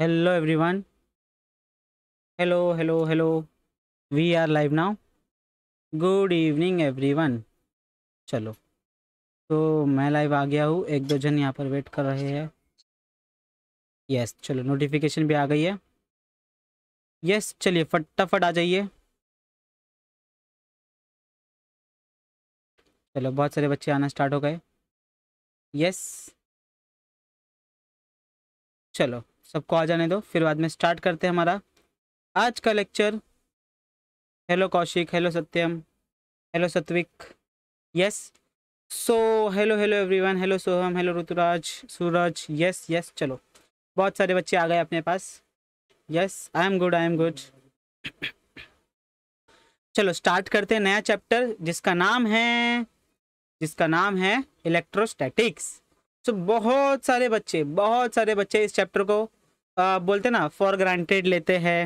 Hello everyone hello hello hello we are live now good evening everyone चलो तो मैं live आ गया हूँ एक दो जन यहाँ पर वेट कर रहे हैं यस चलो नोटिफिकेशन भी आ गई है यस चलिए फटाफट आ जाइए चलो बहुत सारे बच्चे आना स्टार्ट हो गए यस चलो सबको आ जाने दो फिर बाद में स्टार्ट करते हैं हमारा आज का lecture hello Kaushik hello Satyam hello Satvik yes so hello hello everyone hello Soham hello Rituraj Suraj yes yes चलो बहुत सारे बच्चे आ गए अपने पास yes I am good I am good चलो स्टार्ट करते हैं नया चैप्टर जिसका नाम है जिसका नाम है इलेक्ट्रोस्टैटिक्स सो so, बहुत सारे बच्चे बहुत सारे बच्चे इस चैप्टर को आ, बोलते ना फॉर ग्रांटेड लेते हैं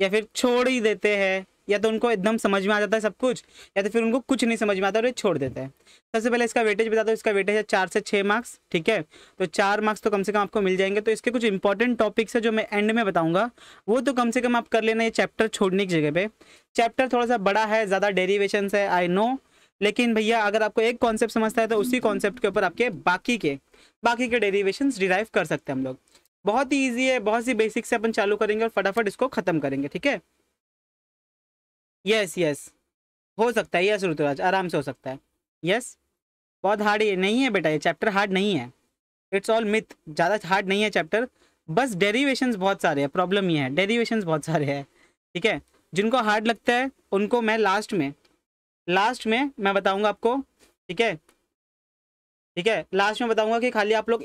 या फिर छोड़ ही देते हैं या तो उनको एकदम समझ में आ जाता है सब कुछ या तो फिर उनको कुछ नहीं समझ में आता और ये छोड़ देते हैं सबसे पहले इसका वेटेज बता दो इसका वेटेज है चार से छः मार्क्स ठीक है तो चार मार्क्स तो कम से कम आपको मिल जाएंगे तो इसके कुछ इंपॉर्टेंट टॉपिक्स है जो मैं एंड में बताऊंगा वो तो कम से कम आप कर लेना ये चैप्टर छोड़ने की जगह पर चैप्टर थोड़ा सा बड़ा है ज़्यादा डेरीवेशन है आई नो लेकिन भैया अगर आपको एक कॉन्सेप्ट समझता है तो उसी कॉन्सेप्ट के ऊपर आपके बाकी के बाकी के डेरीवेशन डिराइव कर सकते हैं हम लोग बहुत ही ईजी है बहुत सी बेसिक से अपन चालू करेंगे और फटाफट इसको खत्म करेंगे ठीक है यस यस हो सकता है यस ऋतुराज आराम से हो सकता है यस बहुत हार्ड ये नहीं है बेटा ये चैप्टर हार्ड नहीं है इट्स ऑल मिथ ज़्यादा हार्ड नहीं है चैप्टर बस डेरीवेशन बहुत सारे हैं प्रॉब्लम ये है डेरीवेशन बहुत सारे हैं ठीक है जिनको हार्ड लगता है उनको मैं लास्ट में लास्ट में मैं बताऊंगा आपको ठीक है ठीक है लास्ट में बताऊंगा कि खाली आप लोग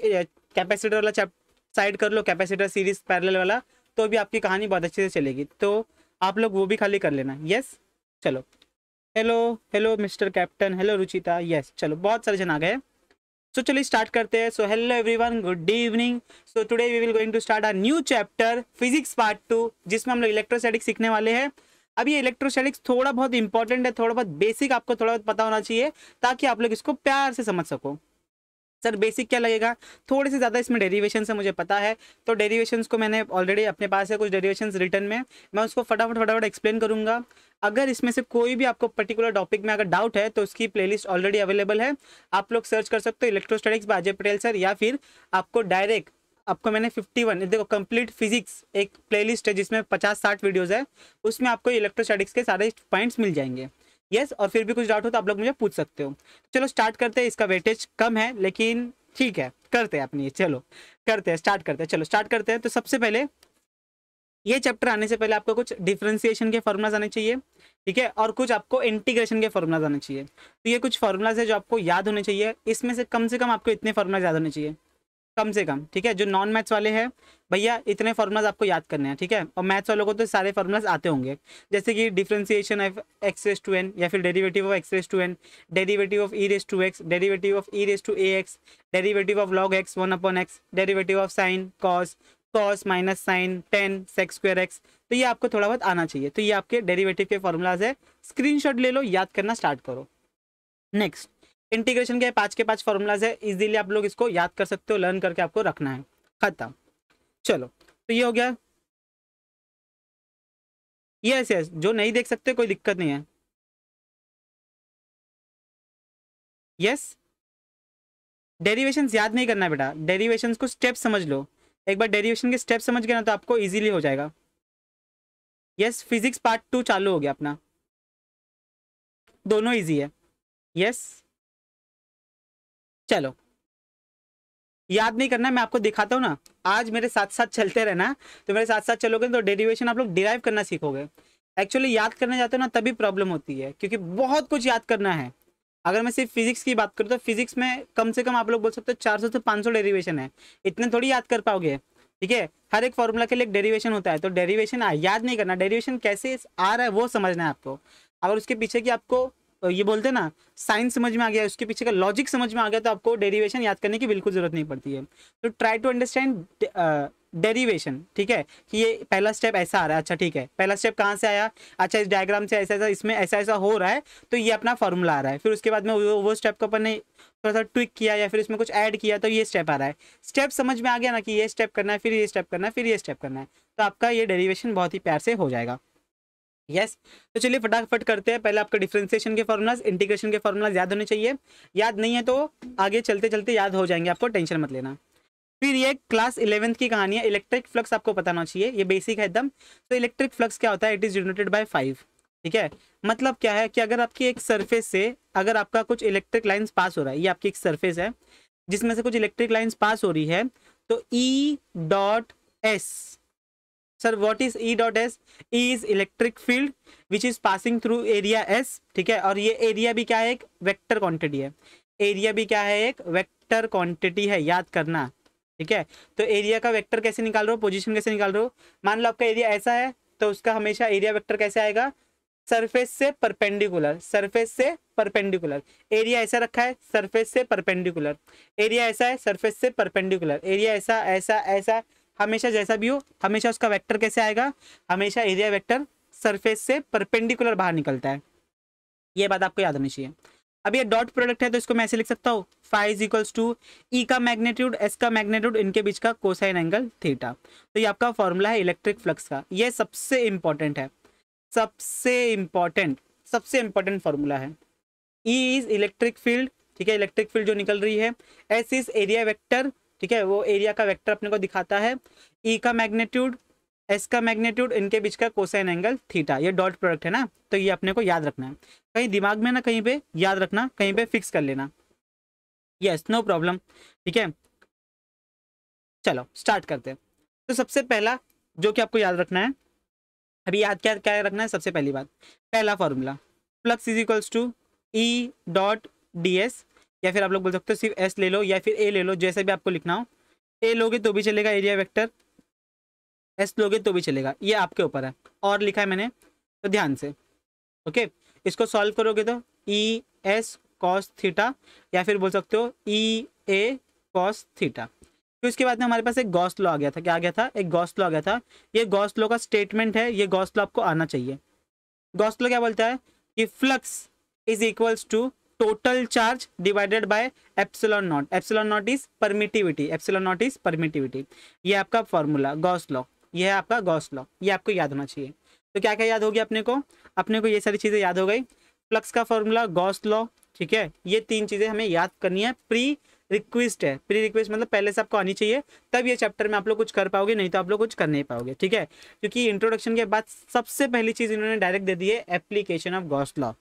कैपेसिटी वाला चैप्टर साइड कर लो कैपेसिटर सीरीज पैरेलल वाला तो भी आपकी कहानी बहुत अच्छे से चलेगी तो आप लोग वो भी खाली कर लेना यस चलो hello hello mister captain hello Ruchita yes चलो बहुत सारे जन आ गए सो चलिए स्टार्ट करते हैं so hello everyone good evening so today we will going to start our new chapter physics part two जिसमें हम लोग इलेक्ट्रोस्टैटिक्स सीखने वाले हैं अब ये इलेक्ट्रोस्टैटिक्स थोड़ा बहुत इंपॉर्टेंट है थोड़ा बहुत बेसिक आपको थोड़ा बहुत पता होना चाहिए ताकि आप लोग इसको प्यार से समझ सको सर बेसिक क्या लगेगा थोड़े से ज़्यादा इसमें डेरिवेशन है मुझे पता है तो डेरिवेशन को मैंने ऑलरेडी अपने पास है कुछ डेरिवेशन रिटर्न में मैं उसको फटाफट फटाफट एक्सप्लेन करूँगा अगर इसमें से कोई भी आपको पर्टिकुलर टॉपिक में अगर डाउट है तो उसकी प्लेलिस्ट ऑलरेडी अवेलेबल है आप लोग सर्च कर सकते हो इलेक्ट्रोस्टैटिक्स बाजे पटेल सर या फिर आपको डायरेक्ट आपको मैंने 51 देखो कंप्लीट फिजिक्स एक प्लेलिस्ट है जिसमें 50-60 वीडियोस है उसमें आपको इलेक्ट्रोस्टैटिक्स के सारे पॉइंट्स मिल जाएंगे यस और फिर भी कुछ डाउट हो तो आप लोग मुझे पूछ सकते हो चलो स्टार्ट करते हैं इसका वेटेज कम है लेकिन ठीक है करते हैं अपनी चलो करते हैं स्टार्ट करते हैं चलो स्टार्ट करते हैं तो सबसे पहले ये चैप्टर आने से पहले आपको कुछ डिफ्रेंसिएशन के फॉर्मूलाज आने चाहिए ठीक है और कुछ आपको इंटीग्रेशन के फॉर्मूलाज आने चाहिए तो ये कुछ फॉर्मूलाज है जो आपको याद होने चाहिए इसमें से कम से कम आपको इतने फॉर्मूलाज याद होने चाहिए कम से कम ठीक है जो नॉन मैथ्स वाले हैं भैया इतने फार्मूलाज आपको याद करने हैं ठीक है और मैथ्स वालों को तो सारे फार्मूलाज आते होंगे जैसे कि differentiation of x raise to n या फिर derivative of x raise to n derivative of e raise to x derivative of e raise to a x derivative of log x one upon x derivative of sine cos cos minus sine tan sec square x तो ये आपको थोड़ा बहुत आना चाहिए तो ये आपके डेरीवेटिव के फार्मूलाज है स्क्रीनशॉट ले लो याद करना स्टार्ट करो नेक्स्ट इंटीग्रेशन के पांच के पांच फॉर्मूलाज है इजीली आप लोग इसको याद कर सकते हो लर्न करके आपको रखना है खत्म चलो तो ये हो गया यस यस जो नहीं देख सकते कोई दिक्कत नहीं है यस डेरिवेशन याद नहीं करना बेटा डेरिवेशन को स्टेप समझ लो एक बार डेरिवेशन के स्टेप समझ गए ना तो आपको इजीली हो जाएगा यस फिजिक्स पार्ट टू चालू हो गया अपना दोनों इजी है यस चलो याद नहीं करना मैं आपको दिखाता हूँ ना आज मेरे साथ साथ चलते रहना तो मेरे साथ साथ चलोगे तो डेरिवेशन आप लोग डिराइव करना सीखोगे एक्चुअली याद करने जाते हो ना तभी प्रॉब्लम होती है क्योंकि बहुत कुछ याद करना है अगर मैं सिर्फ फिजिक्स की बात करूँ तो फिजिक्स में कम से कम आप लोग बोल सकते हो चार सौ से पाँच सौ डेरिवेशन है इतने थोड़ी याद कर पाओगे ठीक है हर एक फॉर्मूला के लिए एक डेरिवेशन होता है तो डेरिवेशन याद नहीं करना डेरिवेशन कैसे आ रहा है वो समझना है आपको अगर उसके पीछे की आपको तो ये बोलते हैं ना साइंस समझ में आ गया उसके पीछे का लॉजिक समझ में आ गया तो आपको डेरिवेशन याद करने की बिल्कुल जरूरत नहीं पड़ती है तो ट्राई टू अंडरस्टैंड डेरिवेशन ठीक है कि ये पहला स्टेप ऐसा आ रहा है अच्छा ठीक है पहला स्टेप कहाँ से आया अच्छा इस डायग्राम से ऐसा ऐसा इसमें ऐसा ऐसा हो रहा है तो ये अपना फॉर्मूला आ रहा है फिर उसके बाद में वो, वो स्टेप को अपन ने थोड़ा सा ट्विक किया या फिर इसमें कुछ ऐड किया तो ये स्टेप आ रहा है स्टेप समझ में आ गया ना कि ये स्टेप करना है फिर ये स्टेप करना है फिर ये स्टेप करना है तो आपका ये डेरीवेशन बहुत ही प्यार से हो जाएगा यस तो चलिए फटाफट करते हैं पहले आपका डिफ्रेंसिएशन के फॉर्मूलाज इंटीग्रेशन के फॉर्मूलाज याद होने चाहिए याद नहीं है तो आगे चलते चलते याद हो जाएंगे आपको टेंशन मत लेना फिर ये क्लास इलेवंथ की कहानी है इलेक्ट्रिक फ्लक्स आपको पता होना चाहिए ये बेसिक है एकदम तो इलेक्ट्रिक फ्लक्स क्या होता है it is generated by five ठीक है मतलब क्या है कि अगर आपकी एक सरफेस से अगर आपका कुछ इलेक्ट्रिक लाइन्स पास हो रहा है ये आपकी एक सरफेस है जिसमें से कुछ इलेक्ट्रिक लाइन्स पास हो रही है तो e dot s sir what is e dot s e is electric field which is passing through area s ठीक है और ये एरिया भी क्या है एक वेक्टर क्वांटिटी है एरिया भी क्या है एक वेक्टर क्वांटिटी है याद करना ठीक है तो एरिया का वेक्टर कैसे निकाल रहे हो पोजिशन कैसे निकाल रहे हो मान लो आपका एरिया ऐसा है तो उसका हमेशा एरिया वेक्टर कैसे आएगा सरफेस से परपेंडिकुलर सरफेस से परपेंडिकुलर एरिया ऐसा रखा है सरफेस से परपेंडिकुलर एरिया ऐसा है सरफेस से परपेंडिकुलर एरिया ऐसा ऐसा ऐसा हमेशा जैसा भी हो हमेशा उसका वेक्टर कैसे आएगा हमेशा एरिया वेक्टर सरफेस से परपेंडिकुलर बाहर निकलता है ये बात आपको याद होनी चाहिए अब ये डॉट प्रोडक्ट है तो इसको मैं ऐसे लिख सकता हूँ फाइव इक्वल्स टू ई का मैग्नेट्यूड एस का मैग्नेट्यूड इनके बीच का कोसाइन एंगल थीटा तो ये आपका फॉर्मूला है इलेक्ट्रिक फ्लक्स का ये सबसे इम्पॉर्टेंट है सबसे इम्पॉर्टेंट सबसे इम्पॉर्टेंट फार्मूला है ई इज इलेक्ट्रिक फील्ड ठीक है इलेक्ट्रिक फील्ड जो निकल रही है एस इज एरिया वैक्टर ठीक है वो एरिया का वेक्टर अपने को दिखाता है ई e का मैग्नीट्यूड एस का मैग्नीट्यूड इनके बीच का कोसाइन एंगल थीटा ये डॉट प्रोडक्ट है ना तो ये अपने को याद रखना है कहीं दिमाग में ना कहीं पे याद रखना कहीं पे फिक्स कर लेना यस नो प्रॉब्लम ठीक है चलो स्टार्ट करते हैं तो सबसे पहला जो कि आपको याद रखना है अभी याद क्या क्या रखना है सबसे पहली बात पहला formula flux is equals to e dot d s या फिर आप लोग बोल सकते हो सिर्फ एस ले लो या फिर ए ले लो जैसे भी आपको लिखना हो ए लोगे तो भी चलेगा एरिया वेक्टर एस लोगे तो भी चलेगा ये आपके ऊपर है और लिखा है मैंने तो ध्यान से ओके इसको सॉल्व करोगे तो ई एस कॉस थीटा या फिर बोल सकते हो ई ए कॉस थीटा फिर उसके बाद में हमारे पास एक गॉस लॉ आ गया था क्या आ गया था एक गॉस लॉ आ गया था ये गॉस लॉ का स्टेटमेंट है ये गॉस लॉ आपको आना चाहिए गॉस लॉ क्या बोलता है कि flux is equals to total charge divided by epsilon naught epsilon naught is permittivity epsilon naught is permittivity ये आपका फॉर्मूला गॉस लॉ ये है आपका गॉस लॉ ये आपको याद होना चाहिए तो क्या क्या याद होगी अपने को अपने को ये सारी चीज़ें याद हो गई फ्लक्स का फॉर्मूला गॉस लॉ ठीक है ये तीन चीज़ें हमें याद करनी है प्री रिक्वेस्ट है प्री रिक्वेस्ट मतलब पहले से आपको आनी चाहिए तब ये चैप्टर में आप लोग कुछ कर पाओगे नहीं तो आप लोग कुछ कर नहीं पाओगे ठीक है क्योंकि इंट्रोडक्शन के बाद सबसे पहली चीज़ इन्होंने डायरेक्ट दे दी है एप्लीकेशन ऑफ गॉस लॉ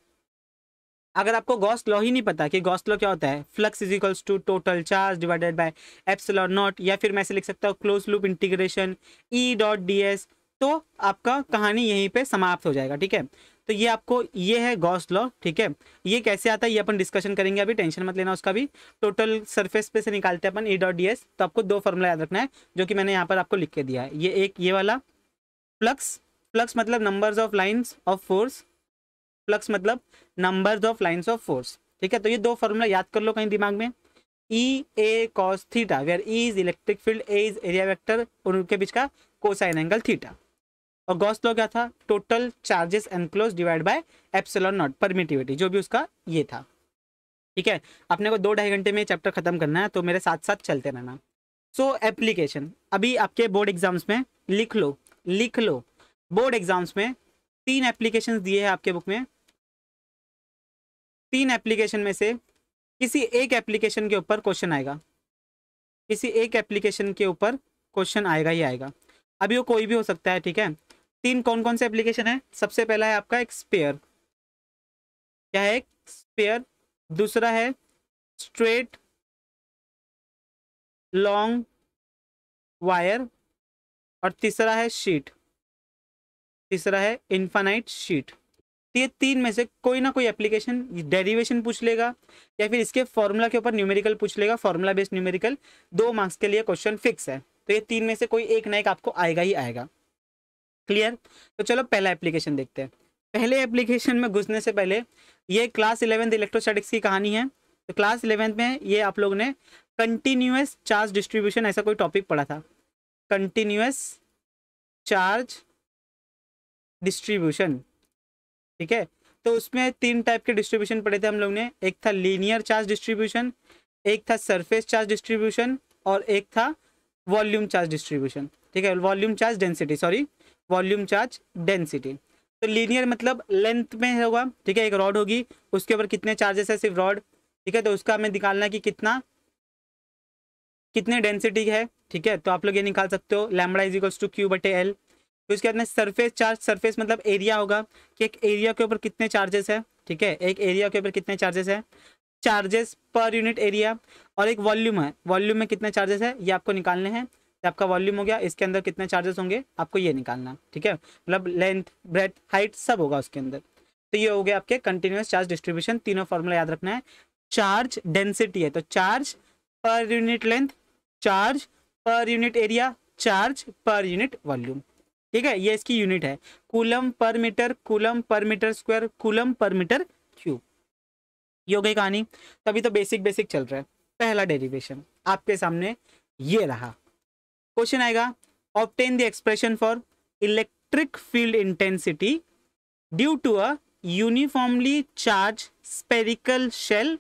अगर आपको गॉस लॉ ही नहीं पता कि गॉस लॉ क्या होता है flux is equals to total charge divided by epsilon naught या फिर मैं ऐसे लिख सकता हूँ close loop integration e dot d s तो आपका कहानी यहीं पे समाप्त हो जाएगा ठीक है तो ये आपको ये है गॉस लॉ ठीक है ये कैसे आता है ये अपन डिस्कशन करेंगे अभी टेंशन मत लेना उसका भी टोटल सरफेस पे से निकालते हैं अपन ई डॉट डी एस तो आपको दो फॉर्मूला याद रखना है जो कि मैंने यहाँ पर आपको लिख के दिया है ये एक ये वाला फ्लक्स फ्लक्स मतलब numbers of lines of force flux मतलब numbers of lines of force ठीक है तो ये दो फॉर्मूला याद कर लो कहीं दिमाग में e a cos theta where e is electric field a is area vector और उनके बीच का कोसाइन एंगल थीटा और गॉस लो क्या था total charges enclose divide by epsilon naught permittivity जो भी उसका ये था ठीक है अपने को दो ढाई घंटे में चैप्टर खत्म करना है तो मेरे साथ साथ चलते रहना सो so, एप्लीकेशन अभी आपके बोर्ड एग्जाम्स में लिख लो लिख लो बोर्ड एग्जाम्स में तीन एप्लीकेशन दिए हैं आपके बुक में तीन एप्लीकेशन में से किसी एक एप्लीकेशन के ऊपर क्वेश्चन आएगा किसी एक एप्लीकेशन के ऊपर क्वेश्चन आएगा ही आएगा अभी वो कोई भी हो सकता है ठीक है तीन कौन कौन से एप्लीकेशन है सबसे पहला है आपका एक स्पेयर क्या है एक स्पेयर दूसरा है स्ट्रेट लॉन्ग वायर और तीसरा है शीट तीसरा है इन्फानाइट शीट ये तीन में से कोई ना कोई एप्लीकेशन डेरिवेशन पूछ लेगा या फिर इसके फॉर्मूला के ऊपर न्यूमेरिकल पूछ लेगा फॉर्मूला बेस्ड न्यूमेरिकल दो मार्क्स के लिए क्वेश्चन फिक्स है तो ये तीन में से कोई एक ना एक आपको आएगा ही आएगा क्लियर तो चलो पहला एप्लीकेशन देखते हैं पहले एप्लीकेशन में घुसने से पहले ये क्लास इलेवेंथ इलेक्ट्रोस्टैटिक्स की कहानी है तो क्लास इलेवेंथ में ये आप लोग ने कंटिन्यूस चार्ज डिस्ट्रीब्यूशन ऐसा कोई टॉपिक पढ़ा था कंटिन्यूस चार्ज डिस्ट्रीब्यूशन ठीक है तो उसमें तीन टाइप के डिस्ट्रीब्यूशन पढ़े थे हम लोग ने एक था लीनियर चार्ज डिस्ट्रीब्यूशन एक था सरफेस चार्ज डिस्ट्रीब्यूशन और एक था वॉल्यूम चार्ज डिस्ट्रीब्यूशन ठीक है volume charge density sorry volume charge density तो लीनियर मतलब लेंथ में होगा ठीक है एक रॉड होगी उसके ऊपर कितने चार्जेस है सिर्फ रॉड ठीक है तो उसका हमें निकालना है कि कितना कितने डेंसिटी है ठीक है तो आप लोग ये निकाल सकते हो लैमड़ा इजिकल्स टू क्यू बटे एल फिर तो उसके बाद में सरफेस चार्ज सरफेस मतलब एरिया होगा कि एक एरिया के ऊपर कितने चार्जेस है ठीक है एक एरिया के ऊपर कितने चार्जेस है चार्जेस पर यूनिट एरिया और एक वॉल्यूम है वॉल्यूम में कितने चार्जेस है ये आपको निकालने हैं आपका वॉल्यूम हो गया इसके अंदर कितने चार्जेस होंगे आपको ये निकालना ठीक है मतलब लेंथ ब्रेथ हाइट सब होगा उसके अंदर तो ये हो गया आपके कंटिन्यूस चार्ज डिस्ट्रीब्यूशन तीनों फॉर्मूला याद रखना है चार्ज डेंसिटी है तो charge per unit length charge per unit area charge per unit volume ठीक है ये इसकी यूनिट है coulomb per metre coulomb per metre square coulomb per metre cube ये हो गई कहानी तभी तो बेसिक बेसिक चल रहा है पहला डेरिवेशन आपके सामने ये रहा क्वेश्चन आएगा obtain the expression for electric field intensity due to a uniformly charged spherical shell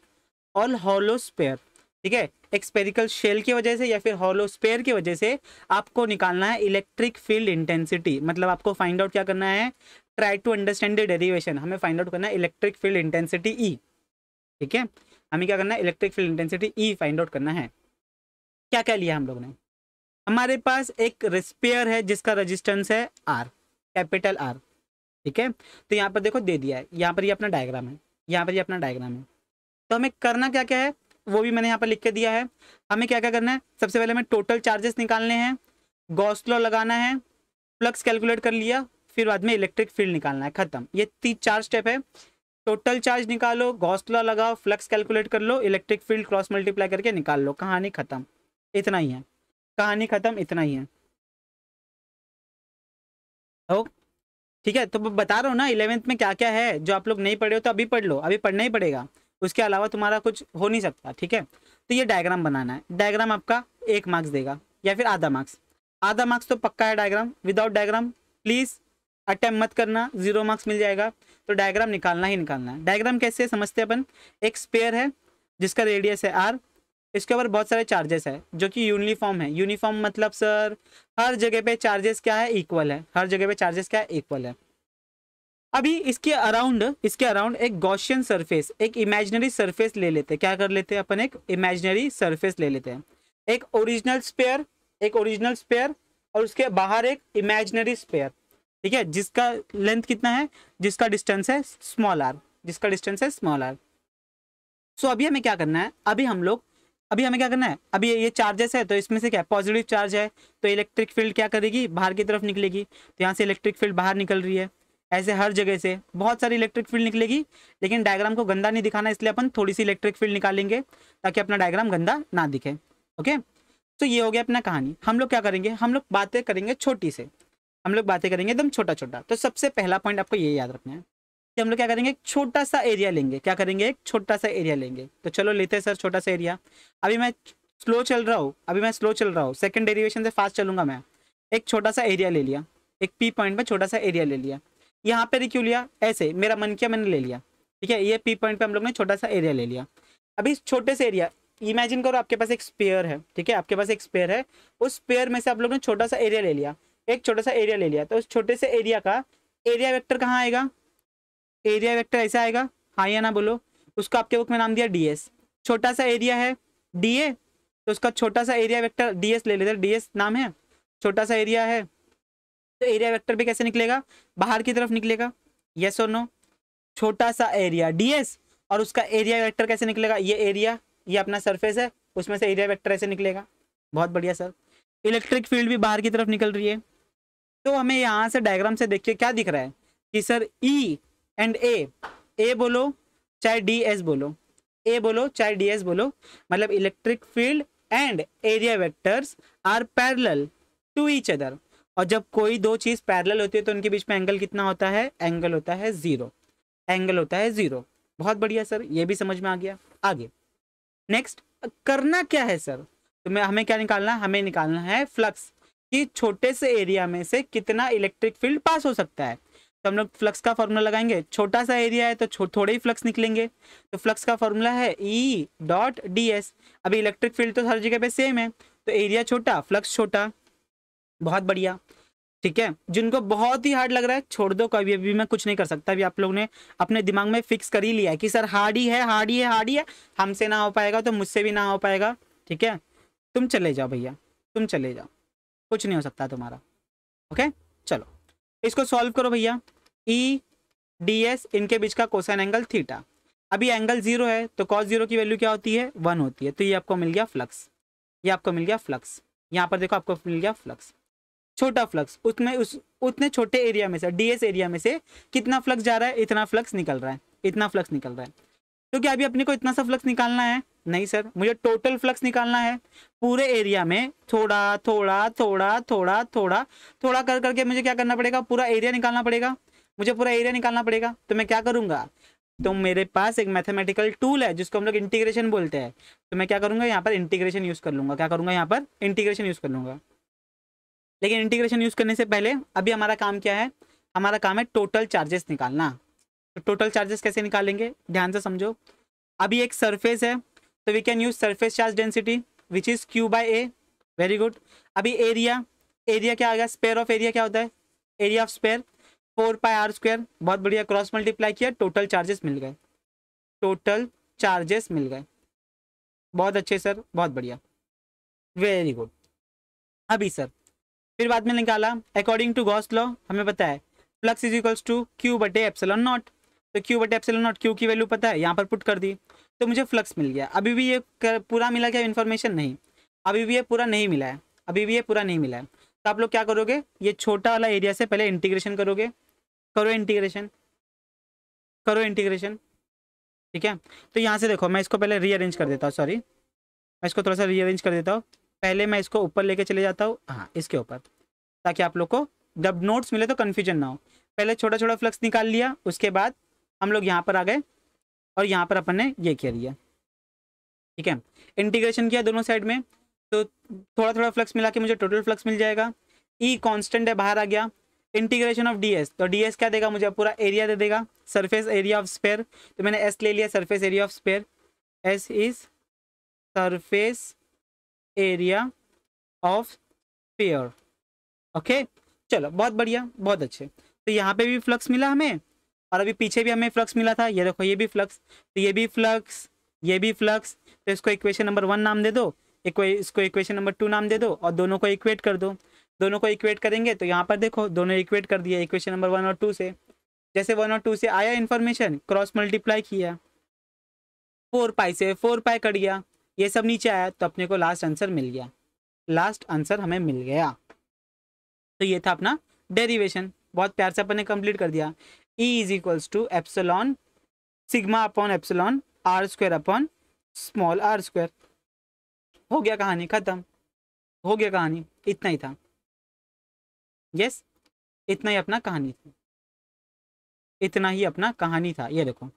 और हॉलो स्पेयर ठीक है एक्सपेरिकल स्पेरिकल शेल की वजह से या फिर हॉलो स्पेयर की वजह से आपको निकालना है इलेक्ट्रिक फील्ड इंटेंसिटी मतलब आपको फाइंड आउट क्या करना है try to understand the derivation हमें फाइंड आउट करना है इलेक्ट्रिक फील्ड इंटेंसिटी ई ठीक है हमें क्या करना है electric field intensity e find out करना है क्या क्या लिया हम लोग ने हमारे पास एक रिस्पेयर है जिसका रजिस्टेंस है आर कैपिटल आर ठीक है तो यहाँ पर देखो दे दिया है यहाँ पर ये यह अपना डायग्राम है यहाँ पर ये अपना डायग्राम है तो हमें करना क्या क्या है वो भी मैंने यहाँ पर लिख के दिया है हमें क्या क्या करना है सबसे पहले हमें टोटल चार्जेस निकालने हैं गॉस्लो लगाना है प्लक्स कैलकुलेट कर लिया फिर बाद में इलेक्ट्रिक फील्ड निकालना है खत्म ये तीन चार स्टेप है टोटल चार्ज निकालो घोसला लगाओ फ्लक्स कैलकुलेट कर लो इलेक्ट्रिक फील्ड क्रॉस मल्टीप्लाई करके निकाल लो कहानी खत्म इतना ही है कहानी खत्म इतना ही है ओ ठीक है तो बता रहा हूँ ना इलेवेंथ में क्या क्या है जो आप लोग नहीं पढ़े हो तो अभी पढ़ लो अभी पढ़ना ही पड़ेगा उसके अलावा तुम्हारा कुछ हो नहीं सकता ठीक है तो ये डायग्राम बनाना है डायग्राम आपका एक मार्क्स देगा या फिर आधा मार्क्स आधा मार्क्स तो पक्का है diagram without diagram please attempt मत करना जीरो मार्क्स मिल जाएगा तो डायग्राम निकालना ही निकालना है डायग्राम कैसे समझते अपन एक स्पेयर है जिसका रेडियस है आर इसके ऊपर बहुत सारे चार्जेस है जो कि यूनिफॉर्म है यूनिफॉर्म मतलब सर हर जगह पे चार्जेस क्या है इक्वल है हर जगह पे चार्जेस क्या है इक्वल है अभी इसके अराउंड इसके अराउंड एक गॉशियन सरफेस एक इमेजिनरी सरफेस ले लेते हैं क्या कर लेते हैं अपन एक इमेजिनरी सरफेस ले लेते हैं एक ओरिजिनल स्पेयर एक ओरिजिनल स्पेयर और उसके बाहर एक इमेजिनरी स्पेयर ठीक है जिसका लेंथ कितना है जिसका डिस्टेंस है स्मॉल आर जिसका डिस्टेंस है स्मॉल आर सो अभी हमें क्या करना है अभी हम लोग अभी हमें क्या करना है अभी ये चार्जेस है तो इसमें से क्या पॉजिटिव चार्ज है तो इलेक्ट्रिक फील्ड क्या करेगी बाहर की तरफ निकलेगी तो यहाँ से इलेक्ट्रिक फील्ड बाहर निकल रही है ऐसे हर जगह से बहुत सारी इलेक्ट्रिक फील्ड निकलेगी लेकिन डायग्राम को गंदा नहीं दिखाना इसलिए अपन थोड़ी सी इलेक्ट्रिक फील्ड निकालेंगे ताकि अपना डायग्राम गंदा ना दिखे ओके तो ये हो गया अपना कहानी हम लोग क्या करेंगे हम लोग बातें करेंगे छोटी से हम लोग बातें करेंगे एकदम छोटा छोटा तो सबसे पहला पॉइंट आपको ये याद रखना है कि हम लोग क्या करेंगे एक छोटा सा एरिया लेंगे क्या करेंगे एक छोटा सा एरिया लेंगे तो चलो लेते हैं सर छोटा सा एरिया अभी मैं स्लो चल रहा हूँ अभी मैं स्लो चल रहा हूँ सेकंड डेरिवेशन से फास्ट चलूंगा मैं एक छोटा सा एरिया ले लिया एक पी पॉइंट में छोटा सा एरिया ले लिया यहाँ पे क्यों लिया ऐसे मेरा मन किया मैंने ले लिया ठीक है ये पी पॉइंट पे हम लोग ने छोटा सा एरिया ले लिया अभी इस छोटे से एरिया इमेजिन करो आपके पास एक स्पेयर है ठीक है आपके पास एक स्पेयर है उस स्पेयर में से आप लोग ने छोटा सा एरिया ले लिया एक छोटा सा एरिया ले लिया तो उस छोटे से एरिया का एरिया वेक्टर कहाँ आएगा एरिया वेक्टर ऐसा आएगा हाँ या ना बोलो उसको आपके बुक में नाम दिया डी छोटा सा एरिया है डी तो उसका छोटा सा एरिया वेक्टर डी ले लेते डी नाम है छोटा सा एरिया है तो एरिया वेक्टर भी कैसे निकलेगा बाहर की तरफ निकलेगा यस और नो छोटा सा एरिया डीएस और उसका एरिया वेक्टर कैसे निकलेगा ये एरिया ये अपना सरफेस है उसमें से एरिया वेक्टर ऐसे निकलेगा बहुत बढ़िया सर इलेक्ट्रिक फील्ड भी बाहर की तरफ निकल रही है तो हमें यहाँ से डायग्राम से देखिए क्या दिख रहा है कि सर ई एंड ए ए बोलो चाहे डी एस बोलो ए बोलो चाहे डी एस बोलो मतलब electric field and area vectors are parallel to each other और जब कोई दो चीज़ पैरेलल होती है तो उनके बीच में एंगल कितना होता है एंगल होता है ज़ीरो एंगल होता है ज़ीरो बहुत बढ़िया सर ये भी समझ में आ गया आगे नेक्स्ट करना क्या है सर तो मैं हमें क्या निकालना है हमें निकालना है फ्लक्स कि छोटे से एरिया में से कितना इलेक्ट्रिक फील्ड पास हो सकता है तो हम लोग फ्लक्स का फॉर्मूला लगाएंगे छोटा सा एरिया है तो थोड़े ही फ्लक्स निकलेंगे तो फ्लक्स का फॉर्मूला है ई डॉट डी एस अभी इलेक्ट्रिक फील्ड तो हर जगह पे सेम है तो एरिया छोटा फ्लक्स छोटा बहुत बढ़िया ठीक है जिनको बहुत ही हार्ड लग रहा है छोड़ दो कभी अभी मैं कुछ नहीं कर सकता अभी आप लोगों ने अपने दिमाग में फिक्स कर ही लिया है कि सर हार्ड ही है हार्ड ही है हार्ड ही है हमसे ना हो पाएगा तो मुझसे भी ना हो पाएगा ठीक है तुम चले जाओ भैया तुम चले जाओ कुछ नहीं हो सकता तुम्हारा ओके चलो इसको सॉल्व करो भैया ई डी एस इनके बीच का कोसाइन एंगल थीटा अभी एंगल जीरो है तो कॉस जीरो की वैल्यू क्या होती है वन होती है तो ये आपको मिल गया फ्लक्स ये आपको मिल गया फ्लक्स यहाँ पर देखो आपको मिल गया फ्लक्स छोटा फ्लक्स उसमें उस उतने छोटे एरिया में से डीएस एरिया में से कितना फ्लक्स जा रहा है इतना फ्लक्स निकल रहा है इतना फ्लक्स निकल रहा है तो क्या अभी अपने को इतना सा फ्लक्स निकालना है नहीं सर मुझे टोटल फ्लक्स निकालना है पूरे एरिया में थोड़ा थोड़ा थोड़ा थोड़ा थोड़ा थोड़ा कर करके मुझे क्या करना पड़ेगा पूरा एरिया निकालना पड़ेगा मुझे पूरा एरिया निकालना पड़ेगा तो मैं क्या करूंगा तो मेरे पास एक मैथमेटिकल टूल है जिसको हम लोग इंटीग्रेशन बोलते हैं तो मैं क्या करूंगा यहाँ पर इंटीग्रेशन यूज़ कर लूंगा क्या करूंगा यहाँ पर इंटीग्रेशन यूज़ कर लूंगा लेकिन इंटीग्रेशन यूज़ करने से पहले अभी हमारा काम क्या है हमारा काम है टोटल चार्जेस निकालना तो टोटल चार्जेस कैसे निकालेंगे ध्यान से समझो अभी एक सरफेस है तो we can use surface charge density which is q by a very good अभी एरिया एरिया क्या आ गया स्पेयर ऑफ एरिया क्या होता है area of sphere four pi r square बहुत बढ़िया क्रॉस मल्टीप्लाई किया टोटल चार्जेस मिल गए टोटल चार्जेस मिल गए बहुत अच्छे सर बहुत बढ़िया वेरी गुड अभी सर फिर बाद में निकाला अकॉर्डिंग टू गॉस लॉ हमें पता है flux is equals to Q बटे एप्सलॉन नॉट तो क्यू बटे एप्सलॉन नॉट क्यू की वैल्यू पता है यहाँ पर पुट कर दी तो मुझे फ्लक्स मिल गया अभी भी ये कर, पूरा मिला क्या इन्फॉर्मेशन नहीं अभी भी ये पूरा नहीं मिला है अभी भी ये पूरा नहीं मिला है तो आप लोग क्या करोगे ये छोटा वाला एरिया से पहले इंटीग्रेशन करोगे करो इंटीग्रेशन करो इंटीग्रेशन ठीक है तो यहाँ से देखो मैं इसको पहले रीअरेंज कर देता हूँ सॉरी मैं इसको थोड़ा सा रीअरेंज कर देता हूँ पहले मैं इसको ऊपर लेके चले जाता हूँ हाँ इसके ऊपर ताकि आप लोग को जब नोट्स मिले तो कन्फ्यूजन ना हो पहले छोटा छोटा फ्लक्स निकाल लिया उसके बाद हम लोग यहाँ पर आ गए और यहाँ पर अपन ने ये किया दिया ठीक है इंटीग्रेशन किया दोनों साइड में तो थोड़ा थोड़ा फ्लक्स मिला के मुझे टोटल फ्लक्स मिल जाएगा ई e कांस्टेंट है बाहर आ गया इंटीग्रेशन ऑफ डी तो डी क्या देगा मुझे पूरा एरिया दे देगा सरफेस एरिया ऑफ स्पेयर तो मैंने एस ले लिया surface area of sphere s is surface area of sphere okay चलो बहुत बढ़िया बहुत अच्छे तो यहाँ पे भी फ्लक्स मिला हमें और अभी पीछे भी हमें फ्लक्स मिला था ये देखो ये भी फ्लक्स तो ये भी फ्लक्स ये भी फ्लक्स तो इसको इक्वेशन नंबर वन नाम दे दो इसको इक्वेशन नंबर टू नाम दे दो और दोनों को इक्वेट कर दो दोनों को इक्वेट करेंगे तो यहाँ पर देखो दोनों इक्वेट कर दिया इक्वेशन नंबर वन और टू से जैसे वन और टू से आया इन्फॉर्मेशन क्रॉस मल्टीप्लाई किया फोर पाई से फोर पाई कट गया ये सब नीचे आया तो अपने को लास्ट आंसर मिल गया लास्ट आंसर हमें मिल गया तो ये था अपना डेरिवेशन बहुत प्यार से अपन ने कंप्लीट कर दिया e is equals to epsilon sigma upon epsilon r square upon small r square हो गया कहानी खत्म हो गया कहानी इतना ही था यस yes? इतना ही अपना कहानी थी इतना ही अपना कहानी था ये देखो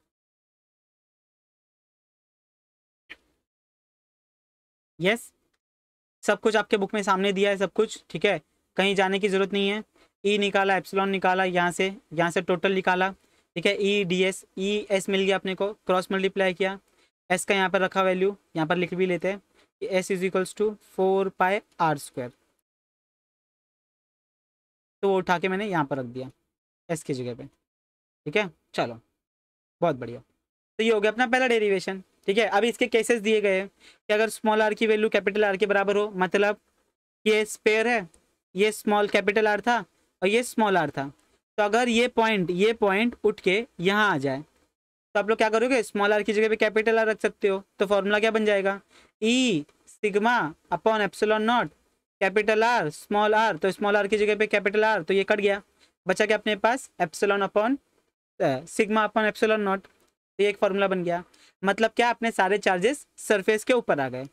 यस सब कुछ आपके बुक में सामने दिया है सब कुछ ठीक है कहीं जाने की ज़रूरत नहीं है ई e निकाला एप्सलॉन निकाला यहाँ से यहाँ से टोटल निकाला ठीक है e d s e s मिल गया अपने को क्रॉस मल्टीप्लाई किया एस का यहाँ पर रखा वैल्यू यहाँ पर लिख भी लेते हैं कि s is equals to four pi r square तो वो उठा के मैंने यहाँ पर रख दिया एस की जगह पे ठीक है चलो बहुत बढ़िया तो ये हो गया अपना पहला डेरिवेशन ठीक है अब इसके केसेस दिए गए हैं कि अगर स्मॉल आर की वैल्यू कैपिटल आर के बराबर हो मतलब ये स्पेयर है ये स्मॉल कैपिटल आर था और ये स्मॉल आर था तो अगर ये पॉइंट ये पॉइंट उठ के यहाँ आ जाए तो आप लोग क्या करोगे स्मॉल आर की जगह पे कैपिटल आर रख सकते हो तो फॉर्मूला क्या बन जाएगा e sigma upon epsilon naught capital r small r तो स्मॉल आर की जगह पे कैपिटल आर तो ये कट गया बचा क्या अपने पास epsilon upon sigma upon epsilon not तो ये एक फार्मूला बन गया मतलब क्या अपने सारे चार्जेस सरफेस के ऊपर आ गए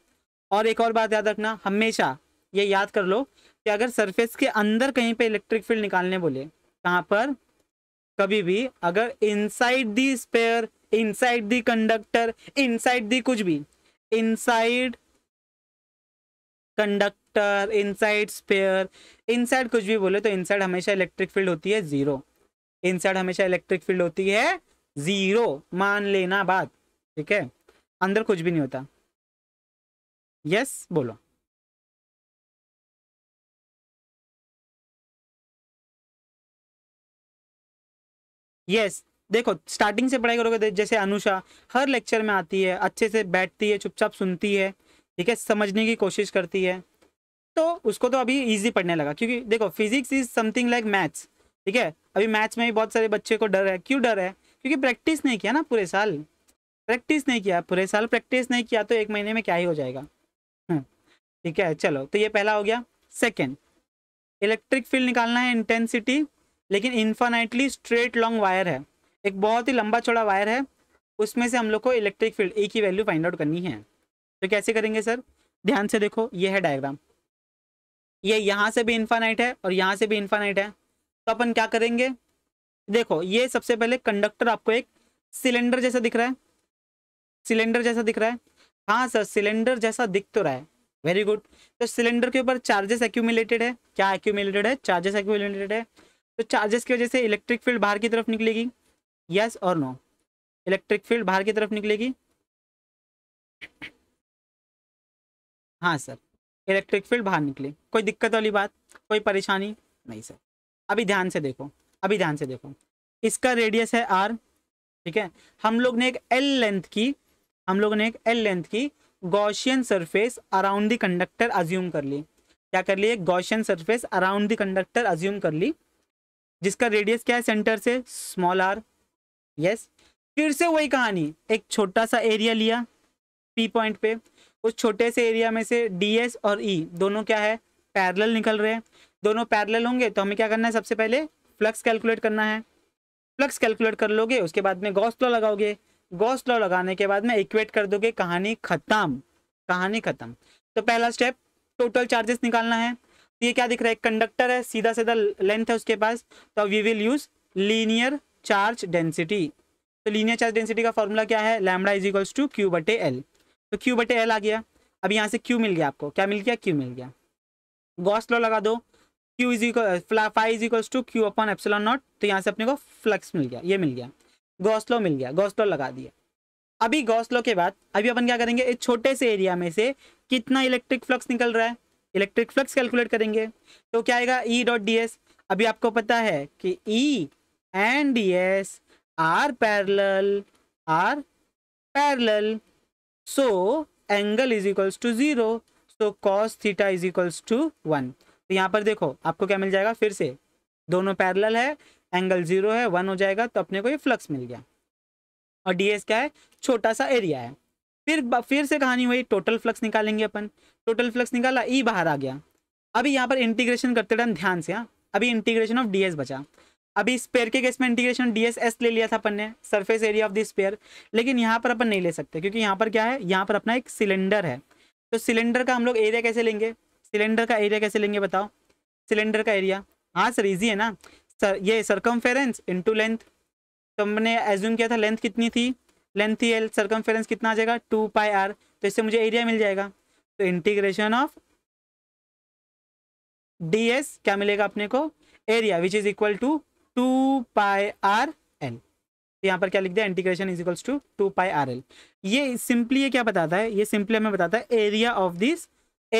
और एक और बात याद रखना हमेशा ये याद कर लो कि अगर सरफेस के अंदर कहीं पे इलेक्ट्रिक फील्ड निकालने बोले कहाँ पर कभी भी अगर inside the sphere inside the conductor inside the कुछ भी inside conductor inside sphere inside कुछ भी बोले तो इनसाइड हमेशा इलेक्ट्रिक फील्ड होती है जीरो इनसाइड हमेशा इलेक्ट्रिक फील्ड होती है जीरो मान लेना बात ठीक है अंदर कुछ भी नहीं होता यस बोलो यस देखो स्टार्टिंग से पढ़ाई करोगे जैसे अनुषा हर लेक्चर में आती है अच्छे से बैठती है चुपचाप सुनती है ठीक है समझने की कोशिश करती है तो उसको तो अभी इजी पढ़ने लगा क्योंकि देखो physics is something like maths ठीक है अभी मैथ्स में भी बहुत सारे बच्चे को डर है क्यों डर है क्योंकि प्रैक्टिस नहीं किया ना पूरे साल प्रैक्टिस नहीं किया पूरे साल प्रैक्टिस नहीं किया तो एक महीने में क्या ही हो जाएगा हम्म, ठीक है चलो तो ये पहला हो गया सेकेंड इलेक्ट्रिक फील्ड निकालना है इंटेंसिटी लेकिन इन्फानाइटली स्ट्रेट लॉन्ग वायर है एक बहुत ही लंबा चौड़ा वायर है उसमें से हम लोग को इलेक्ट्रिक फील्ड ए की वैल्यू फाइंड आउट करनी है तो कैसे करेंगे सर ध्यान से देखो ये है डायग्राम ये यहाँ से भी इन्फानाइट है और यहाँ से भी इन्फानाइट है तो अपन क्या करेंगे देखो ये सबसे पहले कंडक्टर आपको एक सिलेंडर जैसा दिख रहा है सिलेंडर जैसा दिख रहा है हाँ सर सिलेंडर जैसा दिख तो रहा है वेरी गुड तो सिलेंडर के ऊपर चार्जेस एक्यूमिलेटेड है क्या एक्यूमिलेटेड है चार्जेस एक्यूमिलेटेड है तो चार्जेस की वजह से इलेक्ट्रिक फील्ड बाहर की तरफ निकलेगी यस और नो इलेक्ट्रिक फील्ड बाहर की तरफ निकलेगी हाँ सर इलेक्ट्रिक फील्ड बाहर निकले कोई दिक्कत वाली बात कोई परेशानी नहीं सर अभी ध्यान से देखो अभी ध्यान से देखो इसका रेडियस है आर ठीक है हम लोग ने एक एल लेंथ की हम लोगों ने एक एल लेंथ की Gaussian surface around the conductor assume कर ली क्या कर ली एक Gaussian surface around the conductor assume कर ली जिसका रेडियस क्या है सेंटर से स्मॉल आर यस फिर से वही कहानी एक छोटा सा एरिया लिया पी पॉइंट पे उस छोटे से एरिया में से डी एस और ई e, दोनों क्या है पैरेलल निकल रहे हैं दोनों पैरेलल होंगे तो हमें क्या करना है सबसे पहले फ्लक्स कैलकुलेट करना है फ्लक्स कैलकुलेट कर लोगे उसके बाद में गॉस लॉ लगाओगे गॉस लॉ लगाने के बाद में इक्वेट कर दोगे कहानी खत्म कहानी खत्म तो पहला स्टेप टोटल चार्जेस निकालना है तो ये क्या दिख रहा है कंडक्टर है सीधा सीधा लेंथ है उसके पास तो we will use linear charge density तो लीनियर चार्ज डेंसिटी का फॉर्मूला क्या है lambda is equals to Q बटे एल तो क्यू बटे एल आ गया अब यहाँ से क्यू मिल गया आपको क्या मिल गया क्यू मिल गया गॉस लॉ लगा दो Q is equal five is equals to Q upon epsilon not तो यहाँ से अपने को फ्लक्स मिल गया ये मिल गया गौसलो मिल गया गौसलो लगा दिया अभी गौसलो के बाद अभी अपन क्या करेंगे इस छोटे से एरिया में से कितना इलेक्ट्रिक फ्लक्स निकल रहा है इलेक्ट्रिक फ्लक्स कैलकुलेट करेंगे तो क्या आएगा ई डॉट डी एस अभी आपको पता है कि E and D S are parallel are parallel so angle is equals to zero so cos theta is equals to one तो यहाँ पर देखो आपको क्या मिल जाएगा फिर से दोनों पैरल है एंगल जीरो है वन हो जाएगा तो अपने को ये फ्लक्स मिल गया और डी एस क्या है छोटा सा एरिया है फिर फिर से कहानी हुई टोटल फ्लक्स निकालेंगे अपन टोटल फ्लक्स निकाला ई e बाहर आ गया अभी यहाँ पर इंटीग्रेशन करते टाइम ध्यान से हाँ अभी इंटीग्रेशन ऑफ डी एस बचा अभी स्पेयर के केस में इंटीग्रेशन डी एस एस ले लिया था अपन ने surface area of the sphere लेकिन यहाँ पर अपन नहीं ले सकते क्योंकि यहाँ पर क्या है यहाँ पर अपना एक सिलेंडर है तो सिलेंडर का हम लोग एरिया कैसे लेंगे सिलेंडर का एरिया कैसे लेंगे बताओ सिलेंडर का एरिया हाँ सर ईजी है ना सर ये सरकमफेरेंस इनटू लेंथ तो हमने एज्यूम किया था लेंथ कितनी थी लेंथ थी एल सरकमफेरेंस कितना आ जाएगा टू पाई आर तो इससे मुझे एरिया मिल जाएगा तो इंटीग्रेशन ऑफ डी एस क्या मिलेगा अपने को area which is equal to two pi R L तो यहाँ पर क्या लिख दिया integration is equals to two pi R L ये सिंपली ये क्या बताता है ये सिंपली हमें बताता है area of this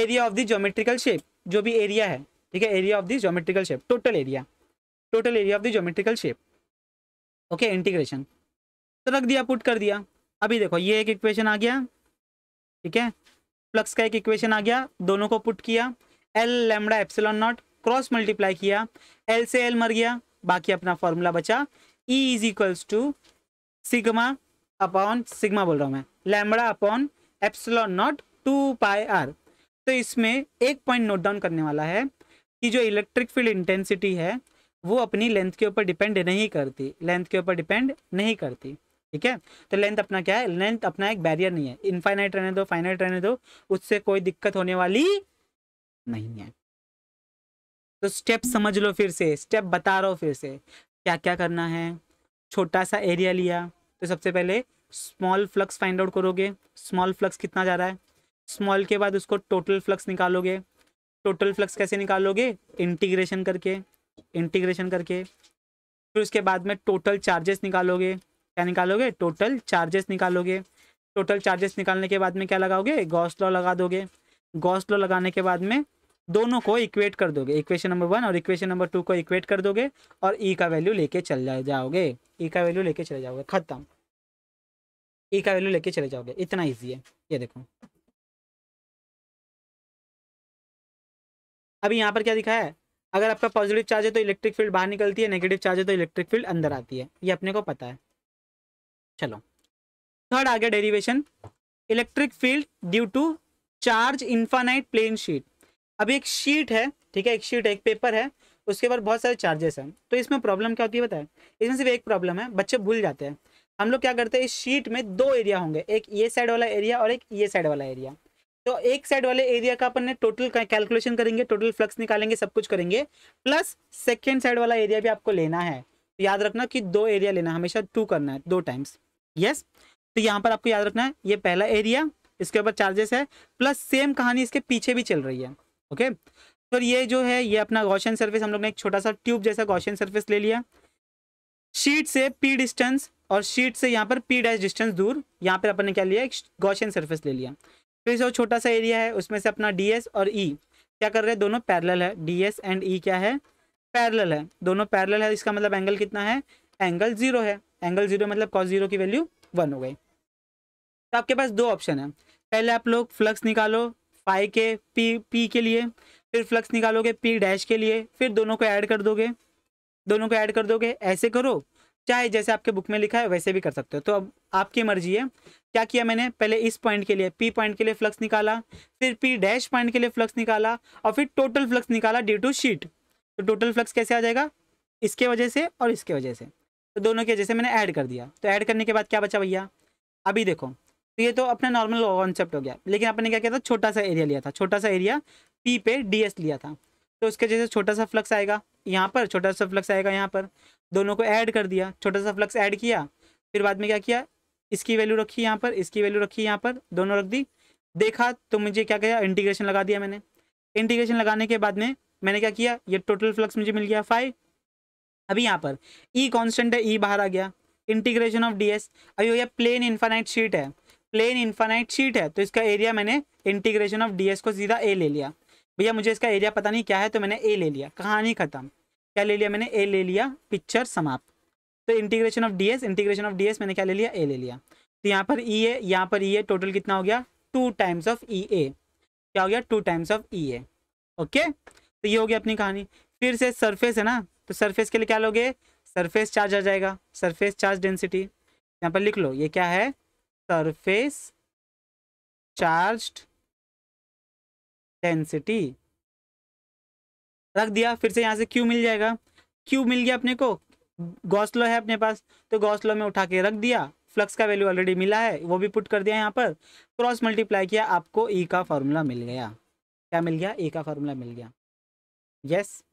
area of the geometrical shape जो भी एरिया है ठीक है area of this geometrical shape total area total area of the geometrical shape okay integration तो रख दिया पुट कर दिया अभी देखो ये एक इक्वेशन आ गया ठीक है फ्लक्स का एक इक्वेशन आ गया दोनों को पुट किया L lambda epsilon naught cross multiply किया एल से एल मर गया बाकी अपना फॉर्मूला बचा E is equals to sigma upon sigma बोल रहा हूँ मैं lambda upon epsilon naught two pi R तो इसमें एक पॉइंट नोट डाउन करने वाला है कि जो इलेक्ट्रिक फील्ड इंटेंसिटी है वो अपनी लेंथ के ऊपर डिपेंड नहीं करती लेंथ के ऊपर डिपेंड नहीं करती ठीक है तो लेंथ अपना क्या है लेंथ अपना एक बैरियर नहीं है इनफाइनाइट रहने दो फाइनाइट रहने दो उससे कोई दिक्कत होने वाली नहीं है तो स्टेप समझ लो फिर से स्टेप बता रहा फिर से क्या क्या करना है छोटा सा एरिया लिया तो सबसे पहले स्मॉल फ्लक्स फाइंड आउट करोगे स्मॉल फ्लक्स कितना जा रहा है स्मॉल के बाद उसको टोटल फ्लक्स निकालोगे टोटल फ्लक्स कैसे निकालोगे इंटीग्रेशन करके इंटीग्रेशन करके फिर उसके बाद में टोटल चार्जेस निकालोगे क्या निकालोगे टोटल चार्जेस निकालोगे टोटल चार्जेस निकालने के बाद में क्या लगाओगे गॉस लॉ लगा दोगे गॉस लॉ लगाने के बाद में दोनों को इक्वेट कर दोगे इक्वेशन नंबर वन और इक्वेशन नंबर टू को इक्वेट कर दोगे और ई e का वैल्यू लेके चले जाओगे ई e का वैल्यू लेके चले जाओगे खत्म ई e का वैल्यू लेके चले जाओगे इतना ईजी है ये देखो अभी यहाँ पर क्या दिखाया है अगर आपका पॉजिटिव चार्ज है तो इलेक्ट्रिक फील्ड बाहर निकलती है नेगेटिव चार्ज है तो इलेक्ट्रिक फील्ड अंदर आती है ये अपने को पता है चलो थर्ड आ गया derivation electric field due to charge infinite plane sheet अब एक शीट है ठीक है एक शीट एक पेपर है उसके बाद बहुत सारे चार्जेस हैं तो इसमें प्रॉब्लम क्या होती है बताए इसमें सिर्फ एक प्रॉब्लम है बच्चे भूल जाते हैं हम लोग क्या करते हैं इस शीट में दो एरिया होंगे एक ये साइड वाला एरिया और एक ये साइड वाला एरिया तो एक साइड वाले एरिया का अपन ने टोटल कैलकुलेशन करेंगे टोटल फ्लक्स निकालेंगे सब कुछ करेंगे प्लस सेकेंड साइड वाला एरिया भी आपको लेना है तो याद रखना कि दो एरिया लेना हमेशा टू करना है दो टाइम्स यस तो यहाँ पर आपको याद रखना है ये पहला एरिया इसके ऊपर चार्जेस है प्लस सेम कहानी इसके पीछे भी चल रही है ओके तो ये जो है ये अपना गौशन सर्फेस हम लोग ने एक छोटा सा ट्यूब जैसा गौशन सर्फेस ले लिया शीट से पी डिस्टेंस और शीट से यहाँ पर पी डैश डिस्टेंस दूर यहाँ पर अपन ने क्या लिया एक गौशन सर्फेस ले लिया फिर तो जो छोटा सा एरिया है उसमें से अपना डी और ई e. क्या कर रहे हैं दोनों पैरल है डी एंड ई क्या है पैरल है दोनों पैरल है इसका मतलब एंगल कितना है एंगल जीरो है एंगल जीरो मतलब कॉस जीरो की वैल्यू वन हो गई तो आपके पास दो ऑप्शन है पहले आप लोग फ्लक्स निकालो फाइव के पी पी के लिए फिर फ्लक्स निकालोगे पी डैश के लिए फिर दोनों को ऐड कर दोगे दोनों को ऐड कर दोगे ऐसे करो चाहे जैसे आपके बुक में लिखा है वैसे भी कर सकते हो तो अब आपकी मर्जी है क्या किया मैंने पहले इस पॉइंट के लिए पी पॉइंट के लिए फ्लक्स निकाला फिर पी डैश पॉइंट के लिए फ्लक्स निकाला और फिर टोटल फ्लक्स निकाला ड्यू टू शीट तो टोटल फ्लक्स कैसे आ जाएगा इसके वजह से और इसके वजह से तो दोनों की वजह से मैंने ऐड कर दिया तो ऐड करने के बाद क्या बचा भैया अभी देखो तो ये तो अपना नॉर्मल कॉन्सेप्ट हो गया लेकिन अपने क्या किया था छोटा सा एरिया लिया था छोटा सा एरिया पी पे डी लिया था तो उसके जैसे छोटा सा फ्लक्स आएगा यहाँ पर छोटा सा फ्लक्स आएगा यहाँ पर दोनों को ऐड कर दिया छोटा सा फ्लक्स ऐड किया फिर बाद में क्या किया इसकी वैल्यू रखी यहाँ पर इसकी वैल्यू रखी यहाँ पर दोनों रख दी देखा तो मुझे क्या किया इंटीग्रेशन लगा दिया मैंने इंटीग्रेशन लगाने के बाद में मैंने क्या किया ये टोटल फ्लक्स मुझे मिल गया फाइव अभी यहाँ पर ई e है ई e बाहर आ गया इंटीग्रेशन ऑफ डी अभी हो गया प्लेन इन्फानाइट शीट है प्लेन इन्फानाइट शीट है तो इसका एरिया मैंने इंटीग्रेशन ऑफ डी को सीधा ए ले लिया भैया मुझे इसका एरिया पता नहीं क्या है तो मैंने ए ले लिया कहानी खत्म क्या ले लिया मैंने ए ले लिया पिक्चर समाप्त तो integration of D integration of D मैंने क्या ले लिया ए ले लिया तो यहाँ पर ई e ए यहाँ पर ई ए टोटल कितना हो गया two times of E A क्या हो गया two times of E A okay तो ये हो गया अपनी कहानी फिर से सरफेस है ना तो सरफेस के लिए क्या लोगे सरफेस चार्ज आ जाएगा सरफेस चार्ज डेंसिटी यहाँ पर लिख लो ये क्या है सरफेस चार्ज्ड डेंसिटी रख दिया फिर से यहाँ से क्यू मिल जाएगा क्यू मिल गया अपने को गौसलो है अपने पास तो गौसलो में उठा के रख दिया फ्लक्स का वैल्यू ऑलरेडी मिला है वो भी पुट कर दिया यहाँ पर क्रॉस मल्टीप्लाई किया आपको ई e का फॉर्मूला मिल गया क्या मिल गया ई e का फॉर्मूला मिल गया यस yes.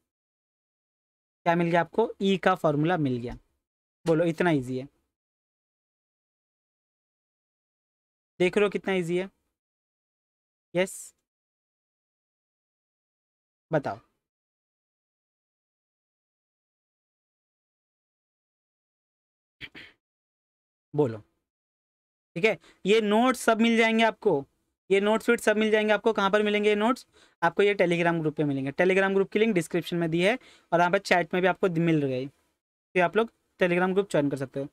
क्या मिल गया आपको ई e का फॉर्मूला मिल गया बोलो इतना ईजी है देख रहे हो कितना ईजी है यस yes. बताओ बोलो ठीक है ये नोट्स सब मिल जाएंगे आपको ये नोट्स वेट सब मिल जाएंगे आपको कहाँ पर मिलेंगे ये नोट्स आपको ये टेलीग्राम ग्रुप पे मिलेंगे टेलीग्राम ग्रुप की लिंक डिस्क्रिप्शन में दी है और यहाँ पर चैट में भी आपको मिल गई तो आप लोग टेलीग्राम ग्रुप ज्वाइन कर सकते हो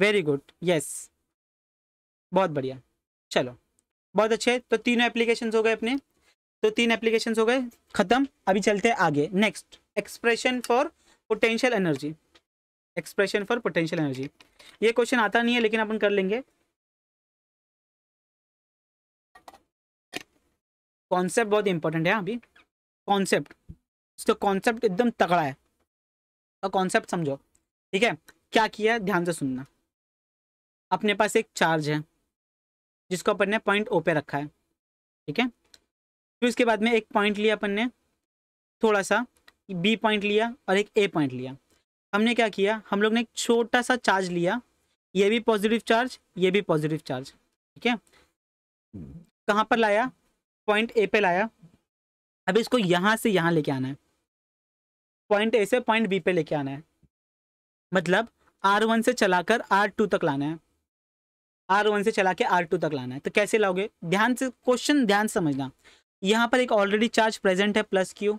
वेरी गुड यस बहुत बढ़िया चलो बहुत अच्छे तो तीनों एप्लीकेशन हो गए अपने तो तीन एप्लीकेशन हो गए खत्म अभी चलते हैं आगे next expression for potential energy expression for potential energy ये क्वेश्चन आता नहीं है लेकिन अपन कर लेंगे कॉन्सेप्ट बहुत इंपॉर्टेंट है हाँ, अभी कॉन्सेप्ट तो कॉन्सेप्ट एकदम तगड़ा है और कॉन्सेप्ट समझो ठीक है क्या किया ध्यान से सुनना अपने पास एक चार्ज है जिसको अपन ने पॉइंट ओ पे रखा है ठीक है फिर उसके बाद में एक पॉइंट लिया अपन ने थोड़ा सा बी पॉइंट लिया और एक ए पॉइंट लिया हमने क्या किया हम लोग ने एक छोटा सा चार्ज लिया ये भी पॉजिटिव चार्ज ये भी पॉजिटिव चार्ज ठीक है कहाँ पर लाया पॉइंट ए पे लाया अब इसको यहाँ से यहाँ लेके आना है पॉइंट ए से पॉइंट बी पे लेके आना है मतलब आर वन से चलाकर आर टू तक लाना है आर वन से चला के आर टू तक लाना है तो कैसे लाओगे ध्यान से क्वेश्चन ध्यान समझना यहाँ पर एक ऑलरेडी चार्ज प्रेजेंट है प्लस क्यू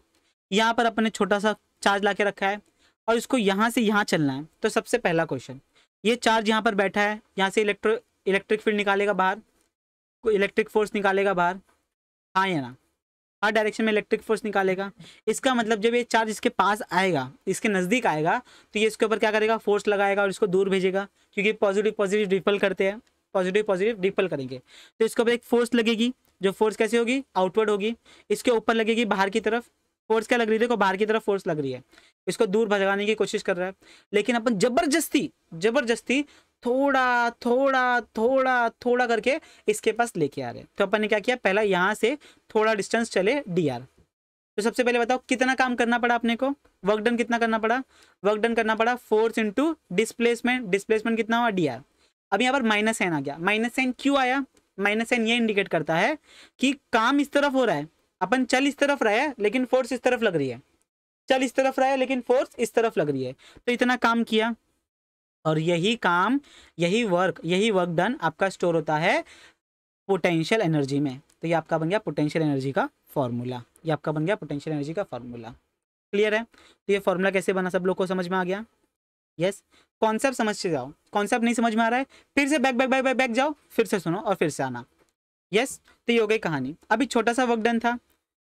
यहाँ पर अपने छोटा सा चार्ज ला के रखा है और इसको यहाँ से यहाँ चलना है तो सबसे पहला क्वेश्चन ये चार्ज यहाँ पर बैठा है यहाँ से इलेक्ट्रो इलेक्ट्रिक फील्ड निकालेगा बाहर कोई इलेक्ट्रिक फोर्स निकालेगा बाहर हाँ या ना हर डायरेक्शन में इलेक्ट्रिक फोर्स निकालेगा इसका मतलब जब ये चार्ज इसके पास आएगा इसके नज़दीक आएगा तो ये इसके ऊपर क्या करेगा फोर्स लगाएगा और इसको दूर भेजेगा क्योंकि पॉजिटिव पॉजिटिव रिपल करते हैं पॉजिटिव पॉजिटिव रिपल करेंगे तो इसके ऊपर एक फोर्स लगेगी जो फोर्स कैसे होगी आउटवर्ड होगी इसके ऊपर लगेगी बाहर की तरफ फोर्स क्या लग रही है देखो बाहर की तरफ फोर्स लग रही है इसको दूर भगाने की कोशिश कर रहा है लेकिन अपन जबरदस्ती जबरदस्ती थोड़ा थोड़ा थोड़ा थोड़ा करके इसके पास लेके आ रहे हैं तो अपन ने क्या किया पहला यहाँ से थोड़ा डिस्टेंस चले डी आर तो सबसे पहले बताओ कितना काम करना पड़ा अपने को वर्क डन कितना करना पड़ा वर्क डन करना पड़ा फोर्स इंटू डिस्प्लेसमेंट डिस्प्लेसमेंट कितना हुआ डी आर अब यहाँ पर माइनस एन आ गया माइनस एन क्यों आया माइनस एन ये इंडिकेट करता है कि काम इस तरफ हो रहा है अपन चल इस तरफ रहा है लेकिन फोर्स इस तरफ लग रही है चल इस तरफ रहा है लेकिन फोर्स इस तरफ लग रही है तो इतना काम किया और यही काम यही वर्क यही वर्क डन आपका स्टोर होता है पोटेंशियल एनर्जी में तो ये आपका बन गया पोटेंशियल एनर्जी का फॉर्मूला ये आपका बन गया पोटेंशियल एनर्जी का फॉर्मूला क्लियर है तो ये फॉर्मूला कैसे बना सब लोग को समझ में आ गया यस yes? कॉन्सेप्ट समझ से जाओ कॉन्सेप्ट नहीं समझ में आ रहा है फिर से back back back back back जाओ फिर से सुनो और फिर से आना यस तो ये हो गई कहानी अभी छोटा सा वर्क डन था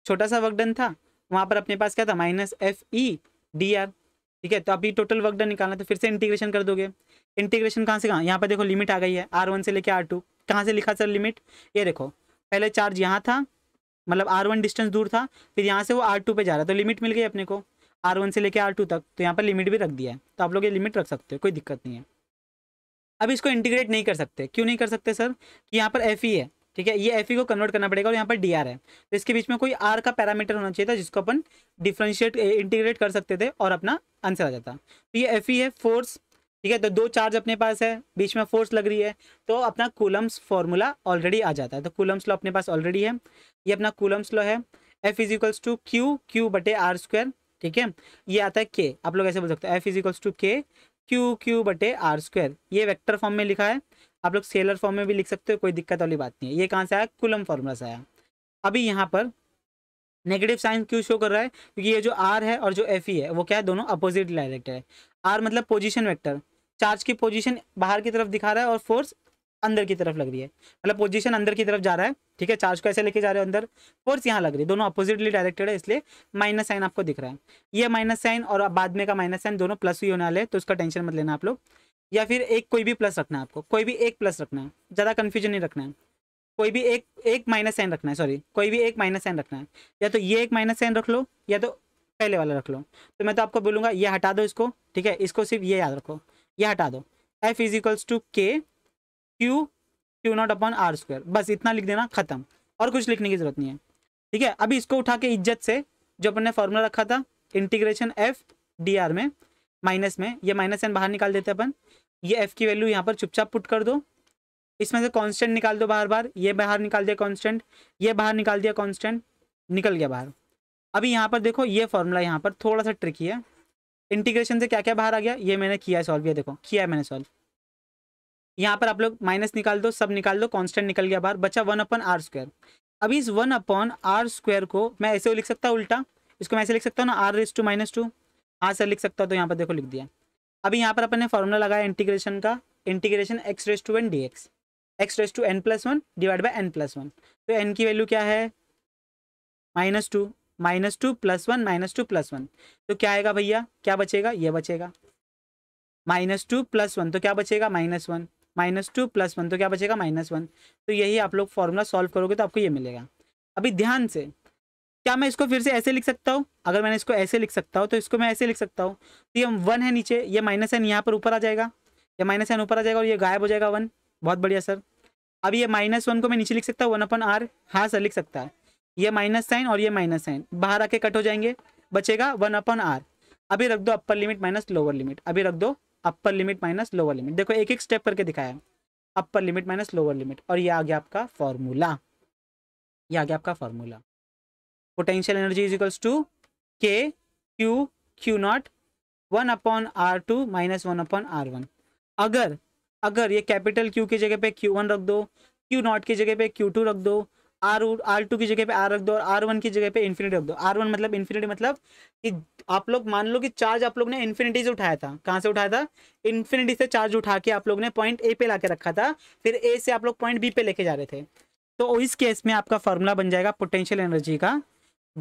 छोटा सा वर्क डन था वहाँ पर अपने पास क्या था minus F E D R ठीक है तो अभी टोटल वर्क डन निकालना तो फिर से इंटीग्रेशन कर दोगे इंटीग्रेशन कहाँ से कहाँ यहाँ पर देखो लिमिट आ गई है आर वन से लेके आर टू कहाँ से लिखा सर लिमिट ये देखो पहले चार्ज यहाँ था मतलब आर वन डिस्टेंस दूर था फिर यहाँ से वो आर टू पे जा रहा था तो लिमिट मिल गई अपने को आर वन से लेके आर टू तक तो यहाँ पर लिमिट भी रख दिया है तो आप लोग ये लिमिट रख सकते हो कोई दिक्कत नहीं है अब इसको इंटीग्रेट नहीं कर सकते क्यों नहीं कर सकते सर कि यहाँ पर एफ ई e है ठीक है ये एफ ई e को कन्वर्ट करना पड़ेगा और यहाँ पर डी आर है तो इसके बीच में कोई आर का पैरामीटर होना चाहिए था जिसको अपन डिफ्रेंशिएट इंटीग्रेट कर सकते थे और अपना आंसर आ जाता तो ये एफ ई e है फोर्स ठीक है तो दो चार्ज अपने पास है बीच में फोर्स लग रही है तो अपना कूलम्स फॉर्मूला ऑलरेडी आ जाता है तो कूलम्स लॉ अपने पास ऑलरेडी है ये अपना कूलम्स लॉ है F is equals to Q Q बटे आर स्क्वायर ठीक है ये आता है के आप लोग ऐसे बोल सकते हो F is equals to K Q Q बटे आर स्क्वायर ये वेक्टर फॉर्म में लिखा है आप लोग सेलर फॉर्म में भी लिख सकते हो कोई दिक्कत वाली बात नहीं है ये कहाँ से आया कुलम फॉर्मूला से आया अभी यहाँ पर नेगेटिव साइन क्यों शो कर रहा है क्योंकि ये जो आर है और जो एफ ई है वो क्या है दोनों अपोजिट डायरेक्ट है आर मतलब पोजिशन वैक्टर चार्ज की पोजिशन बाहर की तरफ दिखा रहा है और फोर्स अंदर की तरफ लग रही है मतलब पोजीशन अंदर की तरफ जा रहा है ठीक है चार्ज को ऐसे लेके जा रहे हो अंदर फोर्स यहाँ लग रही है दोनों अपोजिटली डायरेक्टेड है इसलिए माइनस साइन आपको दिख रहा है ये माइनस साइन और बाद में का माइनस साइन दोनों प्लस ही होने वाले तो उसका टेंशन मत लेना आप लोग या फिर एक कोई भी प्लस रखना है आपको कोई भी एक प्लस रखना है ज़्यादा कन्फ्यूजन नहीं रखना है कोई भी एक एक माइनस साइन रखना है सॉरी कोई भी एक माइनस साइन रखना है या तो ये एक माइनस साइन रख लो या तो पहले वाला रख लो तो मैं तो आपको बोलूँगा ये हटा दो इसको ठीक है इसको सिर्फ ये याद रखो ये हटा दो F is equals to K Q Q naught upon R square बस इतना लिख देना खत्म और कुछ लिखने की जरूरत नहीं है ठीक है अभी इसको उठा के इज्जत से जो अपन ने फॉर्मूला रखा था इंटीग्रेशन एफ डी आर में माइनस में ये माइनस एन बाहर निकाल देते अपन ये एफ की वैल्यू यहाँ पर चुपचाप पुट कर दो इसमें से कांस्टेंट निकाल दो बाहर बार ये बाहर निकाल दिया कांस्टेंट ये बाहर निकाल दिया कांस्टेंट निकल गया बाहर अभी यहाँ पर देखो ये फॉर्मूला यहाँ पर थोड़ा सा ट्रिकी है इंटीग्रेशन से क्या क्या बाहर आ गया ये मैंने किया है सॉल्व ये देखो किया है मैंने सॉल्व यहाँ पर आप लोग माइनस निकाल दो सब निकाल दो कांस्टेंट निकल गया बाहर बचा वन अपन आर स्क्वायर अभी इस वन अपन आर स्क्वायर को मैं ऐसे लिख सकता हूँ उल्टा इसको मैं ऐसे लिख सकता हूँ ना R raise to minus two हाँ सर लिख सकता हूँ तो यहाँ पर देखो लिख दिया अभी यहाँ पर अपन ने फॉर्मूला लगाया इंटीग्रेशन का integration X raise to one D X X raise to N plus one divide by N plus one तो एन की वैल्यू क्या है minus two minus two plus one minus two plus one तो क्या आएगा भैया क्या बचेगा ये बचेगा माइनस टू प्लस वन तो क्या बचेगा minus one minus two plus one तो क्या बचेगा माइनस वन तो यही आप लोग फॉर्मूला सॉल्व करोगे तो आपको ये मिलेगा अभी ध्यान से क्या मैं इसको फिर से ऐसे लिख सकता हूँ अगर मैंने इसको ऐसे लिख सकता हूँ तो इसको मैं ऐसे लिख सकता हूँ तो ये वन है नीचे ये माइनस एन यहाँ पर ऊपर आ जाएगा ये माइनस एन ऊपर आ जाएगा और ये गायब हो जाएगा वन बहुत बढ़िया सर अभी ये माइनस वन को मैं नीचे लिख सकता हूँ वन अपन आर हाँ सर लिख सकता है ये माइनस साइन और ये माइनस साइन बाहर आके कट हो जाएंगे बचेगा वन अपन आर अभी रख दो upper limit minus lower limit अभी रख दो upper limit minus lower limit देखो एक एक स्टेप करके दिखाया upper limit minus lower limit और ये आ गया आपका फॉर्मूला ये आ गया आपका formula potential energy is equals to K Q Q naught one upon R two minus one upon R one अगर अगर ये कैपिटल क्यू की जगह पे क्यू वन रख दो क्यू नॉट की जगह पे क्यू टू रख दो आर आर टू की जगह पे आर रख दो और आर वन की जगह पे इन्फिनिटी रख दो आर वन मतलब इन्फिनिटी मतलब कि आप लोग मान लो कि चार्ज आप लोग ने इन्फिनिटी से उठाया था कहाँ से उठाया था इन्फिनिटी से चार्ज उठा के आप लोग ने पॉइंट ए पे ला के रखा था फिर ए से आप लोग पॉइंट बी पे लेके जा रहे थे तो इस केस में आपका फॉर्मूला बन जाएगा पोटेंशियल एनर्जी का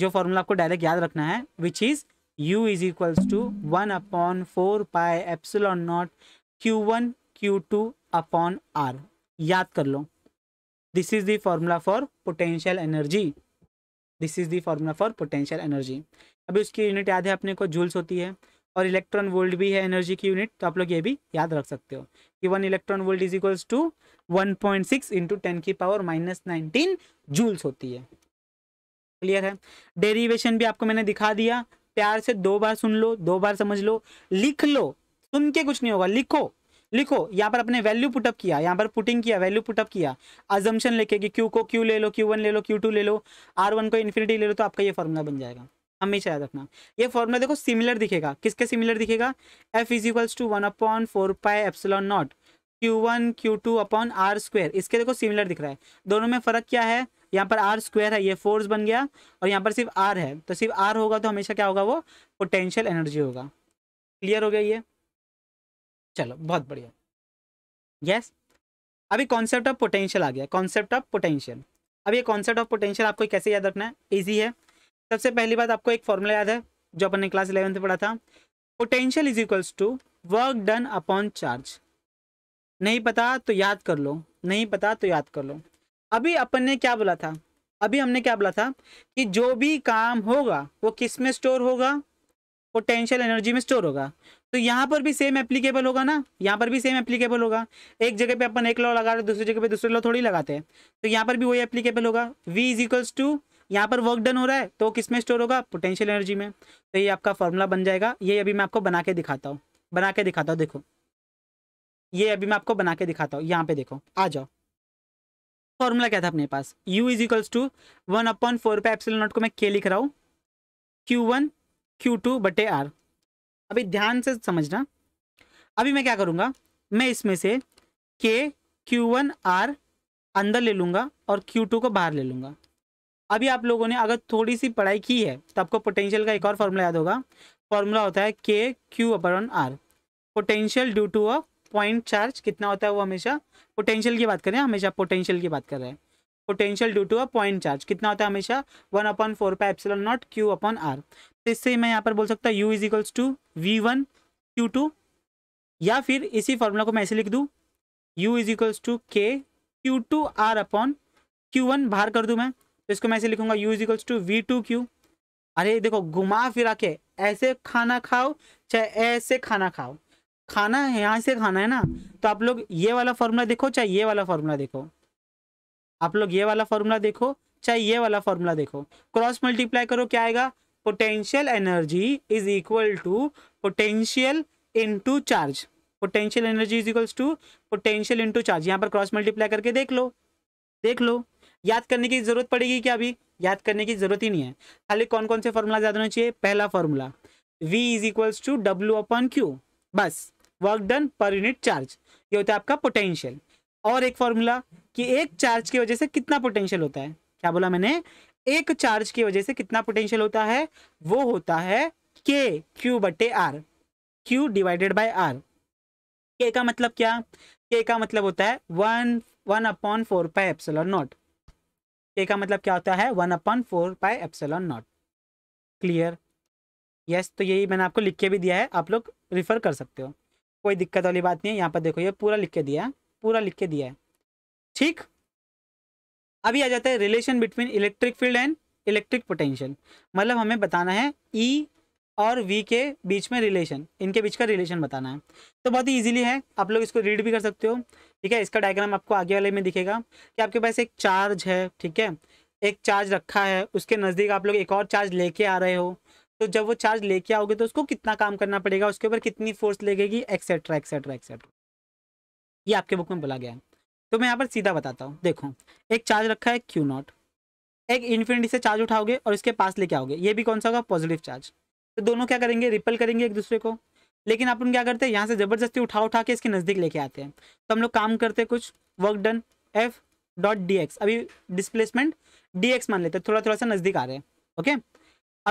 जो फॉर्मूला आपको डायरेक्ट याद रखना है which is U is equals to one upon four upon 4 naught Q one Q two upon R याद कर लो this is the formula for potential energy this is the formula for potential energy अभी उसकी unit याद है अपने को joules होती है और इलेक्ट्रॉन वोल्ट भी है एनर्जी की यूनिट तो आप लोग ये भी याद रख सकते हो कि one electron volt is equals to one point six into ten की पावर माइनस नाइनटीन जूल्स होती है क्लियर है डेरिवेशन भी आपको मैंने दिखा दिया प्यार से दो बार सुन लो दो बार समझ लो लिख लो सुन के कुछ नहीं होगा लिखो लिखो यहाँ पर अपने वैल्यू पुटअप किया यहाँ पर पुटिंग किया वैल्यू पुटअप किया अजम्पन लेके कि क्यू को क्यू ले लो क्यू वन ले लो क्यू टू ले लो आर वन को इन्फिनिटी ले लो तो आपका ये फॉर्मूला बन जाएगा हमेशा याद रखना ये फॉर्मूला देखो सिमिलर दिखेगा किसके सिमिलर दिखेगा F is equals to one upon four pi epsilon not Q one Q two upon R square इसके देखो सिमिलर दिख रहा है दोनों में फर्क क्या है यहाँ पर आर स्क्वेयर है ये फोर्स बन गया और यहाँ पर सिर्फ आर है तो सिर्फ आर होगा तो हमेशा क्या होगा वो पोटेंशियल एनर्जी होगा क्लियर हो गया ये चलो बहुत बढ़िया यस अभी कॉन्सेप्ट ऑफ पोटेंशियल आ गया कॉन्सेप्ट ऑफ पोटेंशियल अब ये कॉन्सेप्ट ऑफ पोटेंशियल आपको कैसे याद रखना है ईजी है सबसे पहली बात आपको एक फॉर्मूला याद है जो अपन ने क्लास इलेवन पढ़ा था potential is equals to work done upon charge नहीं पता तो याद कर लो नहीं पता तो याद कर लो अभी अपन ने क्या बोला था अभी हमने क्या बोला था कि जो भी काम होगा वो किस में स्टोर होगा पोटेंशियल एनर्जी में स्टोर होगा तो यहाँ पर भी सेम एप्लीकेबल होगा ना यहाँ पर भी सेम एप्लीकेबल होगा एक जगह पे अपन एक लॉ लगा रहे दूसरी जगह पे दूसरे लॉ थोड़ी लगाते हैं तो यहाँ पर भी वही एप्लीकेबल होगा वी इज इक्वल्स टू यहाँ पर वर्क डन हो रहा है तो किस में स्टोर होगा पोटेंशियल एनर्जी में तो ये आपका फॉर्मूला बन जाएगा ये अभी मैं आपको बना के दिखाता हूँ बना के दिखाता हूँ देखो ये अभी मैं आपको बना के दिखाता हूँ यहाँ पे देखो आ जाओ फॉर्मूला क्या था अपने पास U is equals to one upon four pi epsilon naught को मैं के लिख रहा हूँ क्यू वन क्यू टू बटे आर अभी ध्यान से समझना अभी मैं क्या करूँगा मैं इसमें से के क्यू वन आर अंदर ले लूँगा और क्यू टू को बाहर ले लूँगा अभी आप लोगों ने अगर थोड़ी सी पढ़ाई की है तो आपको पोटेंशियल का एक और फॉर्मूला याद होगा फॉर्मूला होता है K Q upper upon R potential due to a point charge कितना होता है वो हमेशा पोटेंशियल की बात कर रहे हैं हमेशा पोटेंशियल की बात कर रहे हैं potential due to a point charge कितना होता है हमेशा one upon four pi epsilon naught Q upon R तो इससे मैं यहाँ पर बोल सकता हूँ U is equals to V one Q two या फिर इसी फॉर्मूला को मैं ऐसे लिख दूँ U is equals to K Q two R upon Q one बाहर कर दूँ मैं तो इसको मैं ऐसे लिखूंगा U is equals to V two Q अरे देखो घुमा फिरा के ऐसे खाना खाओ चाहे ऐसे खाना खाओ खाना यहाँ से खाना है ना तो आप लोग ये वाला फॉर्मूला देखो चाहे ये वाला फॉर्मूला देखो आप लोग ये वाला फॉर्मूला देखो चाहे ये वाला फॉर्मूला देखो क्रॉस मल्टीप्लाई करो क्या आएगा potential energy is equal to potential into charge potential energy is equals to potential into charge यहाँ पर क्रॉस मल्टीप्लाई करके देख लो देख लो याद करने की जरूरत पड़ेगी क्या अभी याद करने की जरूरत ही नहीं है खाली कौन कौन से फॉर्मूला याद होना चाहिए पहला formula V is equals to W upon Q बस work done per unit charge ये होता है आपका पोटेंशियल और एक फॉर्मूला कि एक चार्ज की वजह से कितना पोटेंशियल होता है क्या बोला मैंने एक चार्ज की वजह से कितना पोटेंशियल होता है वो होता है के क्यू बटे R Q divided by R K का मतलब क्या के का मतलब होता है one one upon four pi epsilon naught K का मतलब क्या होता है one upon four pi epsilon naught clear yes तो यही मैंने आपको लिख के भी दिया है आप लोग रिफर कर सकते हो कोई दिक्कत वाली बात नहीं है यहाँ पर देखो ये पूरा लिख के दिया है पूरा लिख के दिया है ठीक अभी आ जाता है relation between electric field and electric potential मतलब हमें बताना है ई e और वी के बीच में रिलेशन इनके बीच का रिलेशन बताना है तो बहुत ही ईजिली है आप लोग इसको रीड भी कर सकते हो ठीक है इसका डायग्राम आपको आगे वाले में दिखेगा कि आपके पास एक चार्ज है ठीक है एक चार्ज रखा है उसके नज़दीक आप लोग एक और चार्ज लेके आ रहे हो तो जब वो चार्ज लेके आओगे तो उसको कितना काम करना पड़ेगा उसके ऊपर कितनी फोर्स लगेगी एक्सेट्रा एक्सेट्रा एक्सेट्रा ये आपके बुक में बोला गया है तो मैं यहाँ पर सीधा बताता हूँ देखो एक चार्ज रखा है क्यू नॉट एक इन्फिनिटी से चार्ज उठाओगे और इसके पास लेके आओगे ये भी कौन सा होगा पॉजिटिव चार्ज तो दोनों क्या करेंगे रिपल करेंगे एक दूसरे को लेकिन लोग क्या करते हैं यहाँ से ज़बरदस्ती उठा उठा के इसके नज़दीक लेके आते हैं तो हम लोग काम करते हैं कुछ work done F dot D X अभी डिस्प्लेसमेंट डी एक्स मान लेते हैं थोड़ा थोड़ा सा नज़दीक आ रहे हैं ओके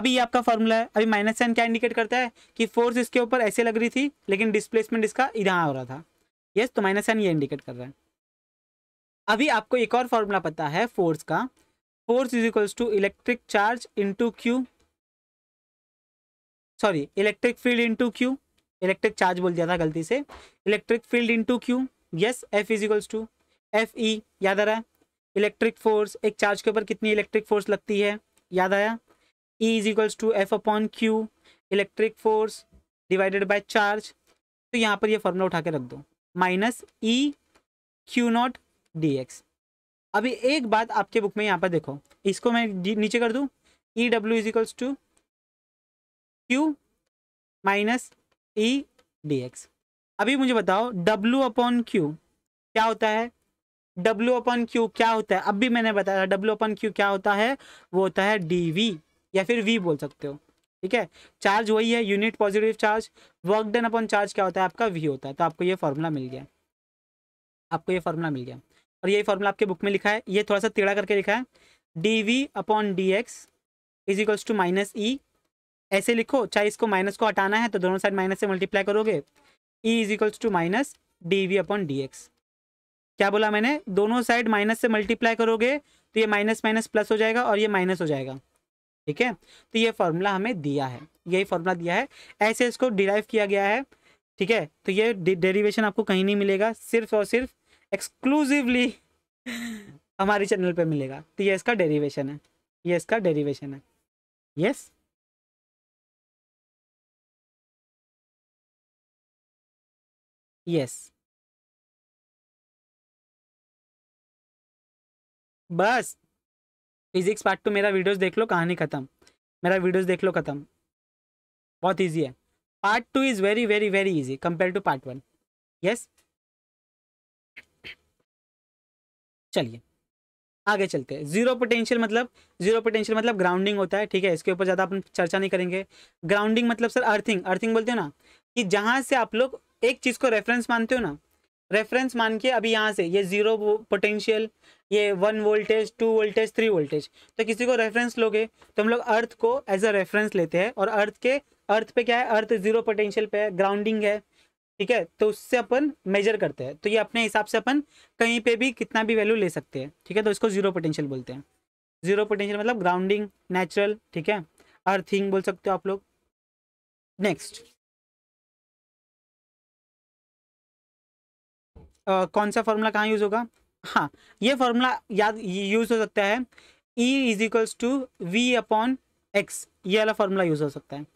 अभी ये आपका फॉर्मूला है अभी माइनस साइन क्या इंडिकेट करता है कि फोर्स इसके ऊपर ऐसे लग रही थी लेकिन डिस्प्लेसमेंट इसका इधर हो रहा था यस तो माइनस साइन ये इंडिकेट कर रहा है अभी आपको एक और फॉर्मूला पता है फोर्स का force is equals to electric charge into Q sorry electric field into Q electric charge बोल दिया था गलती से electric field into Q yes F is equals to F E याद आ रहा है इलेक्ट्रिक फोर्स एक चार्ज के ऊपर कितनी इलेक्ट्रिक फोर्स लगती है याद आया E is equals to F upon Q electric force divided by charge तो यहाँ पर ये यह फॉर्मूला उठा के रख दो minus E Q not D X अभी एक बात आपके बुक में यहाँ पर देखो इसको मैं नीचे कर दूँ E W is equals to Q minus E D X अभी मुझे बताओ डब्ल्यू अपॉन क्यू क्या होता है डब्ल्यू अपॉन क्यू क्या होता है अब भी मैंने बताया डब्ल्यू अपॉन क्यू क्या होता है वो होता है डी वी या फिर वी बोल सकते हो ठीक है चार्ज वही है unit positive charge work done upon charge क्या होता है आपका वी होता है तो आपको ये फॉर्मूला मिल गया आपको ये फॉर्मूला मिल गया और यही फॉर्मूला आपके बुक में लिखा है ये थोड़ा सा टेढ़ा करके लिखा है D V upon D X is equals to minus E ऐसे लिखो चाहे इसको माइनस को हटाना है तो दोनों साइड माइनस से मल्टीप्लाई करोगे E is equals to minus D V upon D X क्या बोला मैंने दोनों साइड माइनस से मल्टीप्लाई करोगे तो ये माइनस माइनस प्लस हो जाएगा और ये माइनस हो जाएगा ठीक है तो ये फॉर्मूला हमें दिया है यही फॉर्मूला दिया है ऐसे इसको डिराइव किया गया है ठीक है तो ये डेरिवेशन आपको कहीं नहीं मिलेगा सिर्फ और सिर्फ एक्सक्लूसिवली हमारे चैनल पे मिलेगा तो ये इसका डेरिवेशन है ये इसका डेरिवेशन है यस यस बस फिजिक्स पार्ट टू मेरा वीडियोस देख लो कहानी खत्म मेरा वीडियोस देख लो खत्म बहुत इजी है part two is very very very easy compare to part one yes चलिए आगे चलते हैं जीरो पोटेंशियल मतलब जीरो पोटेंशियल मतलब ग्राउंडिंग होता है ठीक है इसके ऊपर ज़्यादा अपन चर्चा नहीं करेंगे ग्राउंडिंग मतलब सर अर्थिंग अर्थिंग बोलते हो ना कि जहाँ से आप लोग एक चीज़ को रेफरेंस मानते हो ना रेफरेंस मान के अभी यहाँ से ये जीरो पोटेंशियल ये one voltage two voltage three voltage तो किसी को रेफरेंस लोगे तो हम लोग अर्थ को एज अ रेफरेंस लेते हैं और अर्थ के अर्थ पे क्या है अर्थ जीरो पोटेंशियल पे है ग्राउंडिंग है ठीक है तो उससे अपन मेजर करते हैं तो ये अपने हिसाब से अपन कहीं पे भी कितना भी वैल्यू ले सकते हैं ठीक है तो इसको जीरो पोटेंशियल बोलते हैं जीरो पोटेंशियल मतलब ग्राउंडिंग नेचुरल ठीक है अर्थिंग बोल सकते हो आप लोग नेक्स्ट कौन सा फॉर्मूला कहाँ यूज होगा हाँ ये फॉर्मूला याद यूज हो सकता है E is equals to V upon X ये वाला फॉर्मूला यूज हो सकता है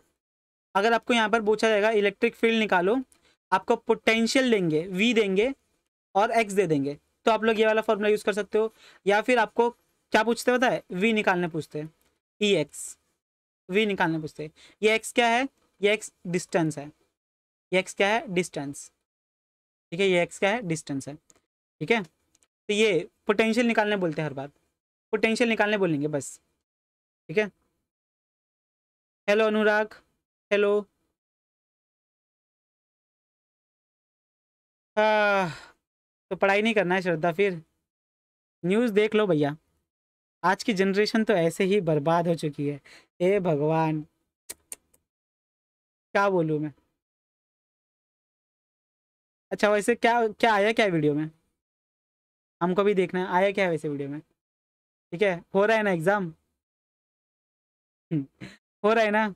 अगर आपको यहाँ पर पूछा जाएगा इलेक्ट्रिक फील्ड निकालो आपको पोटेंशियल देंगे वी देंगे और एक्स दे देंगे तो आप लोग ये वाला फॉर्मूला यूज़ कर सकते हो या फिर आपको क्या पूछते होता है वी निकालने पूछते हैं ई एक्स वी निकालने पूछते हैं ये एक्स क्या है ये एक्स डिस्टेंस है ये एक्स क्या है डिस्टेंस ठीक है ये एक्स क्या है डिस्टेंस है ठीक है तो ये पोटेंशियल निकालने बोलते हैं हर बार पोटेंशियल निकालने बोलेंगे बस ठीक है हेलो अनुराग हेलो आ, हाँ, तो पढ़ाई नहीं करना है श्रद्धा फिर न्यूज़ देख लो भैया आज की जनरेशन तो ऐसे ही बर्बाद हो चुकी है ए भगवान क्या बोलूँ मैं अच्छा वैसे क्या क्या आया क्या वीडियो में हमको भी देखना है आया क्या है वैसे वीडियो में ठीक है हो रहा है ना एग्ज़ाम हम्म, हो रहा है ना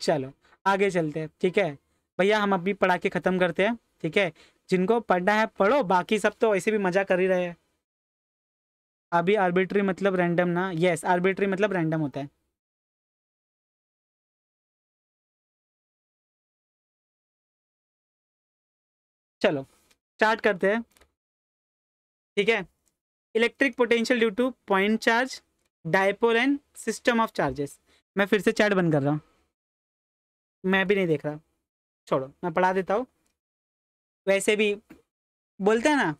चलो आगे चलते हैं ठीक है भैया हम अभी पढ़ा के ख़त्म करते हैं ठीक है जिनको पढ़ना है पढ़ो बाकी सब तो ऐसे भी मज़ा कर ही रहे हैं अभी आर्बिट्री मतलब रैंडम ना यस आर्बिट्री मतलब रैंडम होता है चलो स्टार्ट करते हैं ठीक है electric potential due to point charge dipole and system of charges मैं फिर से चैट बंद कर रहा हूँ मैं भी नहीं देख रहा छोड़ो मैं पढ़ा देता हूँ वैसे भी बोलते हैं ना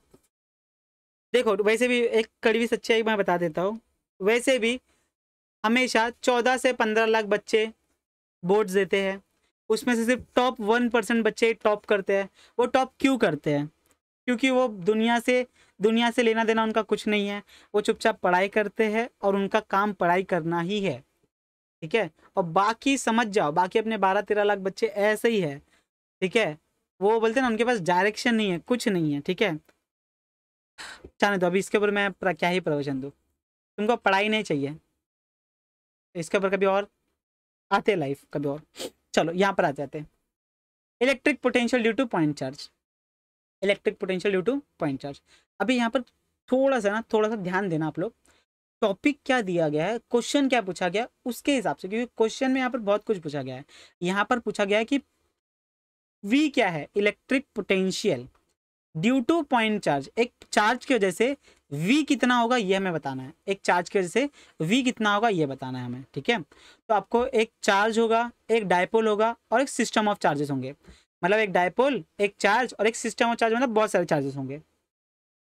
देखो वैसे भी एक कड़वी सच्चाई मैं बता देता हूँ वैसे भी हमेशा चौदह से पंद्रह लाख बच्चे बोर्ड्स देते हैं उसमें से सिर्फ टॉप वन परसेंट बच्चे टॉप करते हैं वो टॉप क्यों करते हैं क्योंकि वो दुनिया से दुनिया से लेना देना उनका कुछ नहीं है वो चुपचाप पढ़ाई करते हैं और उनका काम पढ़ाई करना ही है ठीक है और बाकी समझ जाओ बाकी अपने बारह तेरह लाख बच्चे ऐसे ही है ठीक है वो बोलते ना उनके पास डायरेक्शन नहीं है कुछ नहीं है ठीक है चाहे तो अभी इसके ऊपर मैं क्या ही प्रवचन दू तुमको पढ़ाई नहीं चाहिए इसके ऊपर कभी और आते लाइफ कभी और चलो यहाँ पर आते आते electric potential due to point charge electric potential due to point charge अभी यहाँ पर थोड़ा सा ना थोड़ा सा ध्यान देना आप लोग टॉपिक क्या दिया गया है क्वेश्चन क्या पूछा गया उसके हिसाब से क्योंकि क्वेश्चन में यहाँ पर बहुत कुछ पूछा गया है यहाँ पर पूछा गया है कि वी क्या है electric potential due to point charge एक चार्ज की वजह से वी कितना होगा यह हमें बताना है एक चार्ज की वजह से वी कितना होगा यह बताना है हमें ठीक है तो आपको एक चार्ज होगा एक डायपोल होगा और एक सिस्टम ऑफ चार्जेस होंगे मतलब एक डायपोल एक चार्ज और एक सिस्टम ऑफ चार्ज मतलब बहुत सारे चार्जेस होंगे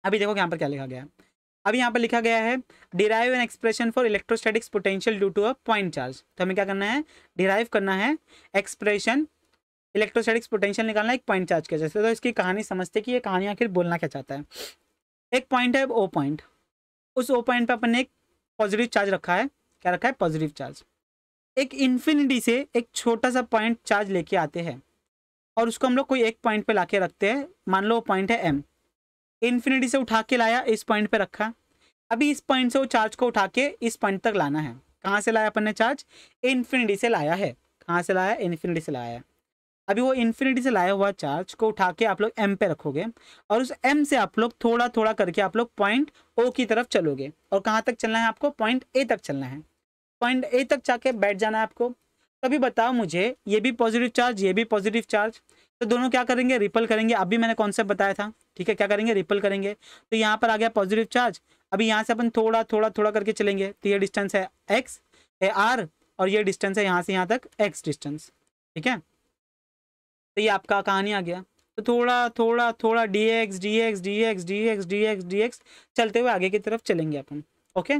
अभी देखो यहाँ पर क्या लिखा गया है अब यहाँ पर लिखा गया है derive an expression for electrostatics potential due to a point charge तो हमें क्या करना है डिराइव करना है एक्सप्रेशन इलेक्ट्रोस्टैटिक्स पोटेंशियल निकालना है एक पॉइंट चार्ज के जैसे तो इसकी कहानी समझते कि ये कहानी आखिर बोलना क्या चाहता है एक पॉइंट है ओ पॉइंट उस ओ पॉइंट पर अपन ने एक पॉजिटिव चार्ज रखा है क्या रखा है पॉजिटिव चार्ज एक इन्फिनिटी से एक छोटा सा पॉइंट चार्ज लेके आते हैं और उसको हम लोग कोई एक पॉइंट पर ला रखते हैं मान लो वो पॉइंट है एम इन्फिनिटी से उठा के लाया इस पॉइंट पे रखा अभी इस पॉइंट से वो चार्ज को उठा के इस पॉइंट तक लाना है कहाँ से लाया अपन ने चार्ज इन्फिनिटी से लाया है कहाँ से लाया इन्फिनिटी से लाया है अभी वो इन्फिनिटी से लाया हुआ चार्ज को उठा के आप लोग एम पे रखोगे और उस एम से आप लोग थोड़ा थोड़ा करके आप लोग पॉइंट ओ की तरफ चलोगे और कहाँ तक चलना है आपको पॉइंट ए तक चलना है पॉइंट ए तक जाके बैठ जाना है आपको तभी बताओ मुझे ये भी पॉजिटिव चार्ज ये भी पॉजिटिव चार्ज तो दोनों क्या करेंगे रिपल करेंगे अभी मैंने कॉन्सेप्ट बताया था ठीक है क्या करेंगे रिपल करेंगे तो यहाँ पर आ गया पॉजिटिव चार्ज अभी यहाँ से अपन थोड़ा थोड़ा थोड़ा करके चलेंगे तो ये डिस्टेंस है एक्स ए आर और ये डिस्टेंस है यहाँ से यहाँ तक एक्स डिस्टेंस ठीक है तो ये आपका कहानी आ गया तो थोड़ा थोड़ा थोड़ा D X D X D X D X D X D X चलते हुए आगे की तरफ चलेंगे अपन ओके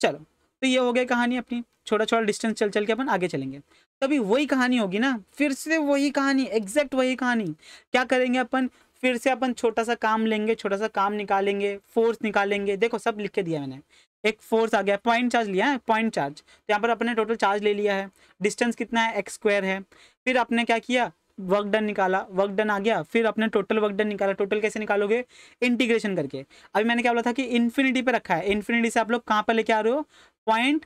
चलो तो ये हो गया कहानी अपनी छोटा छोटा डिस्टेंस चल चल के अपन आगे चलेंगे तभी वही कहानी होगी ना फिर से वही कहानी एग्जैक्ट वही कहानी क्या करेंगे अपन फिर से अपन छोटा सा काम लेंगे छोटा सा काम निकालेंगे फोर्स निकालेंगे देखो सब लिख के दिया मैंने एक फोर्स आ गया पॉइंट चार्ज लिया है पॉइंट चार्ज तो यहाँ पर अपने टोटल चार्ज ले लिया है डिस्टेंस कितना है एक्स स्क्वायर है फिर आपने क्या किया वर्क डन निकाला वर्क डन आ गया फिर अपने टोटल वर्क डन निकाला टोटल कैसे निकालोगे इंटीग्रेशन करके अभी मैंने क्या बोला था कि इन्फिनिटी पर रखा है इन्फिनिटी से आप लोग कहाँ पर लेके आ रहे हो पॉइंट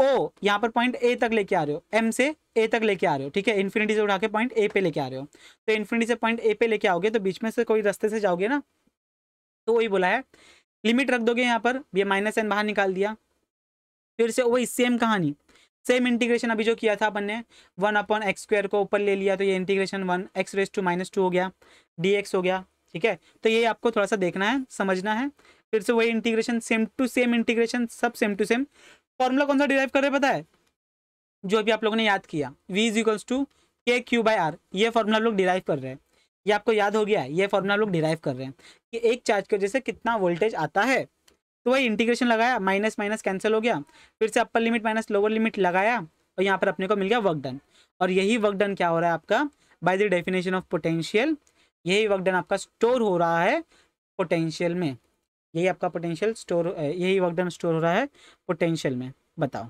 ओ यहाँ पर पॉइंट ए तक लेके आ रहे हो एम से ए तक लेके आ रहे हो ठीक है इन्फिनिटी से उठा के पॉइंट ए पे लेके आ रहे हो तो इन्फिनिटी से पॉइंट ए पे लेके आओगे तो बीच में से कोई रास्ते से जाओगे ना तो वही बोला है लिमिट रख दोगे यहाँ पर ये माइनस एन बाहर निकाल दिया फिर से वही सेम कहानी सेम इंटीग्रेशन अभी जो किया था अपन ने वन अपन एक्स स्क्वायर को ऊपर ले लिया तो ये integration one X raise to minus two हो गया डी हो गया ठीक है तो ये आपको थोड़ा सा देखना है समझना है फिर से वही integration same to same integration सब सेम टू सेम फॉर्मूला कौन सा डिराइव कर रहे पता है जो अभी आप लोगों ने याद किया v is equals to K Q by R ये फॉर्मूला लोग डिराइव कर रहे हैं ये आपको याद हो गया है ये फॉर्मूला लोग डिराइव कर रहे हैं कि एक चार्ज की वजह से कितना वोल्टेज आता है तो वही इंटीग्रेशन लगाया माइनस माइनस कैंसिल हो गया फिर से upper limit minus lower limit लगाया और यहाँ पर अपने को मिल गया वर्क डन और यही वर्क डन क्या हो रहा है आपका by the definition of potential यही वर्क डन आपका स्टोर हो रहा है पोटेंशियल में यही आपका पोटेंशियल स्टोर यही वर्कडन स्टोर हो रहा है पोटेंशियल में बताओ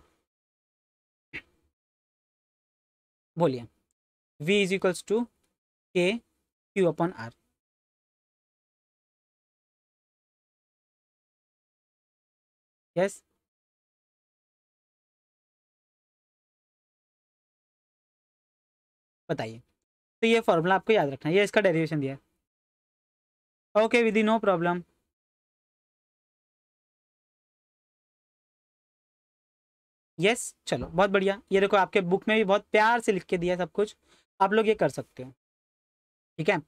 बोलिए v is equals to K Q upon R yes बताइए तो ये फॉर्मूला आपको याद रखना है ये इसका डेरिवेशन दिया okay with no problem yes चलो बहुत बढ़िया ये देखो आपके बुक में भी बहुत प्यार से लिख के दिया सब कुछ आप लोग ये कर सकते हो ठीक है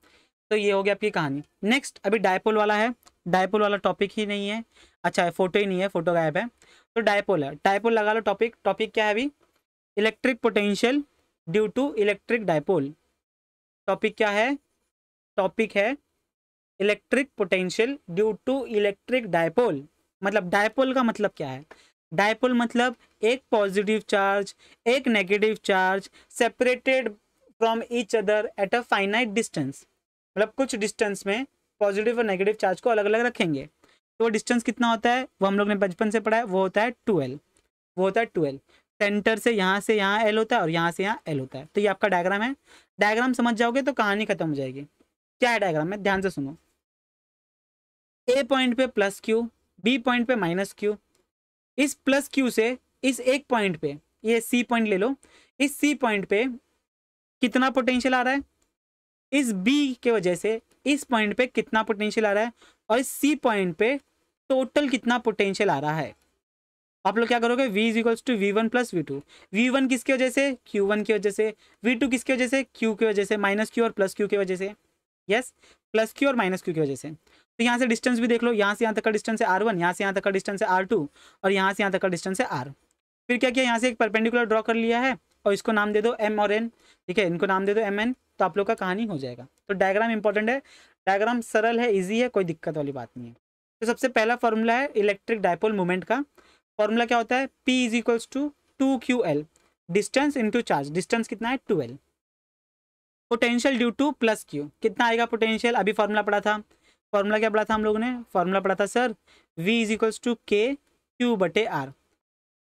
तो ये हो गया आपकी कहानी नेक्स्ट अभी डायपोल वाला है डायपोल वाला टॉपिक ही नहीं है अच्छा है फोटो ही नहीं है फोटो गायब है तो डायपोल है डायपोल लगा लो टॉपिक टॉपिक क्या है अभी electric potential due to electric dipole topic क्या है टॉपिक है electric potential due to electric dipole मतलब डायपोल का मतलब क्या है डायपोल मतलब एक पॉजिटिव चार्ज एक negative charge separated from each other at a finite distance मतलब कुछ डिस्टेंस में पॉजिटिव और नेगेटिव चार्ज को अलग अलग रखेंगे तो वो डिस्टेंस कितना होता है वो हम लोग ने बचपन से पढ़ा है वो होता है ट्वेल्व वो होता है ट्वेल्व सेंटर से यहाँ से यहाँ एल होता है और यहाँ से यहाँ एल होता है तो ये आपका डायग्राम है डायग्राम समझ जाओगे तो कहानी खत्म हो जाएगी क्या है डायग्राम में ध्यान से सुनो ए पॉइंट पे प्लस क्यू बी पॉइंट पे माइनस क्यू इस प्लस क्यू से इस एक पॉइंट पे ये सी पॉइंट ले लो इस सी पॉइंट पे कितना पोटेंशियल आ रहा है इस बी के वजह से इस पॉइंट पे कितना पोटेंशियल आ रहा है और इस सी पॉइंट पे टोटल कितना पोटेंशियल आ रहा है आप लोग क्या करोगे v is equals to V one plus V two V one किसकी वजह से q1 की वजह से v2 टू किसकी वजह से q की वजह से माइनस क्यू और प्लस क्यू की वजह से यस प्लस क्यू और माइनस क्यू की वजह से तो यहाँ से डिस्टेंस भी देख लो यहाँ से यहाँ तक का डिस्टेंस है आर वन यहाँ से यहाँ तक का डिस्टेंस है आर टू और यहाँ से यहाँ तक का डिस्टेंस है आर फिर क्या किया यहाँ से एक परपेंडिकुलर ड्रॉ कर लिया है और इसको नाम दे दो एम और एन ठीक है इनको नाम दे दो एम एन तो आप लोग का कहानी हो जाएगा तो डायग्राम इंपॉर्टेंट है डायग्राम सरल है ईजी है कोई दिक्कत वाली बात नहीं है तो सबसे पहला फॉर्मूला है इलेक्ट्रिक डायपोल मूवमेंट का फॉर्मूला क्या होता है P is equals to two Q L distance into charge distance कितना है two L potential due to plus Q कितना आएगा पोटेंशियल अभी फॉर्मूला पड़ा था फॉर्मूला क्या पढ़ा था हम लोगों ने फॉर्मूला पढ़ा था sir v is equals to K Q बटे आर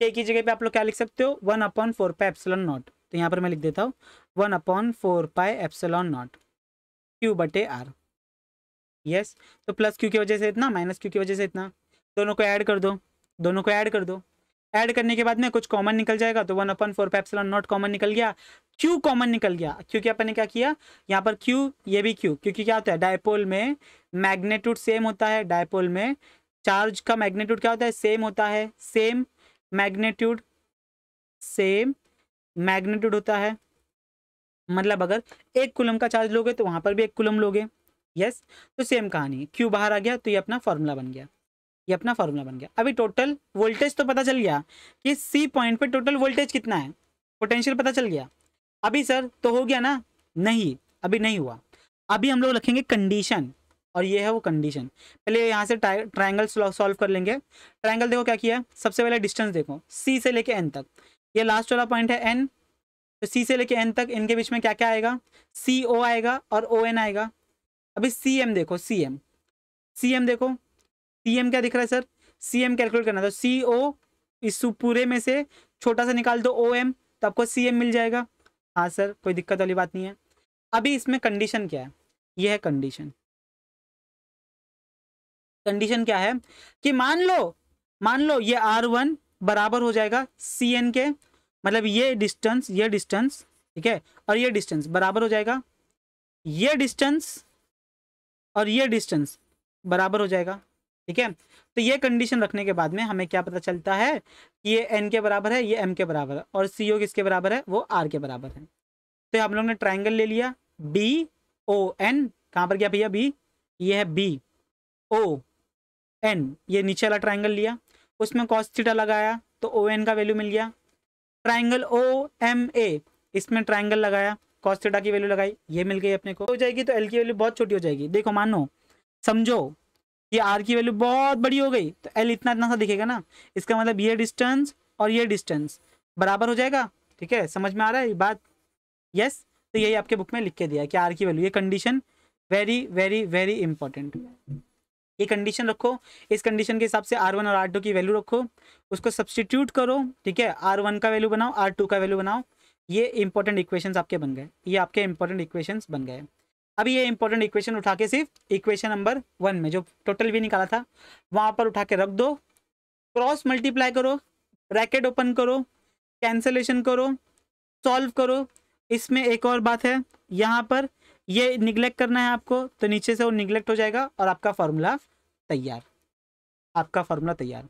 के की जगह पे आप लोग क्या लिख सकते हो one upon four pi epsilon not तो यहाँ पर मैं लिख देता हूँ one upon four pi epsilon not Q बटे आर यस तो प्लस क्यू की वजह से इतना माइनस क्यू की वजह से इतना दोनों को ऐड कर दो दोनों को ऐड कर दो ऐड करने के बाद में कुछ कॉमन निकल जाएगा तो one upon four pi epsilon not common निकल गया क्यू कॉमन निकल गया क्योंकि अपन ने क्या किया यहाँ पर क्यू ये भी क्यू क्योंकि क्या होता है डायपोल में मैग्नेट्यूड सेम होता है डायपोल में चार्ज का मैग्नेट्यूड क्या होता है सेम होता है सेम मैग्नेट्यूड सेम मैग्नेट्यूड होता है मतलब अगर एक कुलम का चार्ज लोगे तो वहां पर भी एक कुलम लोगे यस तो सेम कहानी क्यू बाहर आ गया तो ये अपना फॉर्मूला बन गया ये अपना फॉर्मूला बन गया अभी टोटल वोल्टेज तो पता चल गया कि सी पॉइंट पे टोटल वोल्टेज कितना है पोटेंशियल पता चल गया अभी सर तो हो गया ना नहीं अभी नहीं हुआ अभी हम लोग रखेंगे कंडीशन और ये है वो कंडीशन पहले यहाँ से ट्राइंगल सॉल्व कर लेंगे ट्राइंगल देखो क्या किया सबसे पहले डिस्टेंस देखो सी से लेके एन तक ये लास्ट वाला पॉइंट है एन तो सी से लेके एन तक इनके बीच में क्या क्या आएगा सी ओ आएगा और ओ एन आएगा अभी सी एम देखो सी एम सी एम देखो सीएम क्या दिख रहा है सर सीएम कैलकुलेट करना था सी ओ इस पूरे में से छोटा सा निकाल दो ओ एम तो आपको सी एम मिल जाएगा हाँ सर कोई दिक्कत वाली बात नहीं है अभी इसमें कंडीशन क्या है यह है कंडीशन कंडीशन क्या है कि मान लो मान लो ये आर वन बराबर हो जाएगा सी एन के मतलब ये डिस्टेंस ये डिस्टेंस ठीक है और ये डिस्टेंस बराबर हो जाएगा ये डिस्टेंस और ये डिस्टेंस बराबर हो जाएगा ठीक है तो ये कंडीशन रखने के बाद में हमें क्या पता चलता है कि ये एन के बराबर है ये एम के बराबर है और सी ओ किसके बराबर है वो आर के बराबर है तो हम लोग ने ट्राइंगल ले लिया बी ओ एन कहाँ पर गया भैया बी ये है बी ओ एन ये नीचे वाला ट्राइंगल लिया उसमें कॉस्टिटा लगाया तो ओ एन का वैल्यू मिल गया ट्राइंगल ओ एम ए इसमें ट्राइंगल लगाया कॉस्टिटा की वैल्यू लगाई ये मिल गई अपने को हो जाएगी तो एल की वैल्यू बहुत छोटी हो जाएगी देखो मानो समझो ये आर की वैल्यू बहुत बड़ी हो गई तो एल इतना इतना सा दिखेगा ना इसका मतलब ये डिस्टेंस और ये डिस्टेंस बराबर हो जाएगा ठीक है समझ में आ रहा है ये बात यस तो यही आपके बुक में लिख के दिया कि आर की वैल्यू ये condition very very very important ये कंडीशन रखो इस कंडीशन के हिसाब से आर वन और आर टू की वैल्यू रखो उसको सब्सटीट्यूट करो ठीक है आर वन का वैल्यू बनाओ आर टू का वैल्यू बनाओ ये इंपॉर्टेंट इक्वेशंस आपके बन गए ये आपके इंपॉर्टेंट इक्वेशंस बन गए अभी ये इंपॉर्टेंट इक्वेशन उठा के सिर्फ इक्वेशन नंबर वन में जो टोटल भी निकाला था वहां पर उठा के रख दो क्रॉस मल्टीप्लाई करो ब्रैकेट ओपन करो कैंसलेशन करो सॉल्व करो इसमें एक और बात है यहाँ पर ये निगलेक्ट करना है आपको तो नीचे से वो निगलेक्ट हो जाएगा और आपका फॉर्मूला तैयार आपका फॉर्मूला तैयार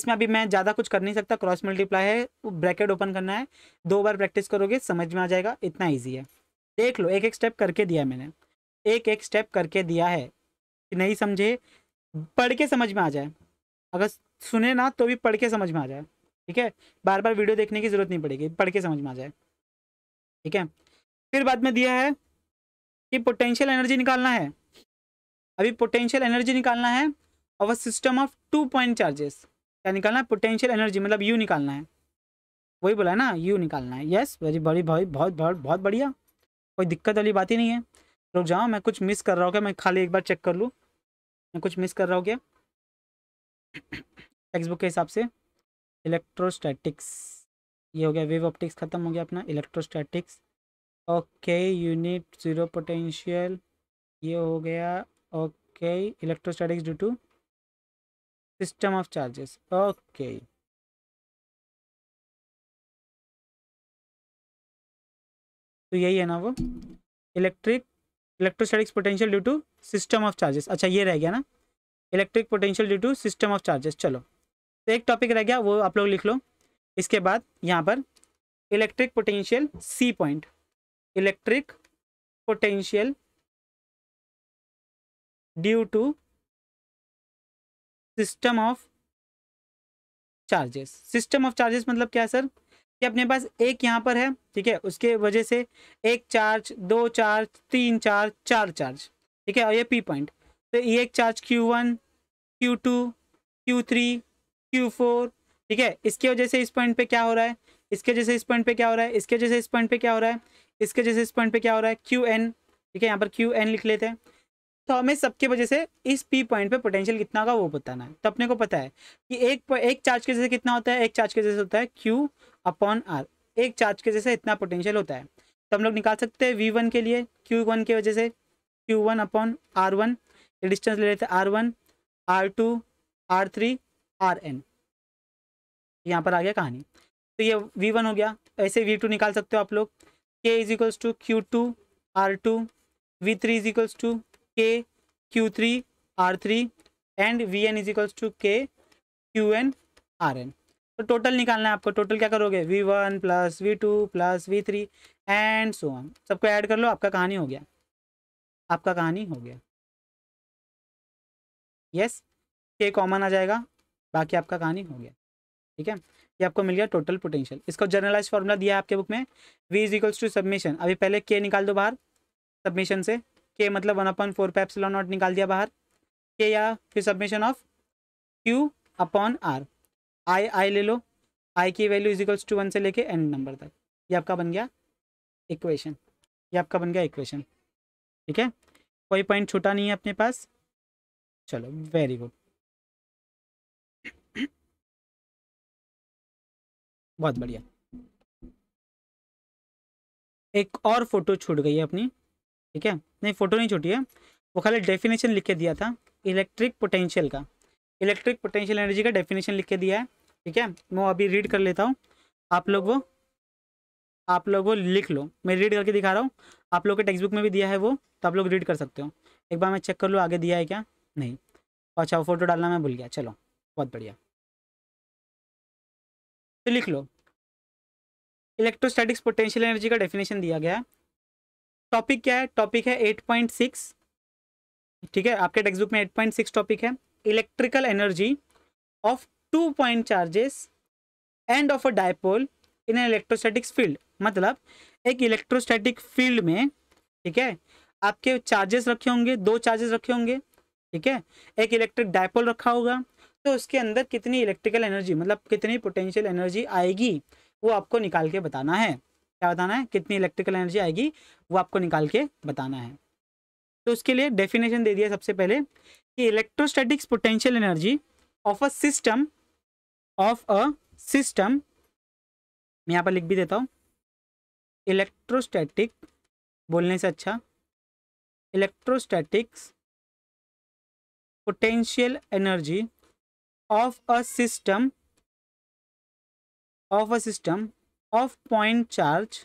इसमें अभी मैं ज़्यादा कुछ कर नहीं सकता क्रॉस मल्टीप्लाई है ब्रैकेट ओपन करना है दो बार प्रैक्टिस करोगे समझ में आ जाएगा इतना ईजी है देख लो एक एक स्टेप करके दिया मैंने एक एक स्टेप करके दिया है कि नहीं समझे पढ़ के समझ में आ जाए अगर सुने ना तो भी पढ़ के समझ में आ जाए ठीक है बार बार वीडियो देखने की जरूरत नहीं पड़ेगी पढ़ के समझ में आ जाए ठीक है फिर बाद में दिया है कि पोटेंशियल एनर्जी निकालना है अभी पोटेंशियल एनर्जी निकालना है और वह system of two point charges क्या निकालना है पोटेंशियल एनर्जी मतलब यू निकालना है वही बोला है ना यू निकालना है यस वेरी बड़ी बहुत बहुत बहुत बढ़िया कोई दिक्कत वाली बात ही नहीं है रुक जाओ मैं कुछ मिस कर रहा हूँ क्या मैं खाली एक बार चेक कर लूँ मैं कुछ मिस कर रहा हूँ क्या बुक के हिसाब से इलेक्ट्रोस्टैटिक्स ये हो गया वेव ऑप्टिक्स ख़त्म हो गया अपना electrostatics okay unit zero potential ये हो गया okay electrostatics due to system of charges okay तो यही है ना वो electric electrostatics potential due to system of charges अच्छा ये रह गया ना electric potential due to system of charges चलो तो एक टॉपिक रह गया वो आप लोग लिख लो इसके बाद यहाँ पर electric potential C point electric potential due to system of charges system of charges मतलब क्या है सर कि अपने पास एक यहाँ पर है ठीक है उसके वजह से एक चार्ज दो चार्ज तीन चार्ज चार चार्ज ठीक है और ये पी पॉइंट तो ये एक charge Q one Q two Q three Q four ठीक है इसके वजह से इस पॉइंट पे क्या हो रहा है इसके जैसे इस पॉइंट पे क्या हो रहा है इसके जैसे इस पॉइंट पे क्या हो रहा है इसके जैसे इस पॉइंट पे क्या हो रहा है क्यू एन ठीक है यहाँ पर क्यू एन लिख लेते हैं तो हमें सबके वजह से इस पी पॉइंट पे पोटेंशियल कितना का वो बताना है तो अपने को पता है कि एक एक चार्ज के जैसे कितना होता है एक चार्ज के जैसे होता है क्यू अपॉन आर एक चार्ज के जैसे इतना पोटेंशियल होता है तो हम लोग निकाल सकते हैं वी वन के लिए क्यू वन के वजह से Q one upon R one distance ले लेते हैं R one R two R three R N यहाँ पर आ गया कहानी तो ये वी वन हो गया ऐसे वी टू निकाल सकते हो आप लोग के is equals to Q two R two V three is equals to K Q three R three and V N is equals to K Q N R N तो टोटल निकालना है आपको टोटल क्या करोगे V one plus V two plus V three and so on सबको add कर लो आपका कहानी हो गया आपका कहानी हो गया यस के कॉमन आ जाएगा बाकी आपका कहानी हो गया ठीक है ये आपको मिल गया टोटल पोटेंशियल इसको जर्नलाइज फॉर्मूला दिया आपके बुक में V is equals to submission अभी पहले के निकाल दो बाहर सबमिशन से के मतलब one upon four pi epsilon not निकाल दिया बाहर के या फिर submission of Q upon R I I ले लो आई की वैल्यू इजिकल्स टू वन से लेके एंड नंबर तक ये आपका बन गया इक्वेशन ये आपका बन गया इक्वेशन ठीक है कोई पॉइंट छूटा नहीं है अपने पास चलो वेरी गुड बहुत बढ़िया एक और फोटो छूट गई है अपनी ठीक है नहीं फोटो नहीं छूटी है वो खाली डेफिनेशन लिख के दिया था इलेक्ट्रिक पोटेंशियल का इलेक्ट्रिक पोटेंशियल एनर्जी का डेफिनेशन लिख के दिया है ठीक है मैं अभी रीड कर लेता हूँ आप लोग वो आप लोग वो लिख लो मैं रीड करके दिखा रहा हूँ आप लोग के टेक्स्ट बुक में भी दिया है वो तो आप लोग रीड कर सकते हो एक बार मैं चेक कर लूँ आगे दिया है क्या नहीं अच्छा वो फोटो डालना मैं भूल गया चलो बहुत बढ़िया तो लिख लो इलेक्ट्रोस्टैटिक्स पोटेंशियल एनर्जी का डेफिनेशन दिया गया है टॉपिक क्या है टॉपिक है सिक्स ठीक है आपके टेक्स्ट बुक में सिक्स टॉपिक है electrical energy of two point charges and of a dipole in an electrostatics field मतलब एक इलेक्ट्रोस्टैटिक फील्ड में ठीक है आपके चार्जेस रखे होंगे दो चार्जेस रखे होंगे ठीक है एक इलेक्ट्रिक डायपोल रखा होगा तो उसके अंदर कितनी इलेक्ट्रिकल एनर्जी मतलब कितनी पोटेंशियल एनर्जी आएगी वो आपको निकाल के बताना है क्या बताना है कितनी इलेक्ट्रिकल एनर्जी आएगी वो आपको निकाल के बताना है तो उसके लिए डेफिनेशन दे दिया सबसे पहले कि electrostatics potential energy of a system of a system मैं यहाँ पर लिख भी देता हूँ इलेक्ट्रोस्टैटिक बोलने से अच्छा electrostatics potential energy of a system of a system of point charge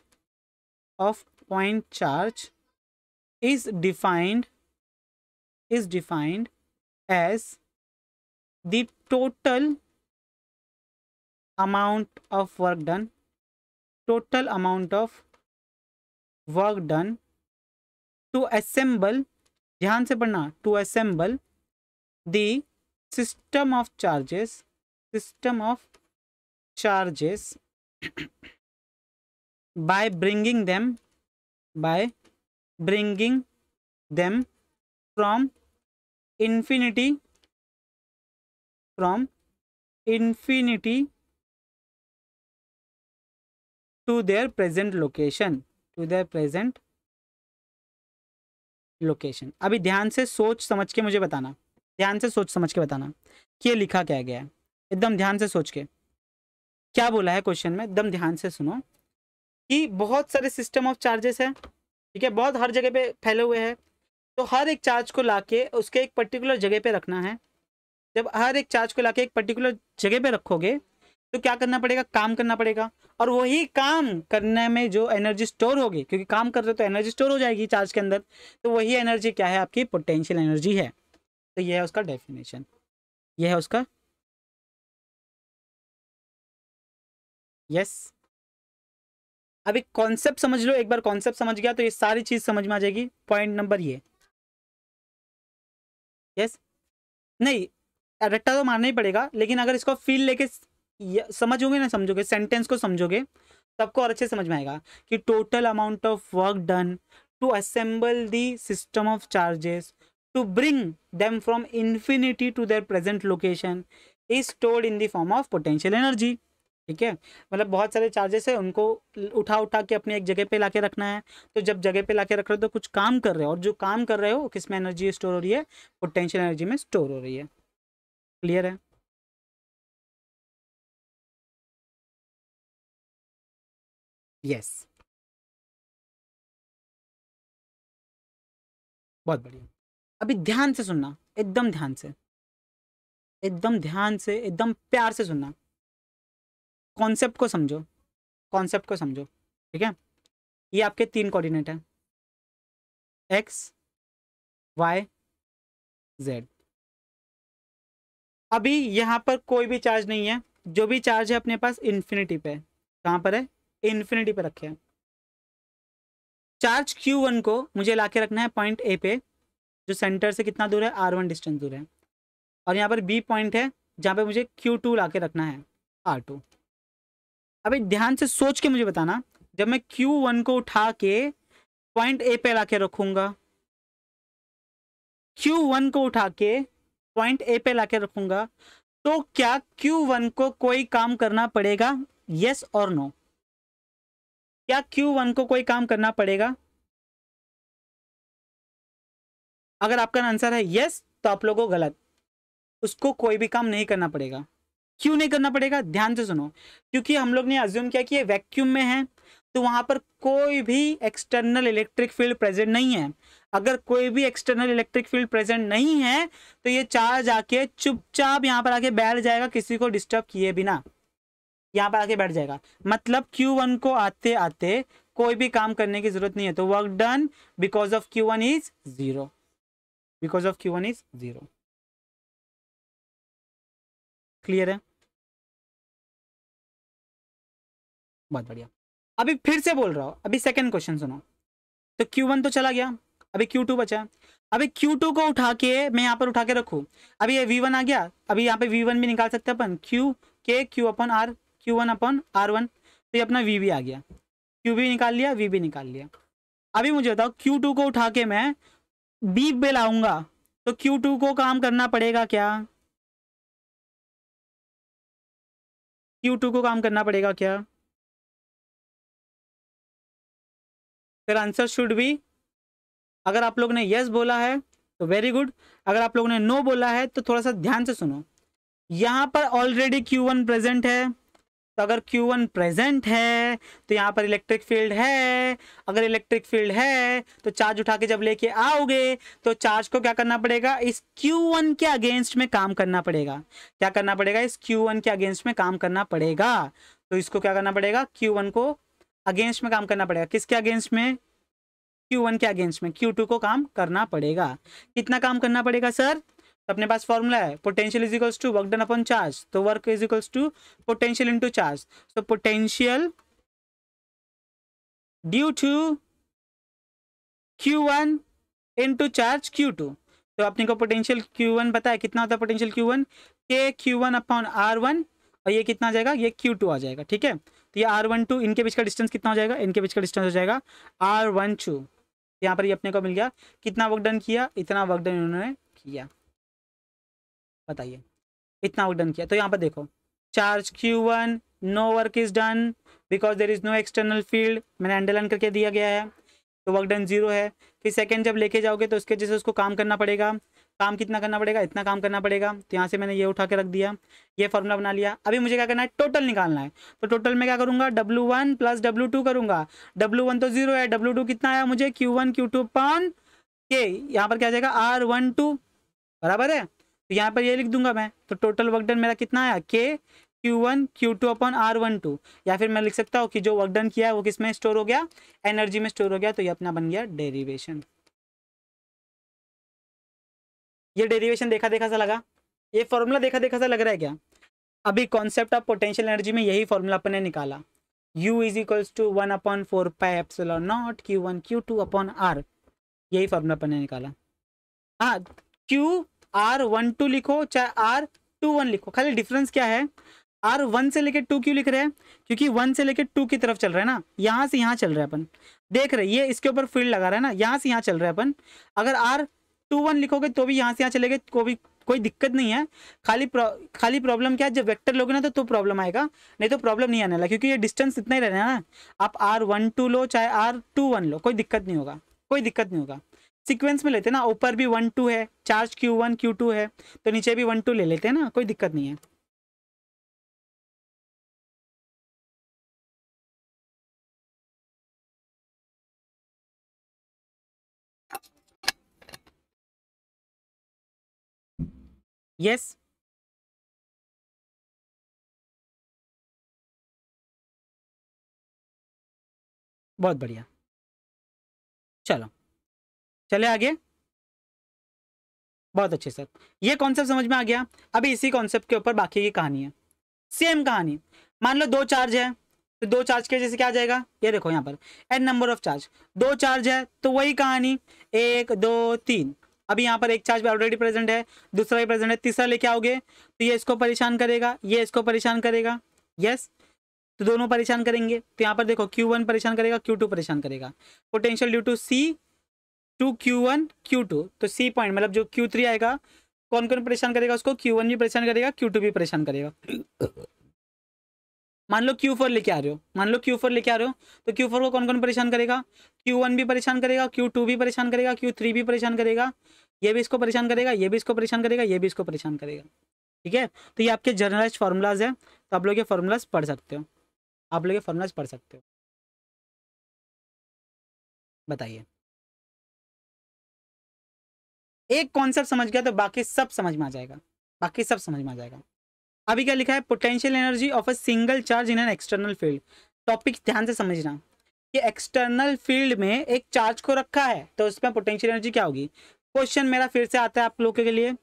of point charge is defined is defined as the total amount of work done total amount of work done to assemble ध्यान से पढ़ना to assemble the system of charges system of charges by bringing them by bringing them from infinity from infinity to their present location to their present location अभी ध्यान से सोच समझ के मुझे बताना ध्यान से सोच समझ के बताना कि ये लिखा क्या गया है एकदम ध्यान से सोच के क्या बोला है क्वेश्चन में एकदम ध्यान से सुनो कि बहुत सारे सिस्टम ऑफ चार्जेस है ठीक है बहुत हर जगह पे फैले हुए हैं तो हर एक चार्ज को लाके उसके एक पर्टिकुलर जगह पे रखना है जब हर एक चार्ज को लाके एक पर्टिकुलर जगह पे रखोगे तो क्या करना पड़ेगा काम करना पड़ेगा और वही काम करने में जो एनर्जी स्टोर होगी क्योंकि काम कर रहे हो तो एनर्जी स्टोर हो जाएगी चार्ज के अंदर तो वही एनर्जी क्या है आपकी पोटेंशियल एनर्जी है तो यह है उसका डेफिनेशन यह है उसका यस अभी अब एक कॉन्सेप्ट समझ लो एक बार कॉन्सेप्ट समझ गया तो ये सारी चीज़ समझ में आ जाएगी पॉइंट नंबर ये यस नहीं रट्टा तो मारना ही पड़ेगा लेकिन अगर इसको फील लेके समझोगे ना समझोगे सेंटेंस को समझोगे सबको और अच्छे समझ में आएगा कि total amount of work done to assemble the system of charges to bring them from infinity to their present location is stored in the form of potential energy ठीक है मतलब बहुत सारे चार्जेस है उनको उठा उठा के अपने एक जगह पे लाके रखना है तो जब जगह पे लाके रख रहे हो तो कुछ काम कर रहे हो और जो काम कर रहे हो किस में एनर्जी स्टोर हो रही है पोटेंशियल एनर्जी में स्टोर हो रही है क्लियर है यस बहुत बढ़िया अभी ध्यान से सुनना एकदम ध्यान से एकदम ध्यान से एकदम प्यार से सुनना कॉन्सेप्ट को समझो कॉन्सेप्ट को समझो ठीक है ये आपके तीन कोऑर्डिनेट हैं एक्स वाई जेड अभी यहाँ पर कोई भी चार्ज नहीं है जो भी चार्ज है अपने पास इन्फिनिटी पे कहाँ पर है इन्फिनिटी पे रखे हैं चार्ज वन को मुझे ला के रखना है पॉइंट ए पे जो सेंटर से कितना दूर है आर वन डिस्टेंस दूर है और यहाँ पर बी पॉइंट है जहाँ पे मुझे क्यू टू ला के रखना है आर टू अभी ध्यान से सोच के मुझे बताना जब मैं क्यू वन को उठा के पॉइंट ए पे लाके रखूंगा क्यू वन को उठा के पॉइंट ए पे लाके रखूंगा तो क्या वन को कोई काम करना पड़ेगा यस और नो क्या वन को कोई काम करना पड़ेगा अगर आपका आंसर है यस तो आप लोगों को गलत उसको कोई भी काम नहीं करना पड़ेगा क्यों नहीं करना पड़ेगा ध्यान से सुनो क्योंकि हम लोग ने अज्यूम किया कि ये वैक्यूम में है तो वहां पर कोई भी एक्सटर्नल इलेक्ट्रिक फील्ड प्रेजेंट नहीं है अगर कोई भी एक्सटर्नल इलेक्ट्रिक फील्ड प्रेजेंट नहीं है तो ये चार्ज आके चुपचाप यहाँ पर आके बैठ जाएगा किसी को डिस्टर्ब किए बिना यहाँ पर आके बैठ जाएगा मतलब Q1 को आते आते कोई भी काम करने की जरूरत नहीं है तो work done because of Q one is zero because of Q one is zero clear है बहुत बढ़िया अभी फिर से बोल रहा हूँ अभी सेकेंड क्वेश्चन सुनो तो Q1 तो चला गया अभी Q2 बचा अभी Q2 को उठा के मैं यहाँ पर उठा के रखूँ अभी ये V1 आ गया अभी यहाँ पे V1 भी निकाल सकते हैं अपन Q के Q अपन R Q1 अपन R1 तो ये अपना V भी आ गया Q भी निकाल लिया V भी निकाल लिया अभी मुझे बताओ Q2 को उठा के मैं B पे लाऊंगा तो Q2 को काम करना पड़ेगा क्या Q2 को काम करना पड़ेगा क्या फिर आंसर शुड बी अगर आप लोग ने यस बोला है तो वेरी गुड अगर आप लोग ने नो बोला है तो थोड़ा सा ध्यान से सुनो यहाँ पर ऑलरेडी वन प्रेजेंट है तो अगर Q1 प्रेजेंट है तो यहाँ पर इलेक्ट्रिक फील्ड है अगर इलेक्ट्रिक फील्ड है तो चार्ज उठा के जब लेके आओगे तो चार्ज को क्या करना पड़ेगा इस Q1 के अगेंस्ट में काम करना पड़ेगा क्या करना पड़ेगा इस Q1 के अगेंस्ट में काम करना पड़ेगा तो इसको क्या करना पड़ेगा Q1 को अगेंस्ट में काम करना पड़ेगा किसके अगेंस्ट में Q1 के अगेंस्ट में Q2 को काम करना पड़ेगा कितना काम करना पड़ेगा सर तो अपने पास फॉर्मूला है potential is equals to work done upon charge तो work is equals to potential into charge तो potential due to Q1 into charge Q2 तो अपने को पोटेंशियल Q1 वन बताया कितना होता है पोटेंशियल क्यू वन के Q1 अपॉन वन और ये कितना आ जाएगा ये टू आ जाएगा ठीक है ये आर वन टू इनके बीच का डिस्टेंस कितना हो जाएगा इनके बीच का डिस्टेंस हो जाएगा आर वन टू यहाँ पर ये अपने को मिल गया कितना वर्क डन किया इतना वर्क डन इन्होंने किया बताइए इतना वर्क डन किया तो यहाँ पर देखो charge Q one no work is done because there is no external field मैंने अंडरलाइन करके दिया गया है तो वर्क डन जीरो है फिर सेकेंड जब लेके जाओगे तो उसके जैसे उसको काम करना पड़ेगा काम कितना करना पड़ेगा इतना काम करना पड़ेगा तो यहाँ से मैंने ये उठा के रख दिया ये फॉर्मूला बना लिया अभी मुझे क्या करना है टोटल निकालना है तो टोटल में क्या करूँगा W one plus W two करूँगा डब्लू वन तो जीरो है डब्लू टू कितना आया मुझे क्यू वन क्यू टू पान के यहाँ पर क्या जाएगा आर वन टू बराबर है तो यहाँ पर ये लिख दूंगा मैं तो टोटल वर्क डन मेरा कितना आया K Q one Q two upon R one two या फिर मैं लिख सकता हूँ कि जो वर्क डन किया है वो किस में स्टोर हो गया एनर्जी में स्टोर हो गया तो ये अपना बन गया डेरिवेशन ये डेरिवेशन देखा देखा सा लगा ये फॉर्मूला देखा देखा सा लग रहा है क्या अभी कॉन्सेप्ट ऑफ पोटेंशियल एनर्जी में यही फॉर्मूला अपन ने निकाला U is equals to one upon four pi epsilon not Q one Q two upon R यही फॉर्मूला अपन ने निकाला हाँ Q आर वन टू लिखो चाहे आर टू वन लिखो खाली डिफरेंस क्या है आर वन से लेके टू क्यों लिख रहे हैं क्योंकि वन से लेके टू की तरफ चल रहा है ना यहाँ से यहाँ चल रहा है अपन देख रहे ये इसके ऊपर फील्ड लगा रहा है ना यहाँ से यहाँ चल रहा है अपन अगर आर टू वन लिखोगे तो भी यहाँ से यहाँ चले गए को भी कोई दिक्कत नहीं है खाली प्रौ, खाली प्रॉब्लम क्या है जब वेक्टर लोगे ना तो तो प्रॉब्लम आएगा नहीं तो प्रॉब्लम नहीं आने वाला क्योंकि ये डिस्टेंस इतना ही रहना है ना आप आर वन टू लो चाहे आर टू वन लो कोई दिक्कत नहीं होगा कोई दिक्कत नहीं होगा सिक्वेंस में लेते ना ऊपर भी वन टू है charge Q one Q two है तो नीचे भी वन टू ले लेते हैं ना कोई दिक्कत नहीं है Yes. बहुत बढ़िया चलो चले आगे बहुत अच्छे सर ये कॉन्सेप्ट समझ में आ गया अभी इसी कॉन्सेप्ट के ऊपर बाकी की कहानी है सेम कहानी मान लो दो चार्ज है तो दो चार्ज के जैसे क्या आ जाएगा ये देखो यहाँ पर एन नंबर ऑफ चार्ज दो चार्ज है तो वही कहानी एक दो तीन अभी यहाँ पर एक चार्ज भी ऑलरेडी प्रेजेंट है दूसरा भी प्रेजेंट है तीसरा लेके आओगे तो ये इसको परेशान करेगा ये इसको परेशान करेगा यस तो दोनों परेशान करेंगे तो यहाँ पर देखो Q1 परेशान करेगा Q2 परेशान करेगा potential due to C to Q one तो C पॉइंट मतलब जो Q3 आएगा कौन कौन परेशान करेगा उसको Q1 भी परेशान करेगा Q2 भी परेशान करेगा मान लो क्यू फोर लेके आ रहे हो मान लो क्यू फोर लेके आ रहे हो तो क्यू फोर को कौन कौन परेशान करेगा क्यू वन भी परेशान करेगा क्यू टू भी परेशान करेगा क्यू थ्री भी परेशान करेगा ये भी इसको परेशान करेगा ये भी इसको परेशान करेगा ये भी इसको परेशान करेगा ठीक है तो ये आपके जर्नलाइज फार्मूलाज है तो आप लोग ये फार्मूलाज पढ़ सकते हो आप लोग ये फार्मूलाज पढ़ सकते हो बताइए एक कॉन्सेप्ट समझ गया तो बाकी सब समझ में आ जाएगा बाकी सब समझ में आ जाएगा अभी क्या लिखा है potential energy of a single charge in an external field topic ध्यान से समझना कि एक्सटर्नल फील्ड में एक चार्ज को रखा है तो उसमें पोटेंशियल एनर्जी क्या होगी क्वेश्चन मेरा फिर से आता है आप लोगों के लिए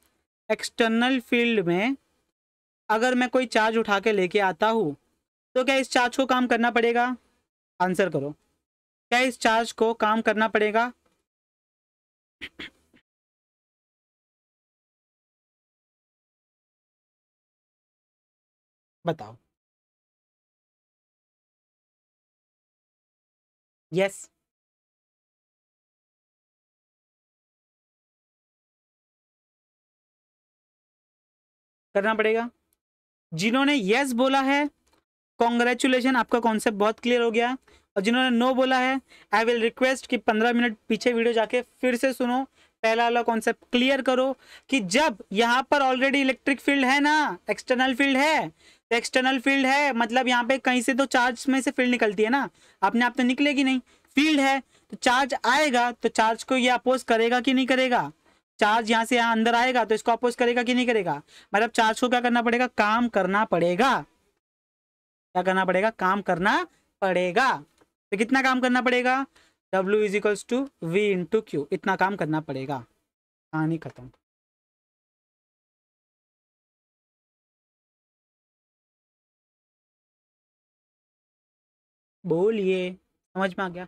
एक्सटर्नल फील्ड में अगर मैं कोई चार्ज उठा के लेके आता हूँ तो क्या इस चार्ज को काम करना पड़ेगा आंसर करो क्या इस चार्ज को काम करना पड़ेगा बताओ यस करना पड़ेगा जिन्होंने यस बोला है कॉन्ग्रेचुलेशन आपका कॉन्सेप्ट बहुत क्लियर हो गया और जिन्होंने नो बोला है आई विल रिक्वेस्ट कि पंद्रह मिनट पीछे वीडियो जाके फिर से सुनो पहला वाला कॉन्सेप्ट क्लियर करो कि जब यहां पर ऑलरेडी इलेक्ट्रिक फील्ड है ना एक्सटर्नल फील्ड है एक्सटर्नल फील्ड है मतलब यहाँ पे कहीं से तो चार्ज में से फील्ड निकलती है ना अपने आप तो निकलेगी नहीं फील्ड है तो चार्ज आएगा तो चार्ज को ये अपोज करेगा कि नहीं करेगा चार्ज यहाँ से यहाँ अंदर आएगा तो इसको अपोज करेगा कि नहीं करेगा मतलब चार्ज को क्या करना पड़ेगा काम करना पड़ेगा क्या करना पड़ेगा काम करना पड़ेगा तो कितना काम करना पड़ेगा W is equals to V into Q इतना काम करना पड़ेगा कहानी खत्म बोलिए समझ में आ गया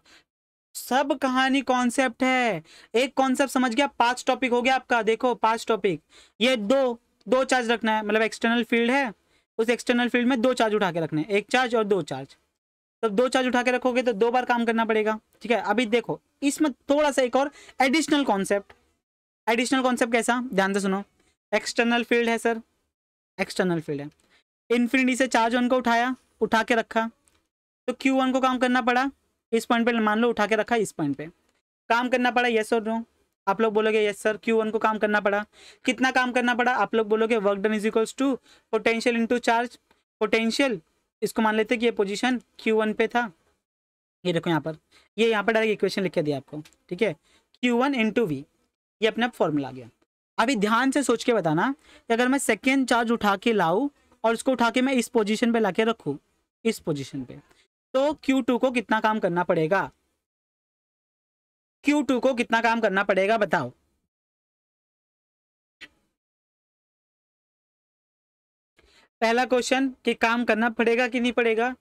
सब कहानी कॉन्सेप्ट है एक कॉन्सेप्ट समझ गया पांच टॉपिक हो गया आपका देखो पांच टॉपिक ये दो दो चार्ज रखना है मतलब एक्सटर्नल फील्ड है उस एक्सटर्नल फील्ड में दो चार्ज उठा के रखने एक चार्ज और दो चार्ज तो दो चार्ज उठा के रखोगे तो दो बार काम करना पड़ेगा ठीक है अभी देखो इसमें थोड़ा सा एक और एडिशनल कॉन्सेप्ट एडिशनल कॉन्सेप्ट कैसा ध्यान से सुनो एक्सटर्नल फील्ड है सर एक्सटर्नल फील्ड है इन्फिनिटी से चार्ज उनको उठाया उठा के रखा तो क्यू वन को काम करना पड़ा इस पॉइंट पे मान लो उठा के रखा इस पॉइंट पे काम करना पड़ा येस और नो आप लोग बोलोगे यस सर क्यू वन को काम करना पड़ा कितना काम करना पड़ा आप लोग बोलोगे work done is equals to potential into charge potential इसको मान लेते कि ये पोजिशन क्यू वन पे था ये देखो यहाँ पर ये यहाँ पर डायरेक्ट इक्वेशन लिख के दिया आपको ठीक है क्यू वन इंटू वी ये अपना फॉर्मूला आ गया अभी ध्यान से सोच के बताना कि अगर मैं सेकेंड चार्ज उठा के लाऊँ और उसको उठा के मैं इस पोजिशन पर ला के रखूँ इस पोजिशन पे तो Q2 को कितना काम करना पड़ेगा Q2 को कितना काम करना पड़ेगा बताओ पहला क्वेश्चन कि काम करना पड़ेगा कि नहीं पड़ेगा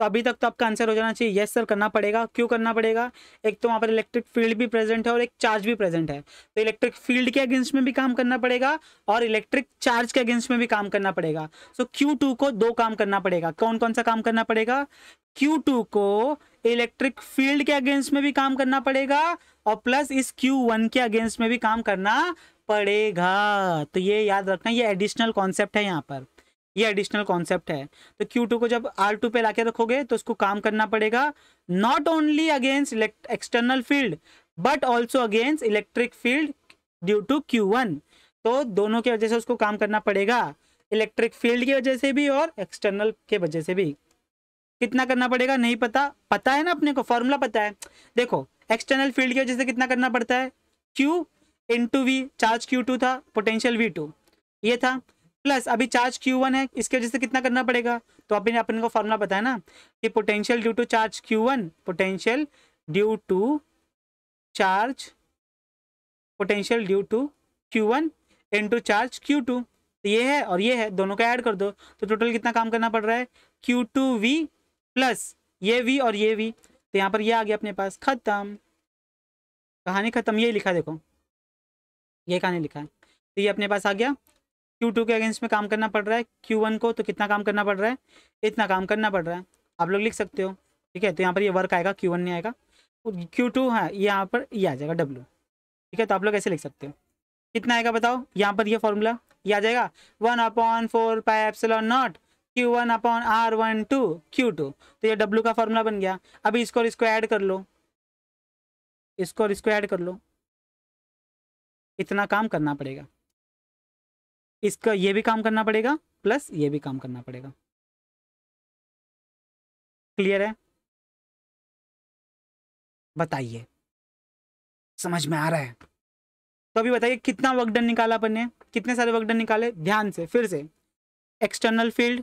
तो अभी तक तो आपका आंसर हो जाना चाहिए यस सर करना पड़ेगा क्यों करना पड़ेगा एक तो वहाँ पर इलेक्ट्रिक फील्ड भी प्रेजेंट है और एक चार्ज भी प्रेजेंट है तो इलेक्ट्रिक फील्ड के अगेंस्ट में भी काम करना पड़ेगा और इलेक्ट्रिक चार्ज के अगेंस्ट में भी काम करना पड़ेगा सो क्यू टू को दो काम करना पड़ेगा कौन कौन सा काम करना पड़ेगा क्यू टू को इलेक्ट्रिक फील्ड के अगेंस्ट में भी काम करना पड़ेगा और प्लस इस क्यू वन के अगेंस्ट में भी काम करना पड़ेगा तो ये याद रखना ये एडिशनल कॉन्सेप्ट है यहाँ पर ये एडिशनल कॉन्सेप्ट है तो Q2 को जब R2 पे लाके रखोगे तो उसको काम करना पड़ेगा not only against external field but also against electric field due to Q1 तो दोनों की वजह से उसको काम करना पड़ेगा इलेक्ट्रिक फील्ड की वजह से भी और एक्सटर्नल के वजह से भी कितना करना पड़ेगा नहीं पता पता है ना अपने को फॉर्मूला पता है देखो एक्सटर्नल फील्ड की वजह से कितना करना पड़ता है Q two V charge Q two था पोटेंशियल वी टू ये था प्लस अभी चार्ज क्यू वन है इसके वजह से कितना करना पड़ेगा तो अभी अपने को फॉर्मूला बताया ना कि potential due to charge Q one potential due to charge potential due to Q one into charge Q two तो ये है और ये है दोनों का ऐड कर दो तो टोटल कितना काम करना पड़ रहा है क्यू टू वी प्लस ये वी और ये वी तो यहाँ पर ये आ गया अपने पास खत्म कहानी खत्म ये लिखा देखो ये कहानी लिखा है तो ये अपने पास आ गया क्यू टू के अगेंस्ट में काम करना पड़ रहा है क्यू वन को तो कितना काम करना पड़ रहा है इतना काम करना पड़ रहा है आप लोग लिख सकते हो ठीक है तो यहाँ पर ये वर्क आएगा क्यू वन नहीं आएगा क्यू तो टू है यहाँ पर ये आ जाएगा डब्ल्यू ठीक है तो आप लोग ऐसे लिख सकते हो कितना आएगा बताओ यहाँ पर ये फॉर्मूला ये आ जाएगा one upon four pi epsilon not Q one upon R one two Q two तो ये डब्ल्यू का फॉर्मूला बन गया अभी इसको और इसको ऐड कर लो इसको और इसको ऐड कर लो इतना काम करना पड़ेगा इसका ये भी काम करना पड़ेगा प्लस ये भी काम करना पड़ेगा क्लियर है बताइए समझ में आ रहा है तो अभी बताइए कितना वर्क डन निकाला अपन ने कितने सारे वर्क डन निकाले ध्यान से फिर से एक्सटर्नल फील्ड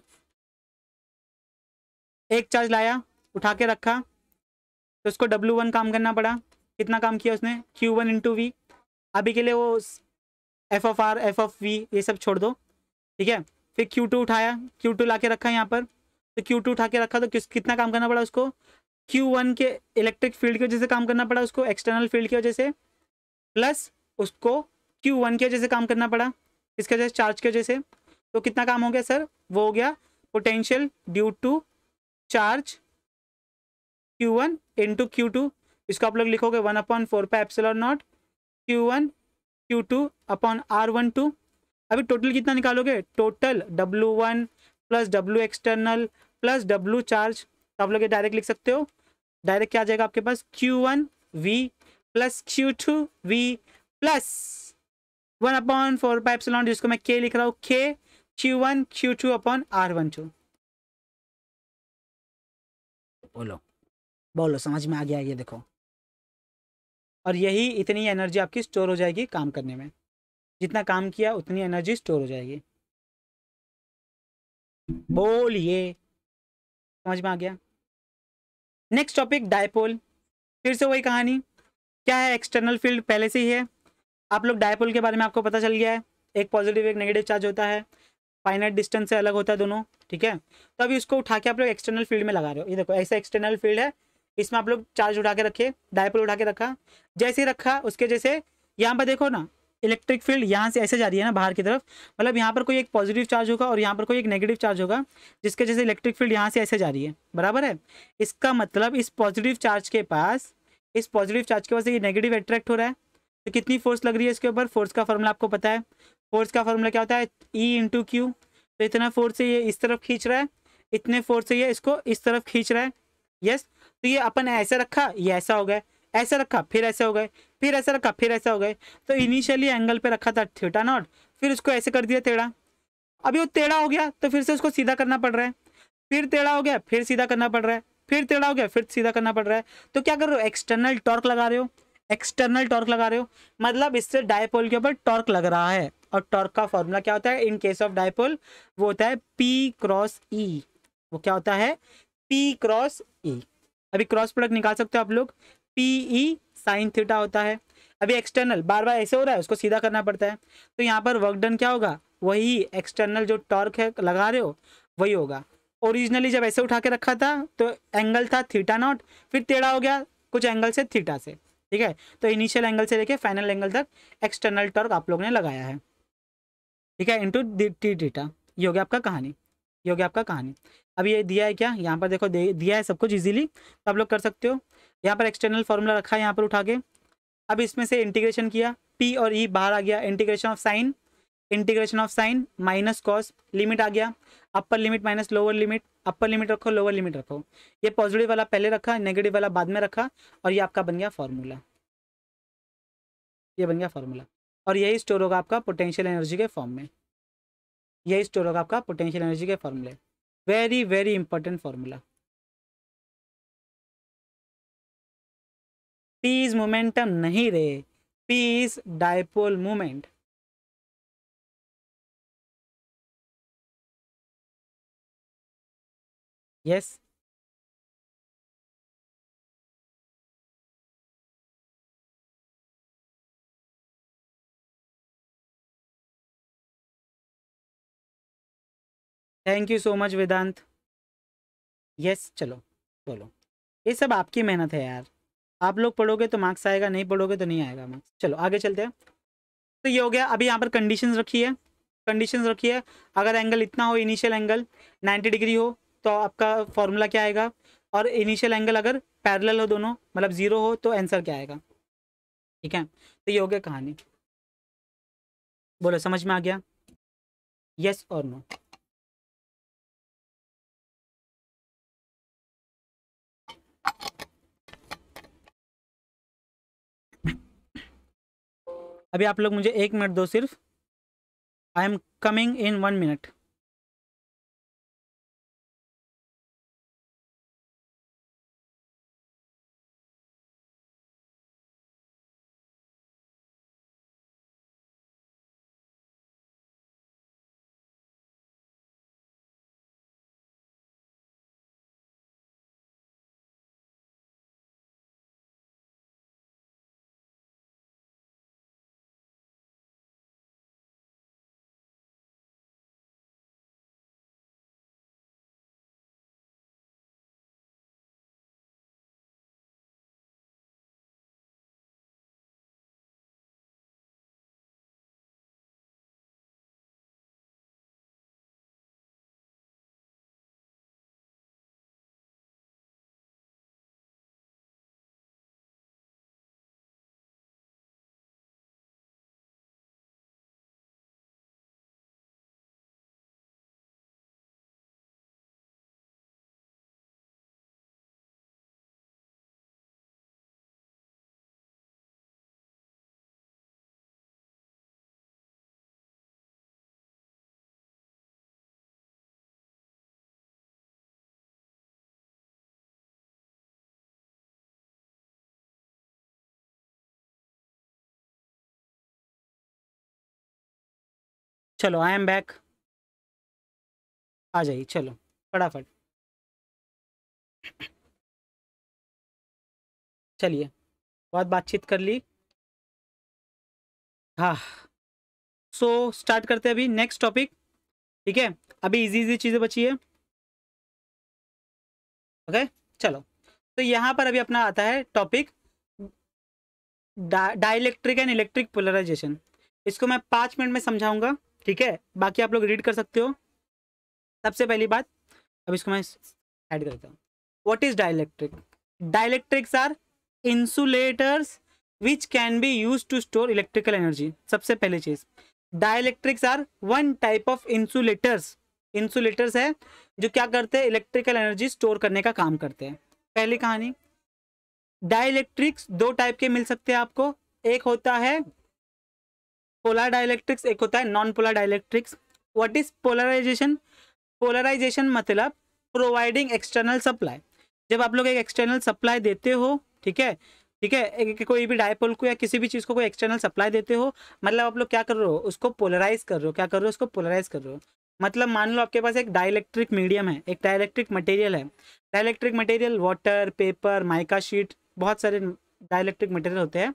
एक चार्ज लाया उठा के रखा तो उसको W1 काम करना पड़ा कितना काम किया उसने Q1 वन इंटू वी अभी के लिए वो F of R F of V ये सब छोड़ दो ठीक है फिर क्यू टू उठाया क्यू टू ला के रखा यहाँ पर तो क्यू टू उठा के रखा तो किस कितना काम करना पड़ा उसको क्यू वन के इलेक्ट्रिक फील्ड की वजह से काम करना पड़ा उसको एक्सटर्नल फील्ड की वजह से प्लस उसको क्यू वन की वजह से काम करना पड़ा इसके वजह से चार्ज की वजह से तो कितना काम हो गया सर वो हो गया potential due to charge Q one into Q two इसको आप लोग लिखोगे one upon four pi epsilon naught Q one Q two upon R one two अभी टोटल कितना निकालोगे total W one plus W external plus W charge तो आप लोग ये डायरेक्ट लिख सकते हो डायरेक्ट क्या आ जाएगा आपके पास Q one V plus Q two V plus one upon four pi epsilon जिसको मैं के लिख रहा हूँ K Q one Q two upon R one two बोलो बोलो समझ में आ गया ये देखो और यही इतनी एनर्जी आपकी स्टोर हो जाएगी काम करने में जितना काम किया उतनी एनर्जी स्टोर हो जाएगी बोलिए समझ में आ गया नेक्स्ट टॉपिक डायपोल फिर से वही कहानी क्या है एक्सटर्नल फील्ड पहले से ही है आप लोग डायपोल के बारे में आपको पता चल गया है एक पॉजिटिव एक नेगेटिव चार्ज होता है फाइनाइट डिस्टेंस से अलग होता है दोनों ठीक है तो अभी इसको उठा के आप लोग एक्सटर्नल फील्ड में लगा रहे हो ये देखो ऐसा एक्सटर्नल फील्ड है इसमें आप लोग चार्ज उठा के रखे डायपोल उठा के रखा जैसे ही रखा उसके जैसे यहाँ पर देखो ना इलेक्ट्रिक फील्ड यहाँ से ऐसे जा रही है ना बाहर की तरफ मतलब यहाँ पर कोई एक पॉजिटिव चार्ज होगा और यहाँ पर कोई एक नेगेटिव चार्ज होगा जिसके जैसे इलेक्ट्रिक फील्ड यहाँ से ऐसे जा रही है बराबर है इसका मतलब इस पॉजिटिव चार्ज के पास इस पॉजिटिव चार्ज के पास ये नेगेटिव अट्रैक्ट हो रहा है तो कितनी फोर्स लग रही है इसके ऊपर फोर्स का फॉर्मूला आपको पता है फोर्स का फॉर्मूला क्या होता है ई इंटू क्यू तो इतना फोर्स से ये इस तरफ खींच रहा है इतने फोर्स से ये इसको इस तरफ खींच रहा है यस yes? तो ये अपन ऐसे रखा ये ऐसा हो गया ऐसे रखा फिर ऐसे हो गए फिर ऐसे रखा फिर ऐसे हो गए तो इनिशियली एंगल पे रखा था थीटा नॉट फिर उसको ऐसे कर दिया टेढ़ा अभी वो टेढ़ा हो गया तो फिर से उसको सीधा करना पड़ रहा है फिर टेढ़ा हो गया फिर सीधा करना पड़ रहा है फिर टेढ़ा हो गया फिर सीधा करना पड़ रहा है तो क्या कर रहे हो एक्सटर्नल टॉर्क लगा रहे हो एक्सटर्नल टॉर्क लगा रहे हो मतलब इससे डायपोल के ऊपर टॉर्क लग रहा है और टॉर्क का फॉर्मूला क्या होता है इन केस ऑफ डायपोल वो होता है पी क्रॉस ई वो क्या होता है पी क्रॉस ई अभी क्रॉस प्रोडक्ट निकाल सकते हो आप लोग पी ई साइन थीटा होता है अभी एक्सटर्नल बार बार ऐसे हो रहा है उसको सीधा करना पड़ता है तो यहाँ पर वर्क डन क्या होगा वही एक्सटर्नल जो टॉर्क है लगा रहे हो वही होगा ओरिजिनली जब ऐसे उठा के रखा था तो एंगल था थीटा नॉट फिर टेढ़ा हो गया कुछ एंगल से थीटा से ठीक है तो इनिशियल एंगल से लेके फाइनल एंगल तक एक्सटर्नल टॉर्क आप लोग ने लगाया है ठीक है इंटू टी डीटा ये हो गया आपका कहानी ये हो गया आपका कहानी अब ये दिया है क्या यहाँ पर देखो दे, दिया है सब कुछ इजीली तो आप लोग कर सकते हो यहाँ पर एक्सटर्नल फॉर्मूला रखा है यहाँ पर उठा के अब इसमें से इंटीग्रेशन किया पी और ई e बाहर आ गया integration of sine integration of sine minus cos limit आ गया upper limit minus lower limit upper limit रखो लोअर लिमिट रखो ये पॉजिटिव वाला पहले रखा नेगेटिव वाला बाद में रखा और ये आपका बन गया फॉर्मूला ये बन गया फॉर्मूला और यही स्टोर होगा आपका पोटेंशियल एनर्जी के फॉर्म में यही स्टोर होगा आपका पोटेंशियल एनर्जी के फॉर्मूले very very important formula P is momentum नहीं रहे P is dipole moment yes thank you so much Vedant yes चलो बोलो ये सब आपकी मेहनत है यार आप लोग पढ़ोगे तो मार्क्स आएगा नहीं पढ़ोगे तो नहीं आएगा मार्क्स चलो आगे चलते हैं तो ये हो गया अभी यहाँ पर कंडीशन रखी है कंडीशन रखी है अगर एंगल इतना हो इनिशियल एंगल 90 डिग्री हो तो आपका फॉर्मूला क्या आएगा और इनिशियल एंगल अगर पैरेलल हो दोनों मतलब ज़ीरो हो तो आंसर क्या आएगा ठीक है तो ये हो गया कहानी बोलो समझ में आ गया यस और नो अभी आप लोग मुझे एक मिनट दो सिर्फ I am coming in one minute चलो आई एम बैक आ जाइए चलो फटाफट चलिए बहुत बातचीत कर ली हाँ सो so, स्टार्ट करते हैं अभी नेक्स्ट टॉपिक ठीक है अभी इजी इजी चीज़ें बची है ओके चलो तो यहाँ पर अभी अपना आता है topic dielectric and electric polarization इसको मैं पाँच मिनट में समझाऊंगा ठीक है बाकी आप लोग रीड कर सकते हो सबसे पहली बात अब इसको मैं ऐड करता हूँ what is dielectric dielectrics are insulators which can be use to store electrical energy सबसे पहले चीज dielectrics are one type of insulators insulators है जो क्या करते हैं इलेक्ट्रिकल एनर्जी स्टोर करने का काम करते हैं पहली कहानी डायलैक्ट्रिक्स दो टाइप के मिल सकते हैं आपको एक होता है पोलर डायलेक्ट्रिक्स एक होता है non polar dielectrics what is polarization polarization मतलब प्रोवाइडिंग एक्सटर्नल सप्लाई जब आप लोग एक एक्सटर्नल सप्लाई देते हो ठीक है ठीक है एक कोई भी डायपोल को या किसी भी चीज़ को कोई एक्सटर्नल सप्लाई देते हो मतलब आप लोग क्या कर रहे हो उसको पोलराइज कर रहे हो क्या कर रहे हो उसको पोलराइज कर रहे हो मतलब मान लो आपके पास एक डायलैक्ट्रिक मीडियम है एक डायलैक्ट्रिक मटेरियल है dielectric material water paper mica sheet बहुत सारे डायलैक्ट्रिक मटेरियल होते हैं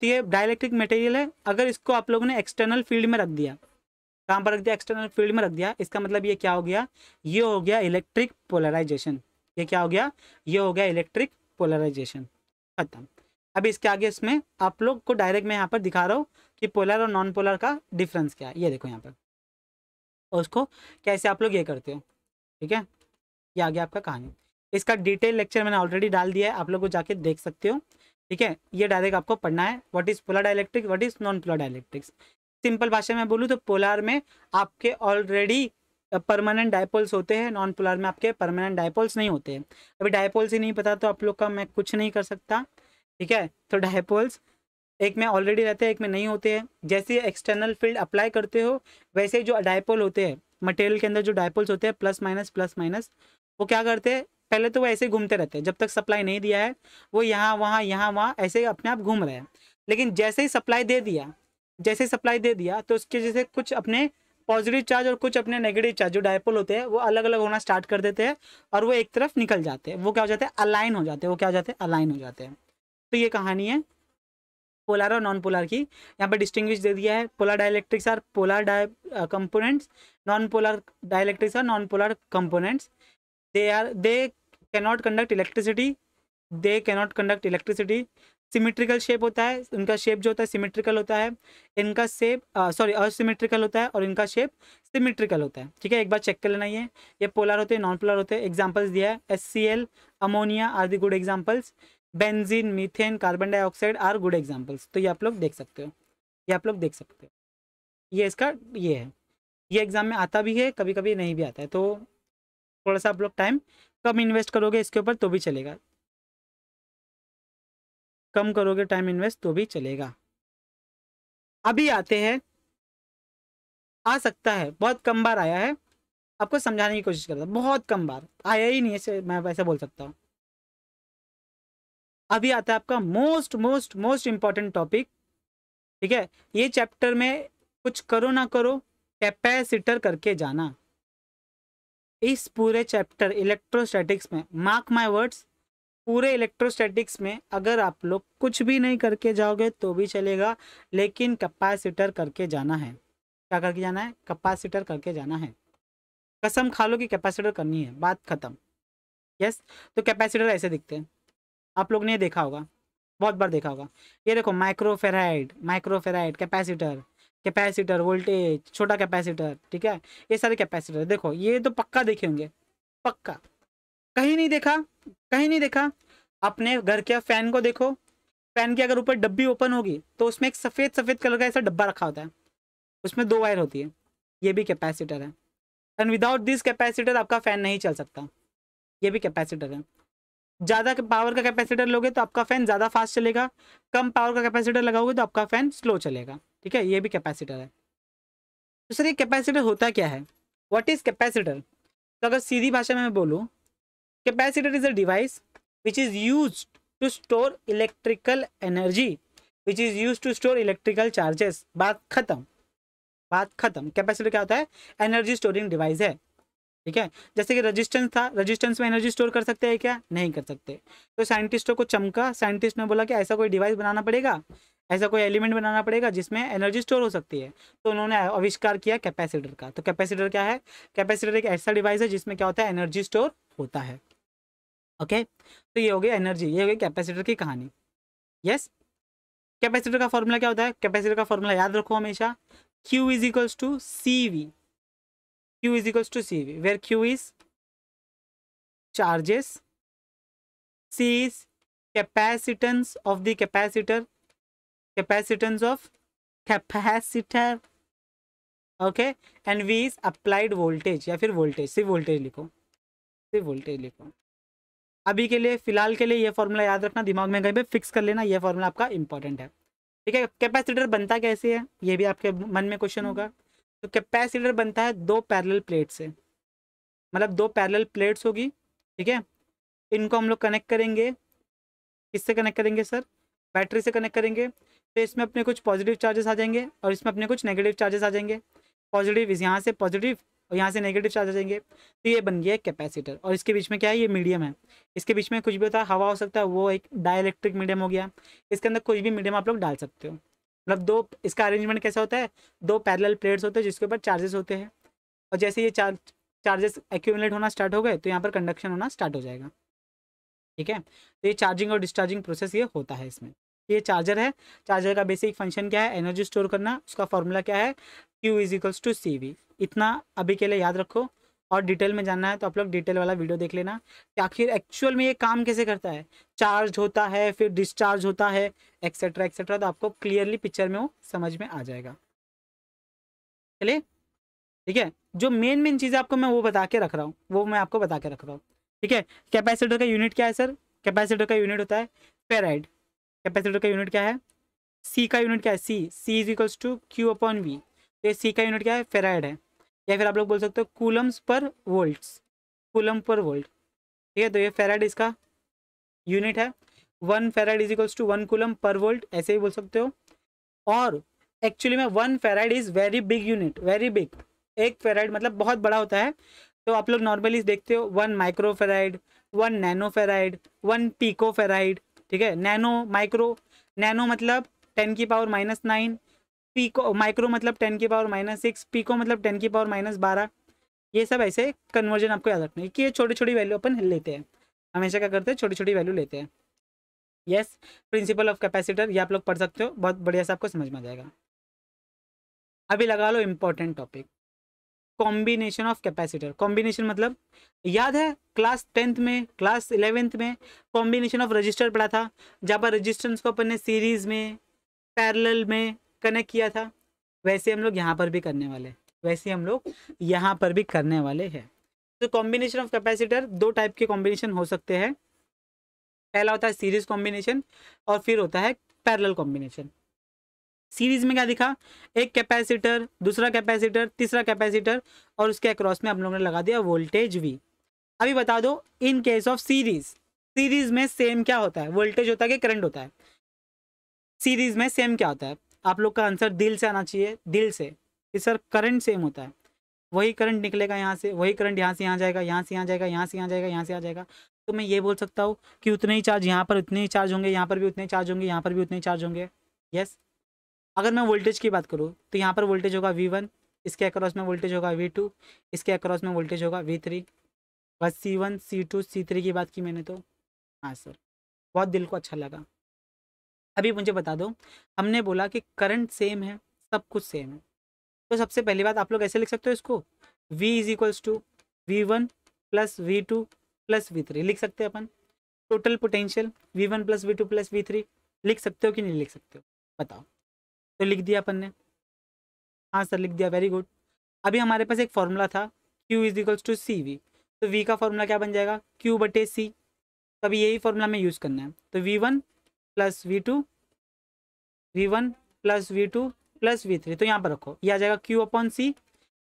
तो ये डायलैक्ट्रिक मटेरियल है अगर इसको आप लोगों ने एक्सटर्नल फील्ड में रख दिया कहाँ पर रख दिया एक्सटर्नल फील्ड में रख दिया इसका मतलब ये क्या हो गया ये हो गया इलेक्ट्रिक पोलराइजेशन ये क्या हो गया ये हो गया इलेक्ट्रिक पोलराइजेशन खत्म अब इसके आगे इसमें आप लोग को डायरेक्ट मैं यहाँ पर दिखा रहा हूँ कि पोलर और नॉन पोलर का डिफरेंस क्या है ये देखो यहाँ पर और उसको कैसे आप लोग ये करते हो ठीक है ये आ गया आपका कहानी इसका डिटेल लेक्चर मैंने ऑलरेडी डाल दिया है आप लोग को जाके देख सकते हो ठीक है ये डायरेक्ट आपको पढ़ना है what is polar dielectric what is non polar dielectrics simple भाषा में बोलूँ तो पोलार में आपके ऑलरेडी परमानेंट डायपोल्स होते हैं नॉन पोलार में आपके परमानेंट डायपोल्स नहीं होते हैं अभी डायपोल्स ही नहीं पता तो आप लोग का मैं कुछ नहीं कर सकता ठीक है तो डायपोल्स एक में ऑलरेडी रहते हैं एक में नहीं होते हैं जैसे एक्सटर्नल फील्ड अप्लाई करते हो वैसे जो डायपोल होते हैं मटेरियल के अंदर जो डायपोल्स होते हैं प्लस माइनस प्लस माइनस वो क्या करते हैं पहले तो वो ऐसे घूमते रहते हैं जब तक सप्लाई नहीं दिया है वो यहाँ वहाँ यहाँ वहाँ ऐसे अपने आप घूम रहे हैं लेकिन जैसे ही सप्लाई दे दिया जैसे ही सप्लाई दे दिया तो उसके जैसे कुछ अपने पॉजिटिव चार्ज और कुछ अपने नेगेटिव चार्ज जो डायपोल होते हैं वो अलग अलग होना स्टार्ट कर देते हैं और वो एक तरफ निकल जाते हैं वो क्या हो जाते हैं अलाइन हो जाते हैं वो क्या हो जाते हैं अलाइन हो जाते हैं तो ये कहानी है पोलर और नॉन पोलर की यहाँ पर डिस्टिंग्विश दे दिया है पोलर डायलैक्ट्रिक्स आर पोलर डाय components non polar dielectrics are non polar components they are they cannot conduct electricity they cannot conduct electricity symmetrical shape होता है उनका शेप जो होता है सिमेट्रिकल होता है इनका शेप सॉरी असिमेट्रिकल होता है और इनका शेप सिमेट्रिकल होता है ठीक है एक बार चेक कर लेना ये ये पोलर होते हैं नॉन पोलर होते हैं एग्जांपल्स दिया है S C L ammonia are the good examples benzene methane carbon dioxide are good examples तो ये आप लोग देख सकते हो ये आप लोग देख सकते हो ये इसका ये है ये एग्ज़ाम में आता भी है कभी कभी नहीं भी आता है तो थोड़ा सा आप लोग टाइम कम इन्वेस्ट करोगे इसके ऊपर तो भी चलेगा कम करोगे टाइम इन्वेस्ट तो भी चलेगा अभी आते हैं आ सकता है बहुत कम बार आया है आपको समझाने की कोशिश करता बहुत कम बार आया ही नहीं है मैं वैसे बोल सकता हूँ अभी आता है आपका most most most important topic ठीक है ये चैप्टर में कुछ करो ना करो कैपेसिटर करके जाना इस पूरे चैप्टर इलेक्ट्रोस्टैटिक्स में मार्क माई वर्ड्स पूरे इलेक्ट्रोस्टैटिक्स में अगर आप लोग कुछ भी नहीं करके जाओगे तो भी चलेगा लेकिन कैपेसिटर करके जाना है क्या करके जाना है कैपेसिटर करके जाना है कसम खा लो कि कैपेसिटर करनी है बात ख़त्म यस तो कैपेसिटर ऐसे दिखते हैं आप लोग ने देखा होगा बहुत बार देखा होगा ये देखो microfarad microfarad capacitor capacitor voltage छोटा कैपेसिटर ठीक है ये सारे कैपेसिटर देखो ये तो पक्का देखे होंगे पक्का कहीं नहीं देखा कहीं नहीं देखा अपने घर के फैन को देखो फैन की अगर ऊपर डब्बी ओपन होगी तो उसमें एक सफ़ेद सफ़ेद कलर का ऐसा डब्बा रखा होता है उसमें दो वायर होती है ये भी कैपेसिटर है एंड विदाउट दिस कैपेसिटर आपका फ़ैन नहीं चल सकता ये भी कैपेसिटर है ज़्यादा पावर का कैपेसिटर लोगे तो आपका फ़ैन ज़्यादा फास्ट चलेगा कम पावर का कैपेसिटर लगाओगे तो आपका फ़ैन स्लो चलेगा ठीक है ये भी कैपेसिटर है तो सर ये कैपेसिटर होता क्या है व्हाट इज़ कैपेसिटर तो अगर सीधी भाषा में मैं बोलूँ capacitor is a device which is use to store electrical energy which is use to store electrical charges बात खत्म बात खत्म कैपेसिटर क्या होता है एनर्जी स्टोरिंग डिवाइस है ठीक है जैसे कि रजिस्टेंस था रजिस्टेंस में एनर्जी स्टोर कर सकते हैं क्या नहीं कर सकते तो साइंटिस्टों को चमका साइंटिस्ट ने बोला कि ऐसा कोई डिवाइस बनाना पड़ेगा ऐसा कोई एलिमेंट बनाना पड़ेगा जिसमें एनर्जी स्टोर हो सकती है तो उन्होंने आविष्कार किया कैपेसिटर का तो कैपेसिटर क्या है कैपेसिटर एक ऐसा डिवाइस है जिसमें क्या होता है एनर्जी स्टोर होता है ओके तो ये हो गया एनर्जी ये हो गई कैपेसिटर की कहानी यस कैपेसिटर का फॉर्मूला क्या होता है कैपेसिटर का फॉर्मूला याद रखो हमेशा Q is equals to C V Q is equals to CV, where Q is charges, C is capacitance of the capacitor, capacitance of capacitor, okay, and V is applied voltage या फिर voltage, सिर्फ voltage लिखो, सिर्फ voltage लिखो. अभी के लिए फिलहाल के लिए ये फॉर्मूला याद रखना दिमाग में कहीं पे फिक्स कर लेना ये फॉर्मूला आपका इंपॉर्टेंट है ठीक है कैपेसिटर बनता कैसे है ये भी आपके मन में क्वेश्चन होगा तो कैपेसिटर बनता है दो पैरेलल प्लेट से मतलब दो पैरेलल प्लेट्स होगी ठीक है इनको हम लोग कनेक्ट करेंगे किससे कनेक्ट करेंगे सर बैटरी से कनेक्ट करेंगे तो इसमें अपने कुछ पॉजिटिव चार्जेस आ जाएंगे और इसमें अपने कुछ नेगेटिव चार्जेस आ जाएंगे पॉजिटिव इस यहाँ से पॉजिटिव और यहाँ से नेगेटिव चार्ज आ जाएंगे तो ये बन गया कैपेसिटर और इसके बीच में क्या है ये मीडियम है इसके बीच में कुछ भी होता है हवा हो सकता है वो एक डाई मीडियम हो गया इसके अंदर कुछ भी मीडियम आप लोग डाल सकते हो मतलब दो इसका अरेंजमेंट कैसा होता है दो पैरेलल प्लेट्स होते हैं जिसके ऊपर चार्जेस होते हैं और जैसे ये चार्ज चार्जेस एक्यूमुलेट होना स्टार्ट हो गए तो यहाँ पर कंडक्शन होना स्टार्ट हो जाएगा ठीक है तो ये चार्जिंग और डिस्चार्जिंग प्रोसेस ये होता है इसमें तो ये चार्जर है चार्जर का बेसिक फंक्शन क्या है एनर्जी स्टोर करना उसका फॉर्मूला क्या है Q is equals to C V इतना अभी के लिए याद रखो और डिटेल में जानना है तो आप लोग डिटेल वाला वीडियो देख लेना कि आखिर एक्चुअल में ये काम कैसे करता है चार्ज होता है फिर डिस्चार्ज होता है एक्सेट्रा एक्सेट्रा तो आपको क्लियरली पिक्चर में वो समझ में आ जाएगा चलिए ठीक है जो मेन मेन चीज़ें आपको मैं वो बता के रख रहा हूँ वो मैं आपको बता के रख रहा हूँ ठीक है कैपेसिटर का यूनिट क्या है सर कैपेसिटर का यूनिट होता है फेराइड कैपेसिटर का यूनिट क्या है सी का यूनिट क्या है C C is equals to Q upon V तो ये सी का यूनिट क्या है फेराइड है या फिर आप लोग बोल सकते हो कूलम्स पर वोल्ट्स कूलम पर वोल्ट ठीक है तो ये फेराड इसका यूनिट है one farad is equals to one coulomb per volt ऐसे ही बोल सकते हो और एक्चुअली में one farad is very big unit very big एक फेराइड मतलब बहुत बड़ा होता है तो आप लोग नॉर्मली देखते हो one micro farad one nano farad one pico farad ठीक है नैनो माइक्रो नैनो मतलब टेन की power minus nine pico micro मतलब टेन की पावर माइनस सिक्स पीको मतलब टेन की पावर माइनस बारह ये सब ऐसे कन्वर्जन आपको याद रखना है कि ये छोटी छोटी वैल्यू अपन लेते हैं हमेशा क्या करते हैं छोटी छोटी वैल्यू लेते हैं यस प्रिंसिपल ऑफ कैपेसिटर ये आप लोग पढ़ सकते हो बहुत बढ़िया से आपको समझ में आ जाएगा अभी लगा लो important topic combination of capacitor combination मतलब याद है क्लास टेंथ में क्लास इलेवेंथ में कॉम्बिनेशन ऑफ रजिस्टर पढ़ा था जहाँ पर रजिस्टेंस को अपन ने सीरीज में पैरल में कनेक्ट किया था वैसे हम लोग यहाँ पर भी करने वाले वैसे हम लोग यहाँ पर भी करने वाले हैं तो कॉम्बिनेशन ऑफ कैपेसिटर दो टाइप के कॉम्बिनेशन हो सकते हैं पहला होता है सीरीज कॉम्बिनेशन और फिर होता है पैरेलल कॉम्बिनेशन सीरीज में क्या दिखा एक कैपेसिटर दूसरा कैपेसिटर तीसरा कैपेसिटर और उसके अक्रॉस में हम लोगों ने लगा दिया वोल्टेज वी अभी बता दो in case of series series में सेम क्या होता है वोल्टेज होता है कि करंट होता है सीरीज में सेम क्या होता है आप लोग का आंसर दिल से आना चाहिए दिल से कि सर करंट सेम होता है वही करंट निकलेगा यहाँ से वही करंट यहाँ से यहाँ जाएगा यहाँ से यहाँ जाएगा यहाँ से यहाँ जाएगा यहाँ से आ जाएगा तो मैं ये बोल सकता हूँ कि उतने ही चार्ज यहाँ पर उतने ही चार्ज होंगे यहाँ पर भी उतने चार्ज होंगे यहाँ पर भी उतने चार्ज होंगे यस अगर मैं वोल्टेज की बात करूँ तो यहाँ पर वोल्टेज होगा वी वन इसके अक्रॉस में वोल्टेज होगा वी टू इसके अक्रॉस में वोल्टेज होगा वी थ्री बस C one C two C three की बात की मैंने तो हाँ सर बहुत दिल को अच्छा लगा अभी मुझे बता दो हमने बोला कि करंट सेम है सब कुछ सेम है तो सबसे पहली बात आप लोग ऐसे लिख सकते हो इसको v is equals to V one plus V two plus V three लिख सकते हैं अपन total potential V one plus V two plus V three लिख सकते हो कि नहीं लिख सकते हो बताओ तो लिख दिया अपन ने हाँ सर लिख दिया वेरी गुड अभी हमारे पास एक फॉर्मूला था Q is equals to C V तो V का फॉर्मूला क्या बन जाएगा Q बटे सी तो अभी यही फॉर्मूला में यूज़ करना है तो V1 plus V two V one plus V two plus V three तो यहाँ पर रखो ये आ जाएगा क्यू अपॉन सी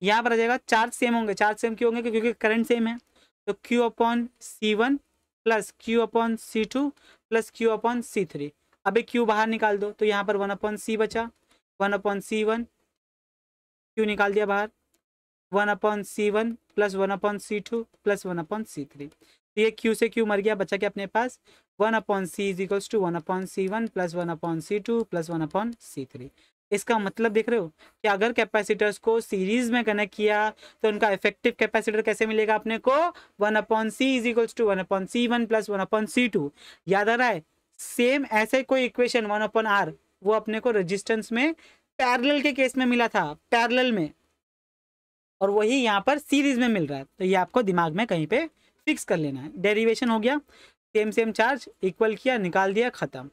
यहाँ पर आ जाएगा चार्ज सेम होंगे चार्ज सेम क्यों होंगे क्योंकि करंट सेम है तो Q upon C one plus Q upon C two plus Q upon C three अभी क्यू बाहर निकाल दो तो यहाँ पर वन अपॉन सी बचा one upon C one Q निकाल दिया बाहर one upon C one plus one upon C two plus one upon C three तो ये क्यू से क्यू मर गया बचा के अपने पास one upon C is equals to one upon C one plus one upon C two plus one upon C three इसका मतलब देख रहे हो कि अगर कैपेसिटर्स को सीरीज में कनेक्ट किया तो उनका इफेक्टिव कैपेसिटर कैसे मिलेगा अपने को one upon C is equals to one upon C one plus one upon C two याद आ रहा है सेम ऐसे कोई इक्वेशन वन अपॉन आर वो अपने को रेजिस्टेंस में पैरेलल के केस में मिला था पैरेलल में और वही यहाँ पर सीरीज में मिल रहा है तो ये आपको दिमाग में कहीं पे फिक्स कर लेना है डेरिवेशन हो गया सेम सेम चार्ज इक्वल किया निकाल दिया ख़त्म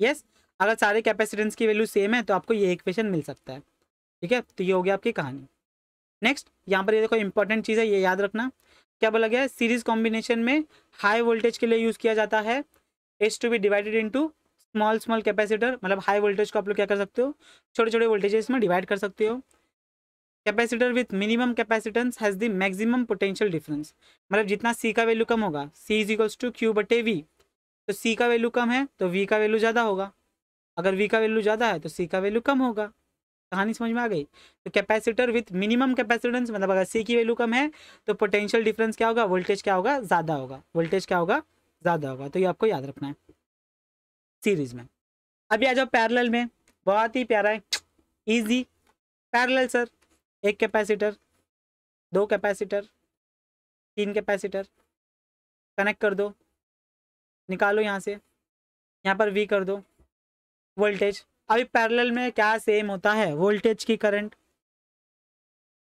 यस अगर सारे कैपेसिटेंस की वैल्यू सेम है तो आपको ये इक्वेशन मिल सकता है ठीक है तो ये हो गया आपकी कहानी नेक्स्ट यहाँ पर ये देखो इंपॉर्टेंट चीज़ है ये याद रखना क्या बोला गया सीरीज कॉम्बिनेशन में हाई वोल्टेज के लिए यूज़ किया जाता है as to be divided into small small capacitor मतलब हाई वोल्टेज को आप लोग क्या कर सकते हो छोटे छोटे वोल्टेजेस में डिवाइड कर सकते हो capacitor with minimum capacitance has the maximum potential difference मतलब जितना सी का वैल्यू कम होगा C is equals to Q बटे वी तो सी का वैल्यू कम है तो वी का वैल्यू ज़्यादा होगा अगर वी का वैल्यू ज़्यादा है तो सी का वैल्यू कम होगा कहानी समझ में आ गई तो कैपेसिटर विथ मिनिमम कैपेसिटेंस मतलब अगर सी की वैल्यू कम है तो पोटेंशियल डिफरेंस क्या होगा वोल्टेज क्या होगा ज़्यादा होगा वोल्टेज क्या होगा ज़्यादा होगा तो ये आपको याद रखना है सीरीज में अभी आ जाओ पैरल में बहुत ही प्यारा है ईजी पैरल सर एक कैपेसिटर दो कैपेसिटर तीन कैपेसिटर कनेक्ट कर दो निकालो यहाँ से यहाँ पर वी कर दो वोल्टेज अभी पैरेलल में क्या सेम होता है वोल्टेज की करंट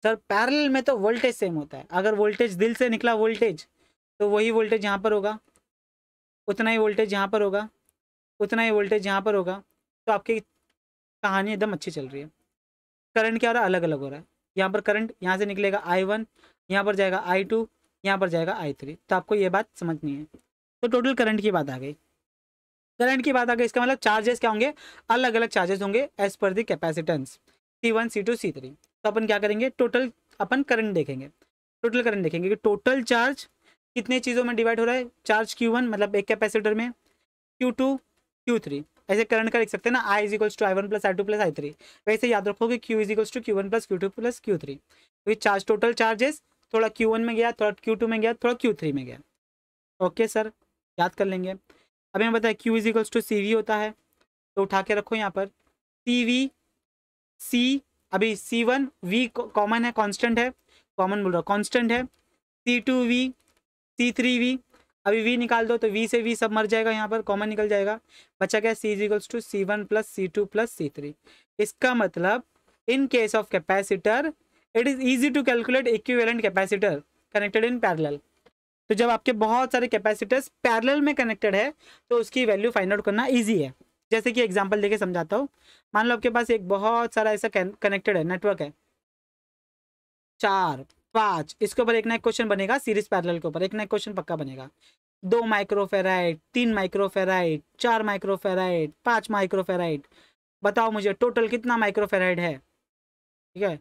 सर पैरेलल में तो वोल्टेज सेम होता है अगर वोल्टेज दिल से निकला वोल्टेज तो वही वोल्टेज यहाँ पर होगा उतना ही वोल्टेज यहाँ पर होगा उतना ही वोल्टेज यहाँ पर होगा तो आपकी कहानी एकदम अच्छी चल रही है करंट क्या हो रहा है अलग अलग हो रहा है यहाँ पर करंट यहाँ से निकलेगा आई वन यहाँ पर जाएगा आई टू यहाँ पर जाएगा आई थ्री तो आपको ये बात समझनी है तो टोटल करंट की बात आ गई करंट की बात आ गई इसका मतलब चार्जेस क्या होंगे अलग अलग चार्जेस होंगे as per the capacitance C one C two C three तो अपन क्या करेंगे टोटल अपन करंट देखेंगे टोटल करंट देखेंगे कि टोटल चार्ज कितने चीज़ों में डिवाइड हो रहा है चार्ज क्यू वन मतलब एक कैपेसिटर में क्यू टू क्यू थ्री ऐसे करंट का लिख सकते हैं ना I is equals to I one plus I two plus I three वैसे याद रखो कि Q is equals to Q one plus Q two plus Q three तो चार्ज टोटल चार्जेस थोड़ा क्यू वन में गया थोड़ा क्यू टू में गया थोड़ा क्यू थ्री में गया ओके सर याद कर लेंगे अभी हमें बताया Q is equals to C V होता है तो उठा के रखो यहाँ पर सी वी सी अभी सी वन वी कॉमन है कॉन्स्टेंट है कॉमन बोल रहा हूँ कॉन्स्टेंट है C two V C three V अभी वी निकाल दो तो वी से वी सब मर जाएगा यहाँ पर कॉमन निकल जाएगा बचा क्या C is equals to C one plus C two plus C three इसका मतलब in case of capacitor it is easy to calculate equivalent capacitor connected in parallel तो जब आपके बहुत सारे कैपेसिटर्स पैरेलल में कनेक्टेड है तो उसकी वैल्यू फाइंड आउट करना ईजी है जैसे कि एग्जाम्पल देके समझाता हूँ मान लो आपके पास एक बहुत सारा ऐसा कनेक्टेड है नेटवर्क है चार पाँच इसके ऊपर एक ना एक क्वेश्चन बनेगा सीरीज पैरेलल के ऊपर एक ना एक क्वेश्चन पक्का बनेगा दो माइक्रोफेराइड तीन माइक्रोफेराइट चार माइक्रोफेराइड पाँच माइक्रोफेराइड बताओ मुझे टोटल कितना माइक्रोफेराइड है ठीक है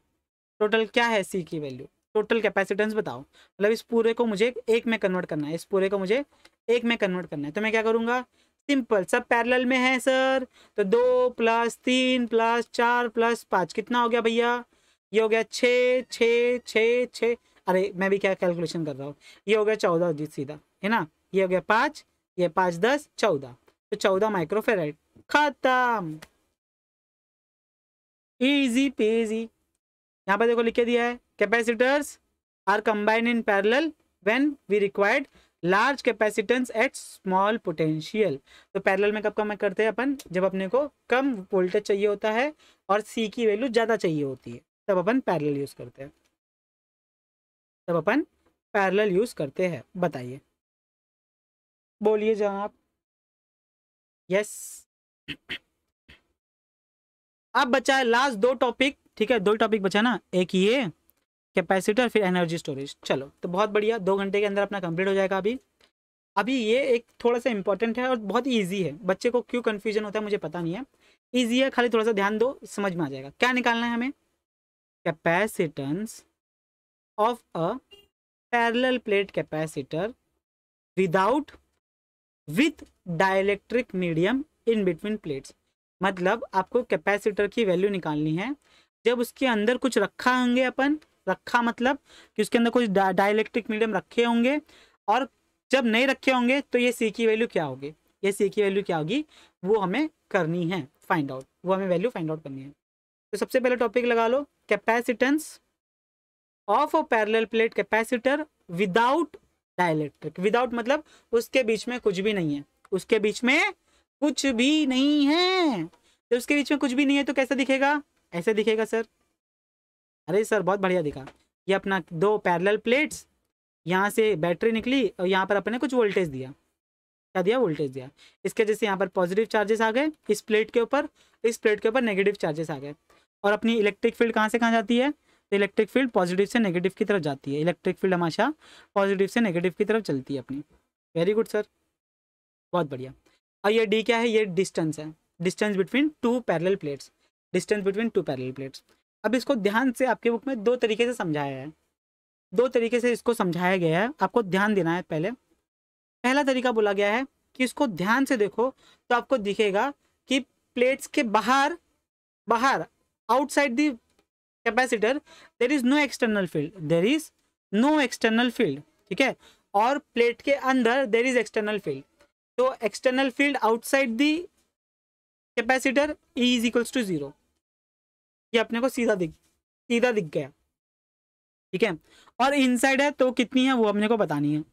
टोटल क्या है सी की वैल्यू टोटल कैपेसिटेंस बताओ मतलब इस पूरे को मुझे एक में कन्वर्ट करना है इस पूरे को मुझे एक में कन्वर्ट करना है तो मैं क्या करूँगा सिंपल सब पैरेलल में है सर तो दो प्लस तीन प्लस चार प्लस पाँच कितना हो गया भैया ये हो गया छः छः छः छः अरे मैं भी क्या कैलकुलेशन कर रहा हूँ ये हो गया चौदह सीधा है ना ये हो गया पाँच ये पाँच दस चौदह तो चौदह माइक्रोफेराइड खत्म इजी पेजी यहाँ पर देखो लिखे दिया है capacitors are combined in parallel when we required large capacitance at small potential तो पैरेलल में कब कम करते हैं अपन जब अपने को कम वोल्टेज चाहिए होता है और सी की वैल्यू ज़्यादा चाहिए होती है तब अपन पैरेलल यूज़ करते हैं तब अपन पैरेलल यूज़ करते हैं बताइए बोलिए जनाब यस अब बचा है लास्ट दो टॉपिक ठीक है दो टॉपिक बचा ना एक ये कैपेसिटर फिर एनर्जी स्टोरेज चलो तो बहुत बढ़िया दो घंटे के अंदर अपना कंप्लीट हो जाएगा अभी अभी ये एक थोड़ा सा इंपॉर्टेंट है और बहुत ही ईजी है बच्चे को क्यों कन्फ्यूजन होता है मुझे पता नहीं है ईजी है खाली थोड़ा सा ध्यान दो समझ में आ जाएगा क्या निकालना है हमें capacitance of a parallel plate capacitor without with dielectric medium in between plates मतलब आपको कैपेसिटर की वैल्यू निकालनी है जब उसके अंदर कुछ रखा होंगे अपन रखा मतलब कि उसके अंदर कुछ डायलैक्ट्रिक मीडियम रखे होंगे और जब नहीं रखे होंगे तो ये सी की वैल्यू क्या होगी ये सी की वैल्यू क्या होगी वो हमें करनी है फाइंड आउट वो हमें वैल्यू फाइंड आउट करनी है तो सबसे पहले टॉपिक लगा लो capacitance of a parallel plate capacitor without dielectric without मतलब उसके बीच में कुछ भी नहीं है उसके बीच में कुछ भी नहीं है तो उसके बीच में कुछ भी नहीं है तो कैसा दिखेगा ऐसे दिखेगा सर अरे सर बहुत बढ़िया दिखा ये अपना दो पैरेलल प्लेट्स यहाँ से बैटरी निकली और यहाँ पर अपने कुछ वोल्टेज दिया क्या दिया वोल्टेज दिया इसके जैसे यहाँ पर पॉजिटिव चार्जेस आ गए इस प्लेट के ऊपर इस प्लेट के ऊपर नेगेटिव चार्जेस आ गए और अपनी इलेक्ट्रिक फील्ड कहाँ से कहाँ जाती है तो इलेक्ट्रिक फील्ड पॉजिटिव से नेगेटिव की तरफ जाती है इलेक्ट्रिक फील्ड हमेशा पॉजिटिव से नेगेटिव की तरफ चलती है अपनी वेरी गुड सर बहुत बढ़िया और ये डी क्या है ये डिस्टेंस है distance between two parallel plates distance between two parallel plates अब इसको ध्यान से आपके बुक में दो तरीके से समझाया है दो तरीके से इसको समझाया गया है आपको ध्यान देना है पहले पहला तरीका बोला गया है कि इसको ध्यान से देखो तो आपको दिखेगा कि प्लेट्स के बाहर बाहर outside the capacitor there is no external field there is no external field ठीक है और प्लेट के अंदर देर इज एक्सटर्नल फील्ड तो external field outside the capacitor E is equals to zero अपने को सीधा दिख सीधा दिख गया ठीक है और इनसाइड है तो कितनी है वो अपने को बतानी है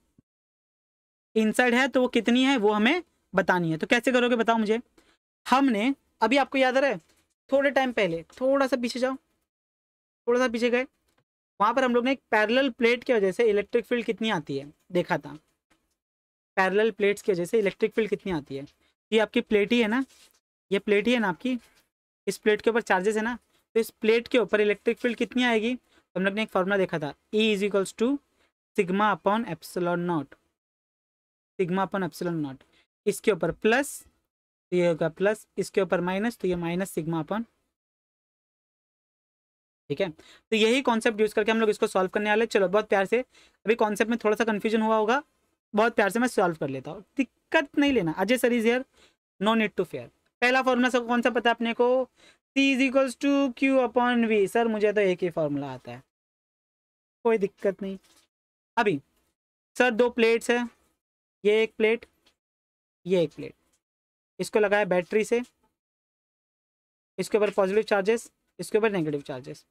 इनसाइड है तो वो कितनी है वो हमें बतानी है तो कैसे करोगे बताओ मुझे हमने अभी आपको याद आ रहा है थोड़े टाइम पहले थोड़ा सा पीछे जाओ थोड़ा सा पीछे गए वहाँ पर हम लोग ने एक पैरेलल प्लेट की वजह से इलेक्ट्रिक फील्ड कितनी आती है देखा था पैरेलल प्लेट्स की वजह से इलेक्ट्रिक फील्ड कितनी आती है ये आपकी प्लेट ही है ना ये प्लेट ही है ना आपकी इस प्लेट के ऊपर चार्जेस है ना तो इस प्लेट के ऊपर इलेक्ट्रिक फील्ड कितनी आएगी तो हम लोग ने एक फॉर्मूला देखा था E is equals to sigma upon epsilon naught sigma upon epsilon naught इसके ऊपर प्लस तो ये होगा प्लस इसके ऊपर माइनस तो ये माइनस सिग्मा अपॉन ठीक है तो यही कॉन्सेप्ट यूज करके हम लोग इसको सॉल्व करने वाले चलो बहुत प्यार से अभी कॉन्सेप्ट में थोड़ा सा कन्फ्यूजन हुआ होगा बहुत प्यार से मैं सॉल्व कर लेता हूँ दिक्कत नहीं लेना Ajay sir is here no need to fear पहला फॉर्मूला सब कौन सा पता है अपने को C is equals to Q upon V sir मुझे तो एक ही फॉर्मूला आता है कोई दिक्कत नहीं अभी सर दो प्लेट्स है ये एक प्लेट ये एक प्लेट इसको लगाया बैटरी से इसके ऊपर पॉजिटिव चार्जेस इसके ऊपर नेगेटिव चार्जेस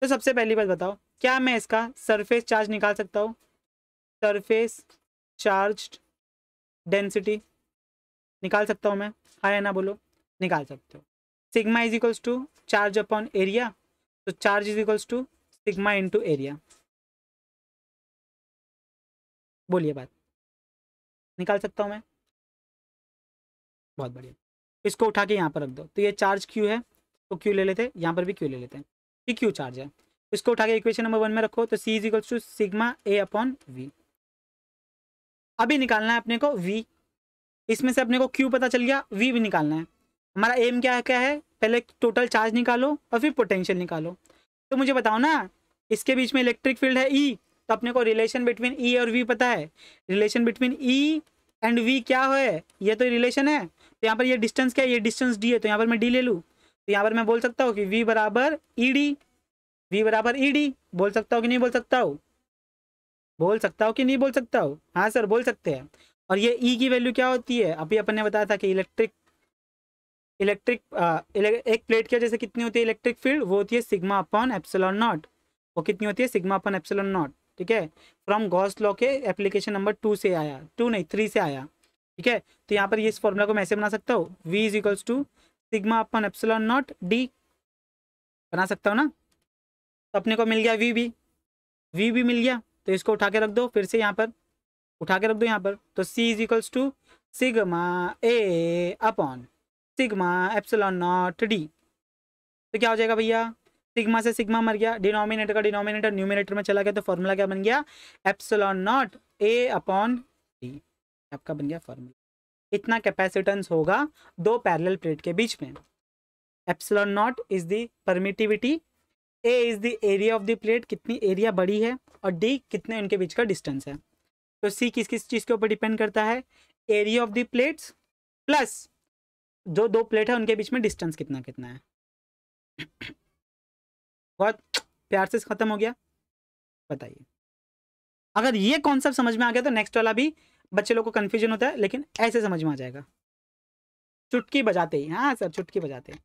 तो सबसे पहली बात बताओ क्या मैं इसका सरफेस चार्ज निकाल सकता हूँ सरफेस चार्ज डेंसिटी निकाल सकता हूँ मैं हाँ या ना बोलो निकाल सकते हो sigma is equals to charge upon area तो charge is equals to sigma into area बोलिए बात निकाल सकता हूँ मैं बहुत बढ़िया इसको उठा के यहाँ पर रख दो तो ये चार्ज क्यू है तो क्यू ले लेते हैं यहाँ पर भी क्यू ले लेते हैं कि क्यू चार्ज है इसको उठा के इक्वेशन नंबर वन में रखो तो C is equals to sigma A upon V अभी निकालना है अपने को वी इसमें से अपने को क्यू पता चल गया वी भी निकालना है हमारा एम क्या है क्या है पहले टोटल चार्ज निकालो और फिर पोटेंशियल निकालो तो मुझे बताओ ना इसके बीच में इलेक्ट्रिक फील्ड है ई e, तो अपने को रिलेशन बिटवीन ई और वी पता है relation between E and V क्या है ये तो रिलेशन है तो यहाँ पर ये डिस्टेंस क्या है ये डिस्टेंस डी है तो यहाँ पर मैं डी ले लूँ तो यहाँ पर मैं बोल सकता हूँ कि वी बराबर ई डी वी बराबर ई e डी बोल सकता हूँ कि नहीं बोल सकता हूँ बोल सकता हूँ कि नहीं बोल सकता हूँ हाँ सर बोल सकते हैं और ये ई e की वैल्यू क्या होती है अभी अपन ने बताया था कि इलेक्ट्रिक इलेक्ट्रिक एक प्लेट की वजह से कितनी होती है इलेक्ट्रिक फील्ड वो होती है सिग्मा अपॉन एप्सलॉन नॉट वो कितनी होती है सिग्मा अपॉन एप्सलॉन नॉट ठीक है फ्रॉम गॉस लॉ के एप्लीकेशन नंबर टू से आया टू नहीं थ्री से आया ठीक है तो यहाँ पर ये इस फॉर्मूला को मैं ऐसे बना सकता हूँ V is equals to sigma upon epsilon naught D बना सकता हूँ ना तो अपने को मिल गया वी बी वी बी मिल गया तो इसको उठा के रख दो फिर से यहाँ पर उठा के रख दो यहाँ पर तो C is equals to sigma A upon sigma epsilon naught D तो क्या हो जाएगा भैया सिग्मा से सिग्मा मर गया डिनोमिनेटर का डिनोमिनेटर न्यूमिनेटर में चला गया तो फॉर्मूला क्या बन गया epsilon naught A upon D आपका बन गया फॉर्मूला इतना कैपेसिटेंस होगा दो पैरेलल प्लेट के बीच में epsilon naught is the permittivity A is the area of the plate कितनी एरिया बड़ी है और डी कितने उनके बीच का डिस्टेंस है तो सी किस किस चीज़ के ऊपर डिपेंड करता है area of the plates plus जो दो प्लेट है उनके बीच में डिस्टेंस कितना कितना है बहुत प्यार से खत्म हो गया बताइए अगर ये कॉन्सेप्ट समझ में आ गया तो नेक्स्ट वाला भी बच्चे लोग को कन्फ्यूजन होता है लेकिन ऐसे समझ में आ जाएगा चुटकी बजाते ही हाँ सर चुटकी बजाते ही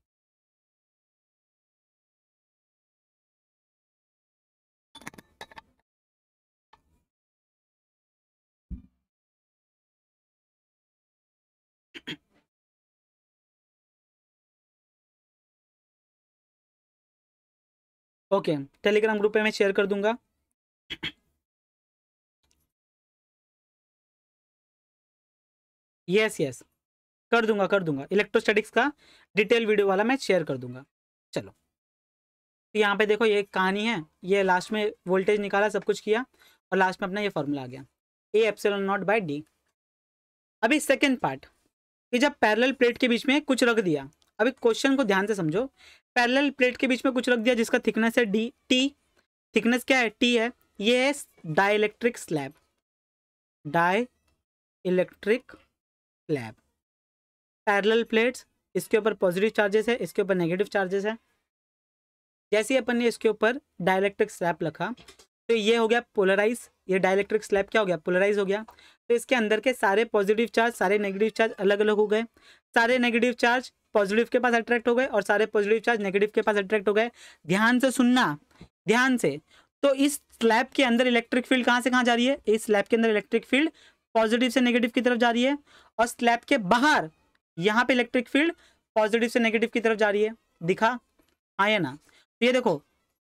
ओके टेलीग्राम ग्रुप पे मैं शेयर कर दूंगा यस यस कर दूंगा कर दूंगा इलेक्ट्रोस्टैटिक्स का डिटेल वीडियो वाला मैं शेयर कर दूंगा चलो तो यहाँ पे देखो ये कहानी है ये लास्ट में वोल्टेज निकाला सब कुछ किया और लास्ट में अपना ये फॉर्मूला आ गया A epsilon naught by D अभी सेकेंड पार्ट कि जब पैरेलल प्लेट के बीच में कुछ रख दिया अभी क्वेश्चन को ध्यान से समझो पैरेलल प्लेट के बीच में कुछ रख दिया जिसका थिकनेस है डी टी थिकनेस क्या है टी है ये है dielectric slab dielectric slab parallel plates इसके ऊपर पॉजिटिव चार्जेस है इसके ऊपर नेगेटिव चार्जेस है जैसे ही अपन ने इसके ऊपर डायलैक्ट्रिक स्लैब रखा तो ये हो गया पोलराइज ये डायलैक्ट्रिक स्लैब क्या हो गया पोलराइज हो गया तो इसके अंदर के सारे पॉजिटिव चार्ज सारे नेगेटिव चार्ज अलग अलग हो गए सारे नेगेटिव चार्ज पॉजिटिव के पास अट्रैक्ट हो गए और सारे पॉजिटिव चार्ज नेगेटिव के पास अट्रैक्ट हो गए ध्यान से सुनना ध्यान से तो इस स्लैब के अंदर इलेक्ट्रिक फील्ड कहाँ से कहाँ जा रही है इस स्लैब के अंदर इलेक्ट्रिक फील्ड पॉजिटिव से नेगेटिव की तरफ जा रही है और स्लैब के बाहर यहाँ पे इलेक्ट्रिक फील्ड पॉजिटिव से नेगेटिव की तरफ जा रही है दिखा आया हाँ ना तो ये देखो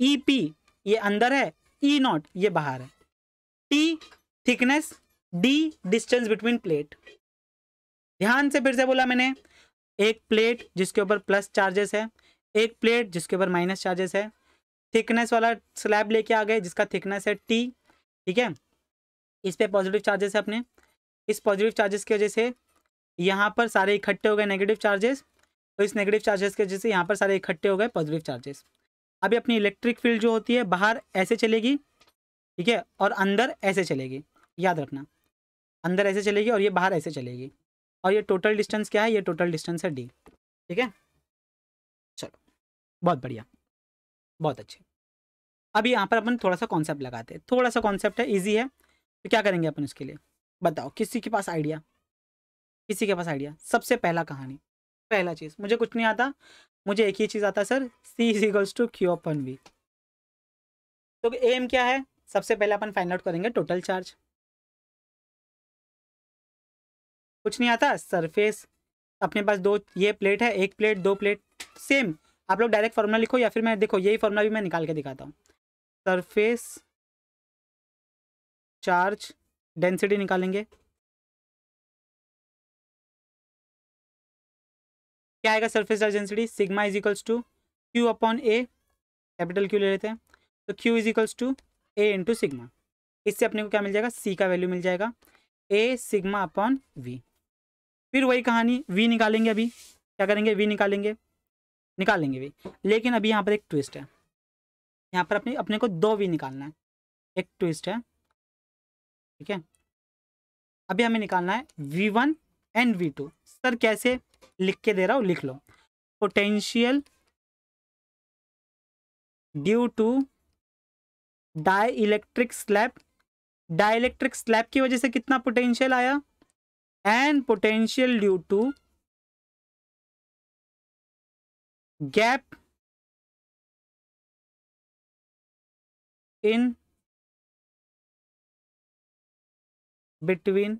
ई e पी ये अंदर है ई e नॉट ये बाहर है T thickness D distance between plate ध्यान से फिर से बोला मैंने एक प्लेट जिसके ऊपर प्लस चार्जेस है एक प्लेट जिसके ऊपर माइनस चार्जेस है थिकनेस वाला स्लैब लेके आ गए जिसका थिकनेस है टी ठीक है इस पर पॉजिटिव चार्जेस है अपने इस पॉजिटिव चार्जेस की वजह से यहाँ पर सारे इकट्ठे हो गए नेगेटिव चार्जेस तो इस नेगेटिव चार्जेस की वजह से यहाँ पर सारे इकट्ठे हो गए पॉजिटिव चार्जेस अभी अपनी इलेक्ट्रिक फील्ड जो होती है बाहर ऐसे चलेगी ठीक है और अंदर ऐसे चलेगी याद रखना अंदर ऐसे चलेगी और ये बाहर ऐसे चलेगी और ये टोटल डिस्टेंस क्या है ये टोटल डिस्टेंस है डी ठीक है चलो बहुत बढ़िया बहुत अच्छे अब यहाँ पर अपन थोड़ा सा कॉन्सेप्ट लगाते हैं थोड़ा सा कॉन्सेप्ट है ईजी है तो क्या करेंगे अपन इसके लिए बताओ किसी के पास आइडिया किसी के पास आइडिया सबसे पहला कहानी पहला चीज़ मुझे कुछ नहीं आता मुझे एक ही चीज़ आता sir C is equals to Q upon V तो एम क्या है सबसे पहले अपन फाइंड आउट करेंगे टोटल चार्ज कुछ नहीं आता सरफेस अपने पास दो ये प्लेट है एक प्लेट दो प्लेट सेम आप लोग डायरेक्ट फार्मूला लिखो या फिर मैं देखो यही फार्मूला भी मैं निकाल के दिखाता हूँ सरफेस चार्ज डेंसिटी निकालेंगे क्या आएगा surface charge density sigma is equals to Q upon A capital Q ले लेते हैं तो Q is equals to A into sigma इससे अपने को क्या मिल जाएगा सी का वैल्यू मिल जाएगा ए सिग्मा अपॉन वी फिर वही कहानी वी निकालेंगे अभी क्या करेंगे वी निकालेंगे निकालेंगे वी लेकिन अभी यहाँ पर एक ट्विस्ट है यहाँ पर अपने अपने को दो वी निकालना है एक ट्विस्ट है ठीक है अभी हमें निकालना है V one and V two sir कैसे लिख के दे रहा हूँ लिख लो potential due to dielectric slab dielectric slab की वजह से कितना पोटेंशियल आया and potential due to gap in between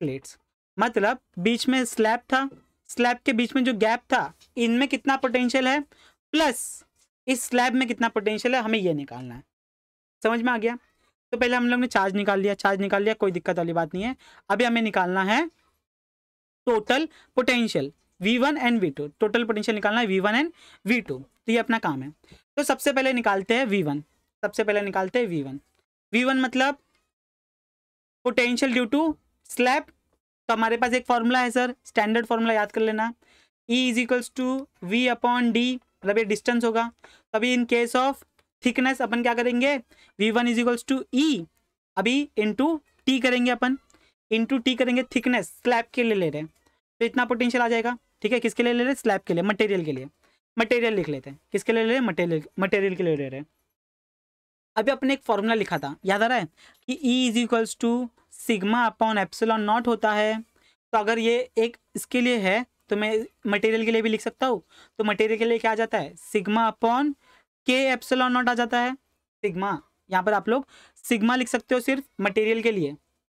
plates मतलब बीच में स्लैब था स्लैब के बीच में जो गैप था इनमें कितना पोटेंशियल है प्लस इस स्लैब में कितना पोटेंशियल है हमें यह निकालना है समझ में आ गया तो पहले हम लोग ने चार्ज निकाल लिया चार्ज निकाल लिया कोई दिक्कत वाली बात नहीं है अभी हमें निकालना है total potential V1 and V total potential निकालना है V1 एंड V2 तो ये अपना काम है तो सबसे पहले निकालते हैं V1 सबसे पहले निकालते हैं वी वन वी वन मतलब पोटेंशियल ड्यू टू स्लैब तो हमारे पास एक फॉर्मूला है सर स्टैंडर्ड फॉर्मूला याद कर लेना E is equals to V upon D मतलब ये डिस्टेंस होगा तो अभी इन केस ऑफ थिकनेस अपन क्या करेंगे V one is equals to E अभी इंटू टी करेंगे अपन इंटू टी करेंगे थिकनेस स्लैब के लिए ले रहे हैं तो इतना पोटेंशियल आ जाएगा ठीक है किसके लिए ले रहे हैं स्लैब के लिए मटेरियल के लिए मटेरियल लिख लेते हैं किसके लिए ले रहे हैं मटेरियल मटेरियल के लिए ले रहे हैं अभी अपने एक फॉर्मूला लिखा था याद आ रहा है कि E is equals to sigma upon epsilon naught होता है तो अगर ये एक इसके लिए है तो मैं मटेरियल के लिए भी लिख सकता हूँ तो मटेरियल के लिए क्या आ जाता है sigma upon K epsilon naught आ जाता है सिग्मा यहाँ पर आप लोग सिग्मा लिख सकते हो सिर्फ मटेरियल के लिए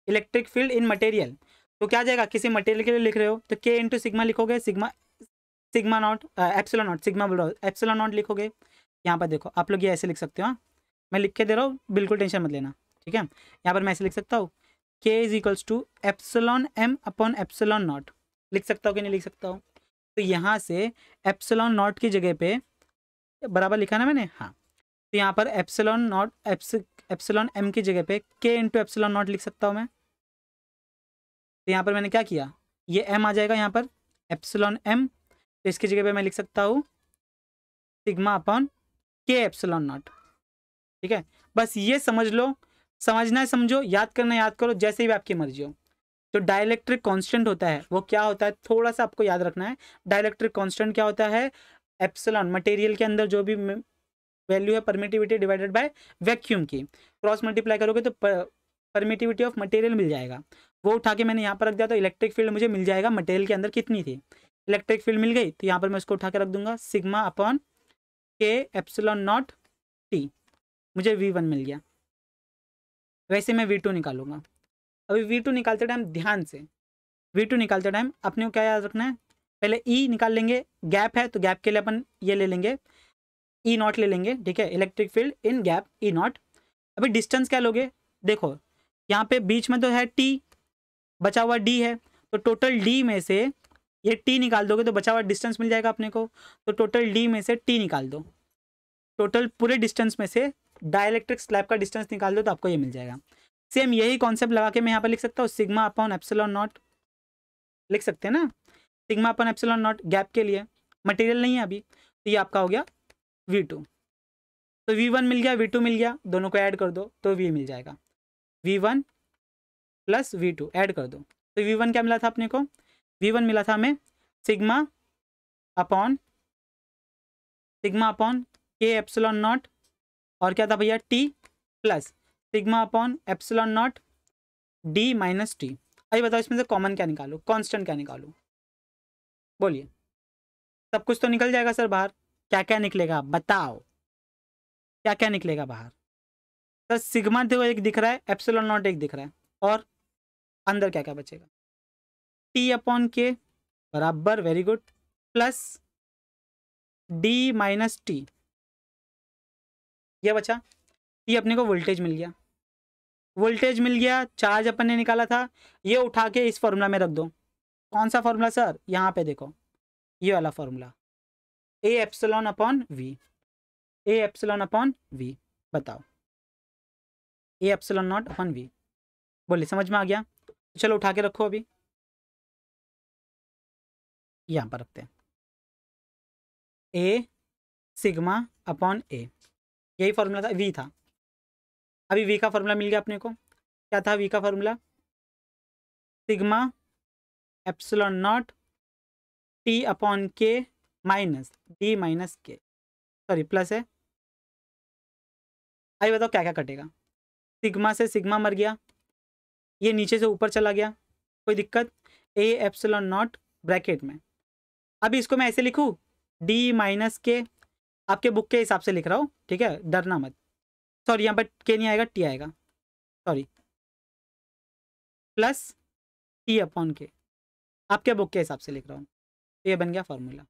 इलेक्ट्रिक फील्ड इन मटेरियल तो क्या जाएगा किसी मटेरियल के लिए लिख रहे हो तो के इंटू सिग्मा लिखोगे sigma sigma naught epsilon naught sigma बोल रहा हूँ एप्सिलॉन नॉट लिखोगे यहाँ पर देखो आप लोग ये ऐसे लिख सकते हो हाँ। मैं लिख के दे रहा हूँ बिल्कुल टेंशन मत लेना ठीक है यहाँ पर मैं ऐसे लिख सकता हूँ K is equals to epsilon M upon epsilon naught लिख सकता हूँ कि नहीं लिख सकता हूँ तो यहाँ से एप्सलॉन नॉट की जगह पे बराबर लिखा ना मैंने हाँ तो यहाँ पर epsilon naught eps epsilon M की जगह पे के इंटू एप्सलॉन नॉट लिख सकता हूँ मैं तो यहाँ पर मैंने क्या किया ये एम आ जाएगा यहाँ पर एप्सलॉन एम तो इसकी जगह पे मैं लिख सकता हूँ sigma upon K epsilon naught ठीक है बस ये समझ लो समझना है समझो याद करना याद करो जैसे भी आपकी मर्जी हो जो डायलैक्ट्रिक कांस्टेंट होता है वो क्या होता है थोड़ा सा आपको याद रखना है डायलैक्ट्रिक कांस्टेंट क्या होता है एप्सलॉन मटेरियल के अंदर जो भी वैल्यू है परमिटिविटी डिवाइडेड बाय वैक्यूम की क्रॉस मल्टीप्लाई करोगे तो परमिटिविटी ऑफ मटेरियल मिल जाएगा वो उठा के मैंने यहाँ पर रख दिया तो इलेक्ट्रिक फील्ड मुझे मिल जाएगा मटेरियल के अंदर कितनी थी इलेक्ट्रिक फील्ड मिल गई तो यहाँ पर मैं उसको उठा के रख दूंगा sigma upon K epsilon naught T मुझे वी वन मिल गया वैसे मैं वी टू निकालूंगा अभी वी टू निकालते टाइम ध्यान से वी टू निकालते टाइम अपने को क्या याद रखना है पहले ई e निकाल लेंगे गैप है तो गैप के लिए अपन ये ले लेंगे ई e नॉट ले लेंगे ठीक है electric field in gap E naught अभी डिस्टेंस क्या लोगे देखो यहाँ पे बीच में तो है टी बचा हुआ डी है तो टोटल डी में से ये टी निकाल दोगे तो बचा हुआ डिस्टेंस मिल जाएगा अपने को तो टोटल डी में से टी निकाल दो टोटल पूरे डिस्टेंस में से डायलेक्ट्रिक स्लैब का डिस्टेंस निकाल दो तो आपको ये मिल जाएगा सेम यही कॉन्सेप्ट लगा के मैं यहाँ पर लिख सकता हूँ सिग्मा अपॉन एप्सिलॉन नॉट लिख सकते हैं ना sigma upon epsilon naught gap के लिए मटेरियल नहीं है अभी तो ये आपका हो गया वी टू तो वी वन मिल गया वी टू मिल गया दोनों को ऐड कर दो तो वी मिल जाएगा V one plus V two add कर दो तो वी वन क्या मिला था अपने को वी वन मिला था हमें sigma upon sigma upon K epsilon naught और क्या था भैया T plus sigma upon epsilon naught D minus T अभी बताओ इसमें से कॉमन क्या निकालो कांस्टेंट क्या निकालो बोलिए सब कुछ तो निकल जाएगा सर बाहर क्या क्या निकलेगा बताओ क्या क्या निकलेगा बाहर सर सिग्मा देखो तो एक दिख रहा है एप्सलॉन नॉट एक दिख रहा है और अंदर क्या क्या बचेगा टी अपॉन के बराबर very good plus D minus T ये बचा ये अपने को वोल्टेज मिल गया वोल्टेज मिल गया चार्ज अपन ने निकाला था ये उठा के इस फॉर्मूला में रख दो कौन सा फॉर्मूला सर यहाँ पे देखो ये वाला formula A epsilon upon V A epsilon upon V बताओ A epsilon naught upon V बोले समझ में आ गया चलो उठा के रखो अभी यहाँ पर रखते हैं ए सिग्मा अपॉन ए यही फार्मूला था वी था अभी वी का फार्मूला मिल गया अपने को क्या था वी का formula sigma epsilon naught T upon K minus D minus K sorry plus है आइए बताओ क्या क्या कटेगा सिग्मा से सिग्मा मर गया ये नीचे से ऊपर चला गया कोई दिक्कत ए एप्सलॉन नॉट ब्रैकेट में अभी इसको मैं ऐसे लिखूँ डी माइनस के आपके बुक के हिसाब से लिख रहा हूँ ठीक है डरना मत सॉरी यहाँ पर के नहीं आएगा टी आएगा सॉरी प्लस टी अपॉन के आपके बुक के हिसाब से लिख रहा हूँ तो ये बन गया फॉर्मूला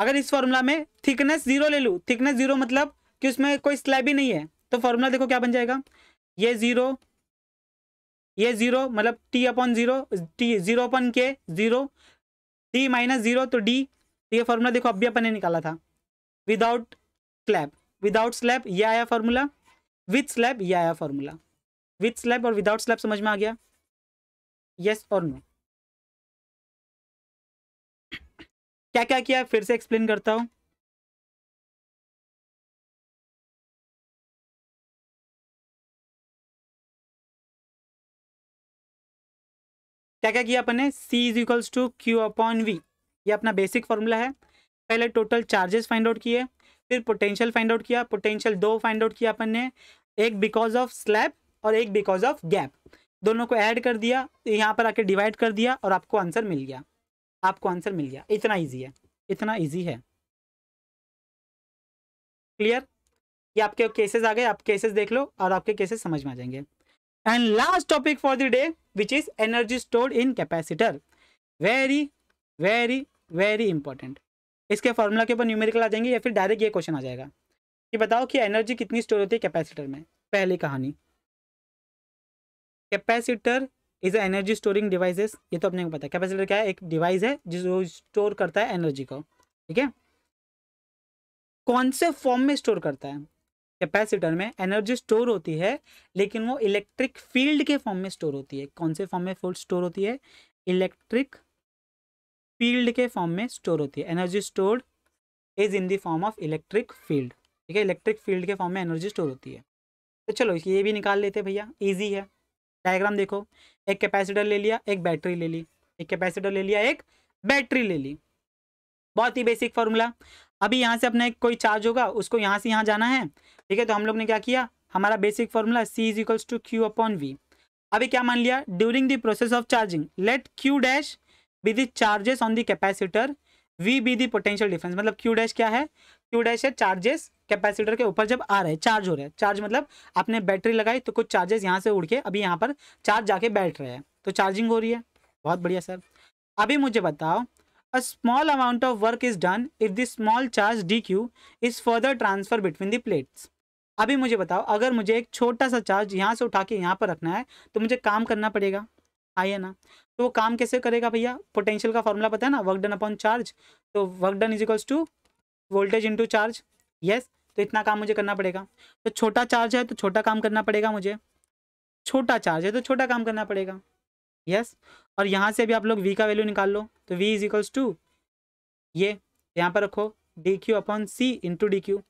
अगर इस फॉर्मूला में थिकनेस जीरो ले लूँ थिकनेस जीरो मतलब कि उसमें कोई स्लैब ही नहीं है तो फॉर्मूला देखो क्या बन जाएगा ये जीरो ये जीरो मतलब T upon zero T zero upon K zero D minus zero तो डी तो ये फॉर्मूला देखो अभी अपन ने निकाला था विदाउट स्लैब विदाउट स्लैब ये आया फॉर्मूला विथ स्लैब ये आया फॉर्मूला विथ स्लैब और विदाउट स्लैब समझ में आ गया यस और नो क्या क्या किया फिर से एक्सप्लेन करता हूं क्या क्या किया अपन ने C is equals to Q upon V ये अपना बेसिक फार्मूला है पहले टोटल चार्जेस फाइंड आउट किए फिर पोटेंशियल फाइंड आउट किया पोटेंशियल दो फाइंड आउट किया अपन ने एक बिकॉज ऑफ स्लैब और एक बिकॉज ऑफ गैप दोनों को ऐड कर दिया यहाँ पर आके डिवाइड कर दिया और आपको आंसर मिल गया आपको आंसर मिल गया इतना ईजी है इतना ईजी है क्लियर ये आपके केसेस आ गए आप केसेस देख लो और आपके केसेस समझ में आ जाएंगे and last topic for the day which is energy stored in capacitor very very very important इसके फॉर्मूला के ऊपर न्यूमेरिकल आ जाएंगे या फिर डायरेक्ट ये क्वेश्चन आ जाएगा कि बताओ कि एनर्जी कितनी स्टोर होती है कैपेसिटर में पहली कहानी capacitor is energy storing devices ये तो अपने को पता है कैपेसिटर क्या है एक डिवाइस है जिसको स्टोर करता है एनर्जी को ठीक है कौन से फॉर्म में स्टोर करता है कैपेसिटर में एनर्जी स्टोर होती है लेकिन वो इलेक्ट्रिक फील्ड के फॉर्म में स्टोर होती है कौन से फॉर्म में फोर्स स्टोर होती है इलेक्ट्रिक फील्ड के फॉर्म में स्टोर होती है energy stored is in the form of electric field ठीक है इलेक्ट्रिक फील्ड के फॉर्म में एनर्जी स्टोर होती है तो चलो ये भी निकाल लेते हैं भैया ईजी है डायग्राम देखो एक कैपेसिटर ले लिया एक बैटरी ले ली एक कैपेसिटर ले लिया एक बैटरी ले ली बहुत ही बेसिक फॉर्मूला अभी यहाँ से अपना कोई चार्ज होगा उसको यहाँ से यहाँ जाना है ठीक है तो हम लोग ने क्या किया हमारा basic formula C is equals to Q upon V अभी क्या मान लिया during the process of charging let Q dash be the charges on the capacitor V be the potential difference मतलब क्यू डैश क्या है क्यू डैश है charges capacitor के ऊपर जब आ रहे चार्ज हो रहे हैं चार्ज मतलब आपने बैटरी लगाई तो कुछ चार्जेस यहाँ से उड़ के अभी यहाँ पर चार्ज जाके बैठ रहे हैं तो चार्जिंग हो रही है बहुत बढ़िया सर अभी मुझे बताओ a small amount of work is done if the small charge D Q is further transfer between the plates अभी मुझे बताओ अगर मुझे एक छोटा सा चार्ज यहाँ से उठा के यहाँ पर रखना है तो मुझे काम करना पड़ेगा आइए ना तो वो काम कैसे करेगा भैया पोटेंशियल का फॉर्मूला पता है ना वर्क डन अपॉन चार्ज तो work done is equals to voltage into charge yes तो इतना काम मुझे करना पड़ेगा तो छोटा चार्ज है तो छोटा काम करना पड़ेगा मुझे छोटा चार्ज है तो छोटा काम करना पड़ेगा यस और यहाँ से भी आप लोग वी का वैल्यू निकाल लो तो वी इज इक्वल्स टू ये यहाँ पर रखो D Q upon C into D Q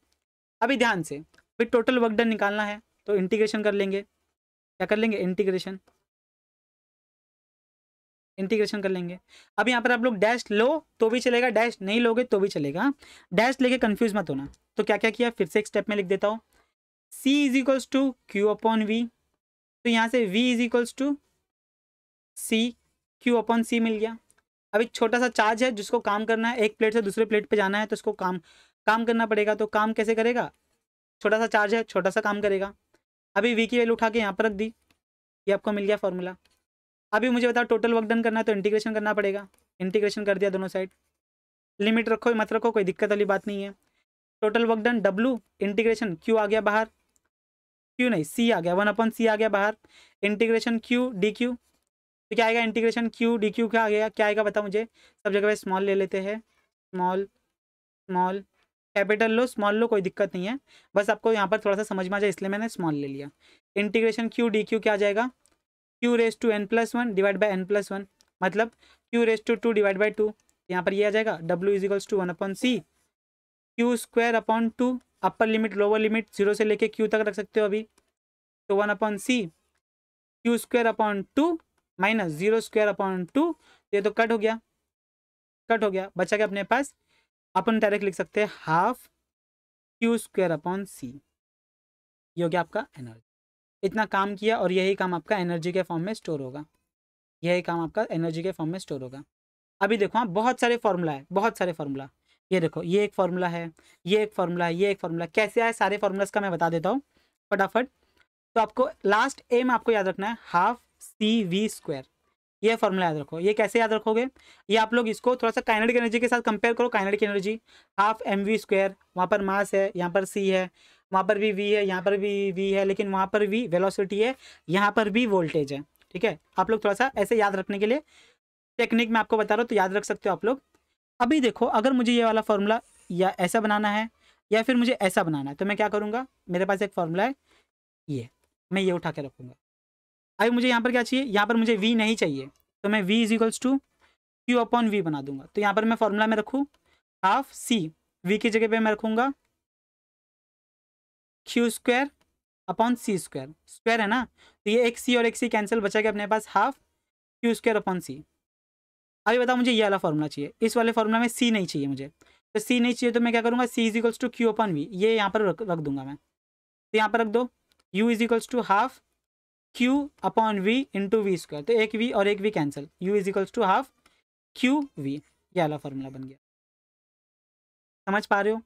अभी ध्यान से फिर टोटल वर्क डन निकालना है तो इंटीग्रेशन कर लेंगे क्या कर लेंगे इंटीग्रेशन इंटीग्रेशन कर लेंगे अब यहाँ पर आप लोग डैश लो तो भी चलेगा डैश नहीं लोगे तो भी चलेगा डैश लेके कंफ्यूज मत होना तो क्या क्या किया फिर से एक स्टेप में लिख देता हूँ C is equals to Q upon V तो यहाँ से V is equals to C Q upon C मिल गया अब एक छोटा सा चार्ज है जिसको काम करना है एक प्लेट से दूसरे प्लेट पे जाना है तो उसको काम काम करना पड़ेगा तो काम कैसे करेगा छोटा सा चार्ज है छोटा सा काम करेगा अभी वी की वैल्यू उठा के यहाँ पर रख दी ये आपको मिल गया फॉर्मूला अभी मुझे बताओ टोटल वर्क डन करना है तो इंटीग्रेशन करना पड़ेगा इंटीग्रेशन कर दिया दोनों साइड लिमिट रखो मत रखो कोई दिक्कत वाली बात नहीं है total work done W integration Q आ गया बाहर क्यू नहीं सी आ गया वन अपन सी आ गया बाहर इंटीग्रेशन क्यू डी क्यू तो क्या आएगा इंटीग्रेशन क्यू डी क्यू क्या आ गया क्या आएगा बताओ मुझे सब जगह पे स्मॉल ले लेते हैं स्मॉल स्मॉल कैपिटल लो स्मॉल लो कोई दिक्कत नहीं है बस आपको यहाँ पर थोड़ा सा समझ में आ जाए इसलिए मैंने स्मॉल ले लिया इंटीग्रेशन क्यू डी क्यू क्या आ जाएगा Q raise to N plus one divide by N plus one मतलब Q raise to two divide by two यहाँ पर ये आ जाएगा W is equals to one upon C Q square upon two upper limit lower limit zero से लेके Q तक रख सकते हो अभी तो one upon C Q square upon two minus zero square upon two ये तो कट हो गया कट हो गया बचा क्या अपने पास अपन डायरेक्ट लिख सकते हैं half Q square upon C ये हो गया आपका एनर्जी इतना काम किया और यही काम आपका एनर्जी के फॉर्म में स्टोर होगा यही काम आपका एनर्जी के फॉर्म में स्टोर होगा अभी देखो हाँ बहुत सारे फॉर्मूला है बहुत सारे फॉर्मूला ये देखो ये एक फार्मूला है ये एक फार्मूला है ये एक फार्मूला कैसे आए सारे फार्मूलाज का मैं बता देता हूँ फटाफट तो आपको लास्ट एम आपको याद रखना है हाफ सी वी स्क्वायर ये फॉर्मूला याद रखो ये कैसे याद रखोगे ये आप लोग इसको थोड़ा सा काइनेटिक एनर्जी के साथ कंपेयर करो kinetic energy half M V square वहाँ पर मास है यहाँ पर सी है वहाँ पर भी वी है यहाँ पर भी वी है लेकिन वहाँ पर भी वेलोसिटी है यहाँ पर भी वोल्टेज है ठीक है आप लोग थोड़ा सा ऐसे याद रखने के लिए टेक्निक में आपको बता रहा हूँ तो याद रख सकते हो आप लोग अभी देखो अगर मुझे ये वाला फॉर्मूला या ऐसा बनाना है या फिर मुझे ऐसा बनाना है तो मैं क्या करूँगा मेरे पास एक फॉर्मूला है ये मैं ये उठा के रखूँगा अभी मुझे यहाँ पर क्या चाहिए यहाँ पर मुझे वी नहीं चाहिए तो मैं V is equals to Q upon V बना दूंगा तो यहाँ पर मैं फॉर्मूला में रखूँ हाफ सी वी की जगह पर मैं रखूँगा Q square upon C square square है ना तो ये एक सी और एक सी कैंसिल बचा के अपने पास half Q square upon C अभी बताओ मुझे ये वाला फॉर्मूला चाहिए इस वाले फॉर्मूला में सी नहीं चाहिए मुझे तो सी नहीं चाहिए तो मैं क्या करूँगा C is equals to Q upon V ये यहाँ पर रख, दूंगा मैं तो यहाँ पर रख दो U is equals to half Q upon V into V square तो एक वी और एक V cancel U is equals to half Q V ये वाला फॉर्मूला बन गया समझ पा रहे हो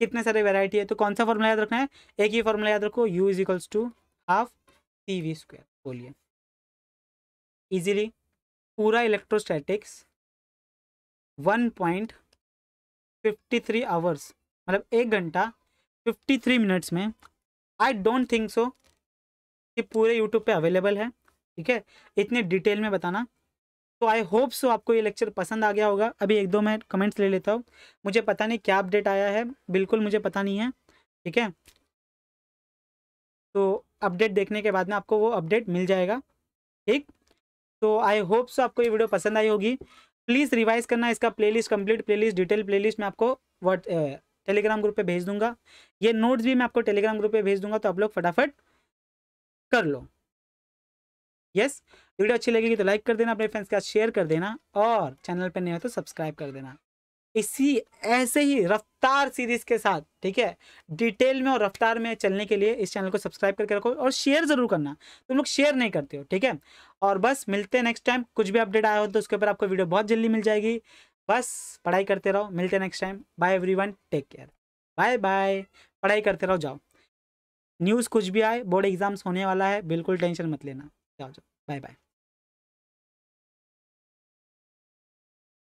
कितने सारे वेराइटी है तो कौन सा फॉर्मूला याद रखना है एक ही फॉर्मूला याद रखो U is equals to half C V square बोलिए इजीली पूरा electrostatics one point fifty three hours मतलब एक घंटा फिफ्टी थ्री मिनट्स में आई डोंट थिंक सो कि पूरे यूट्यूब पे अवेलेबल है ठीक है इतने डिटेल में बताना तो आई होप सो आपको ये लेक्चर पसंद आ गया होगा अभी एक दो मैं कमेंट्स ले लेता हूँ मुझे पता नहीं क्या अपडेट आया है बिल्कुल मुझे पता नहीं है ठीक है तो अपडेट देखने के बाद में आपको वो अपडेट मिल जाएगा ठीक तो आई होप सो आपको ये वीडियो पसंद आई होगी प्लीज़ रिवाइज करना इसका playlist complete playlist detail playlist मैं आपको व्हाट टेलीग्राम ग्रुप पे भेज दूंगा ये नोट्स भी मैं आपको टेलीग्राम ग्रुप पे भेज दूंगा तो आप लोग फटाफट कर लो यस yes? वीडियो अच्छी लगेगी तो लाइक कर देना अपने फ्रेंड्स के साथ शेयर कर देना और चैनल पर नहीं हो तो सब्सक्राइब कर देना इसी ऐसे ही रफ्तार सीरीज के साथ ठीक है डिटेल में और रफ्तार में चलने के लिए इस चैनल को सब्सक्राइब करके रखो और शेयर जरूर करना तुम लोग शेयर नहीं करते हो ठीक है और बस मिलते हैं नेक्स्ट टाइम कुछ भी अपडेट आया हो तो उसके ऊपर आपको वीडियो बहुत जल्दी मिल जाएगी बस पढ़ाई करते रहो मिलते next time bye every take care bye bye पढ़ाई करते रहो जाओ न्यूज़ कुछ भी आए बोर्ड एग्जाम्स होने वाला है बिल्कुल टेंशन मत लेना जाओ जाओ बाय बाय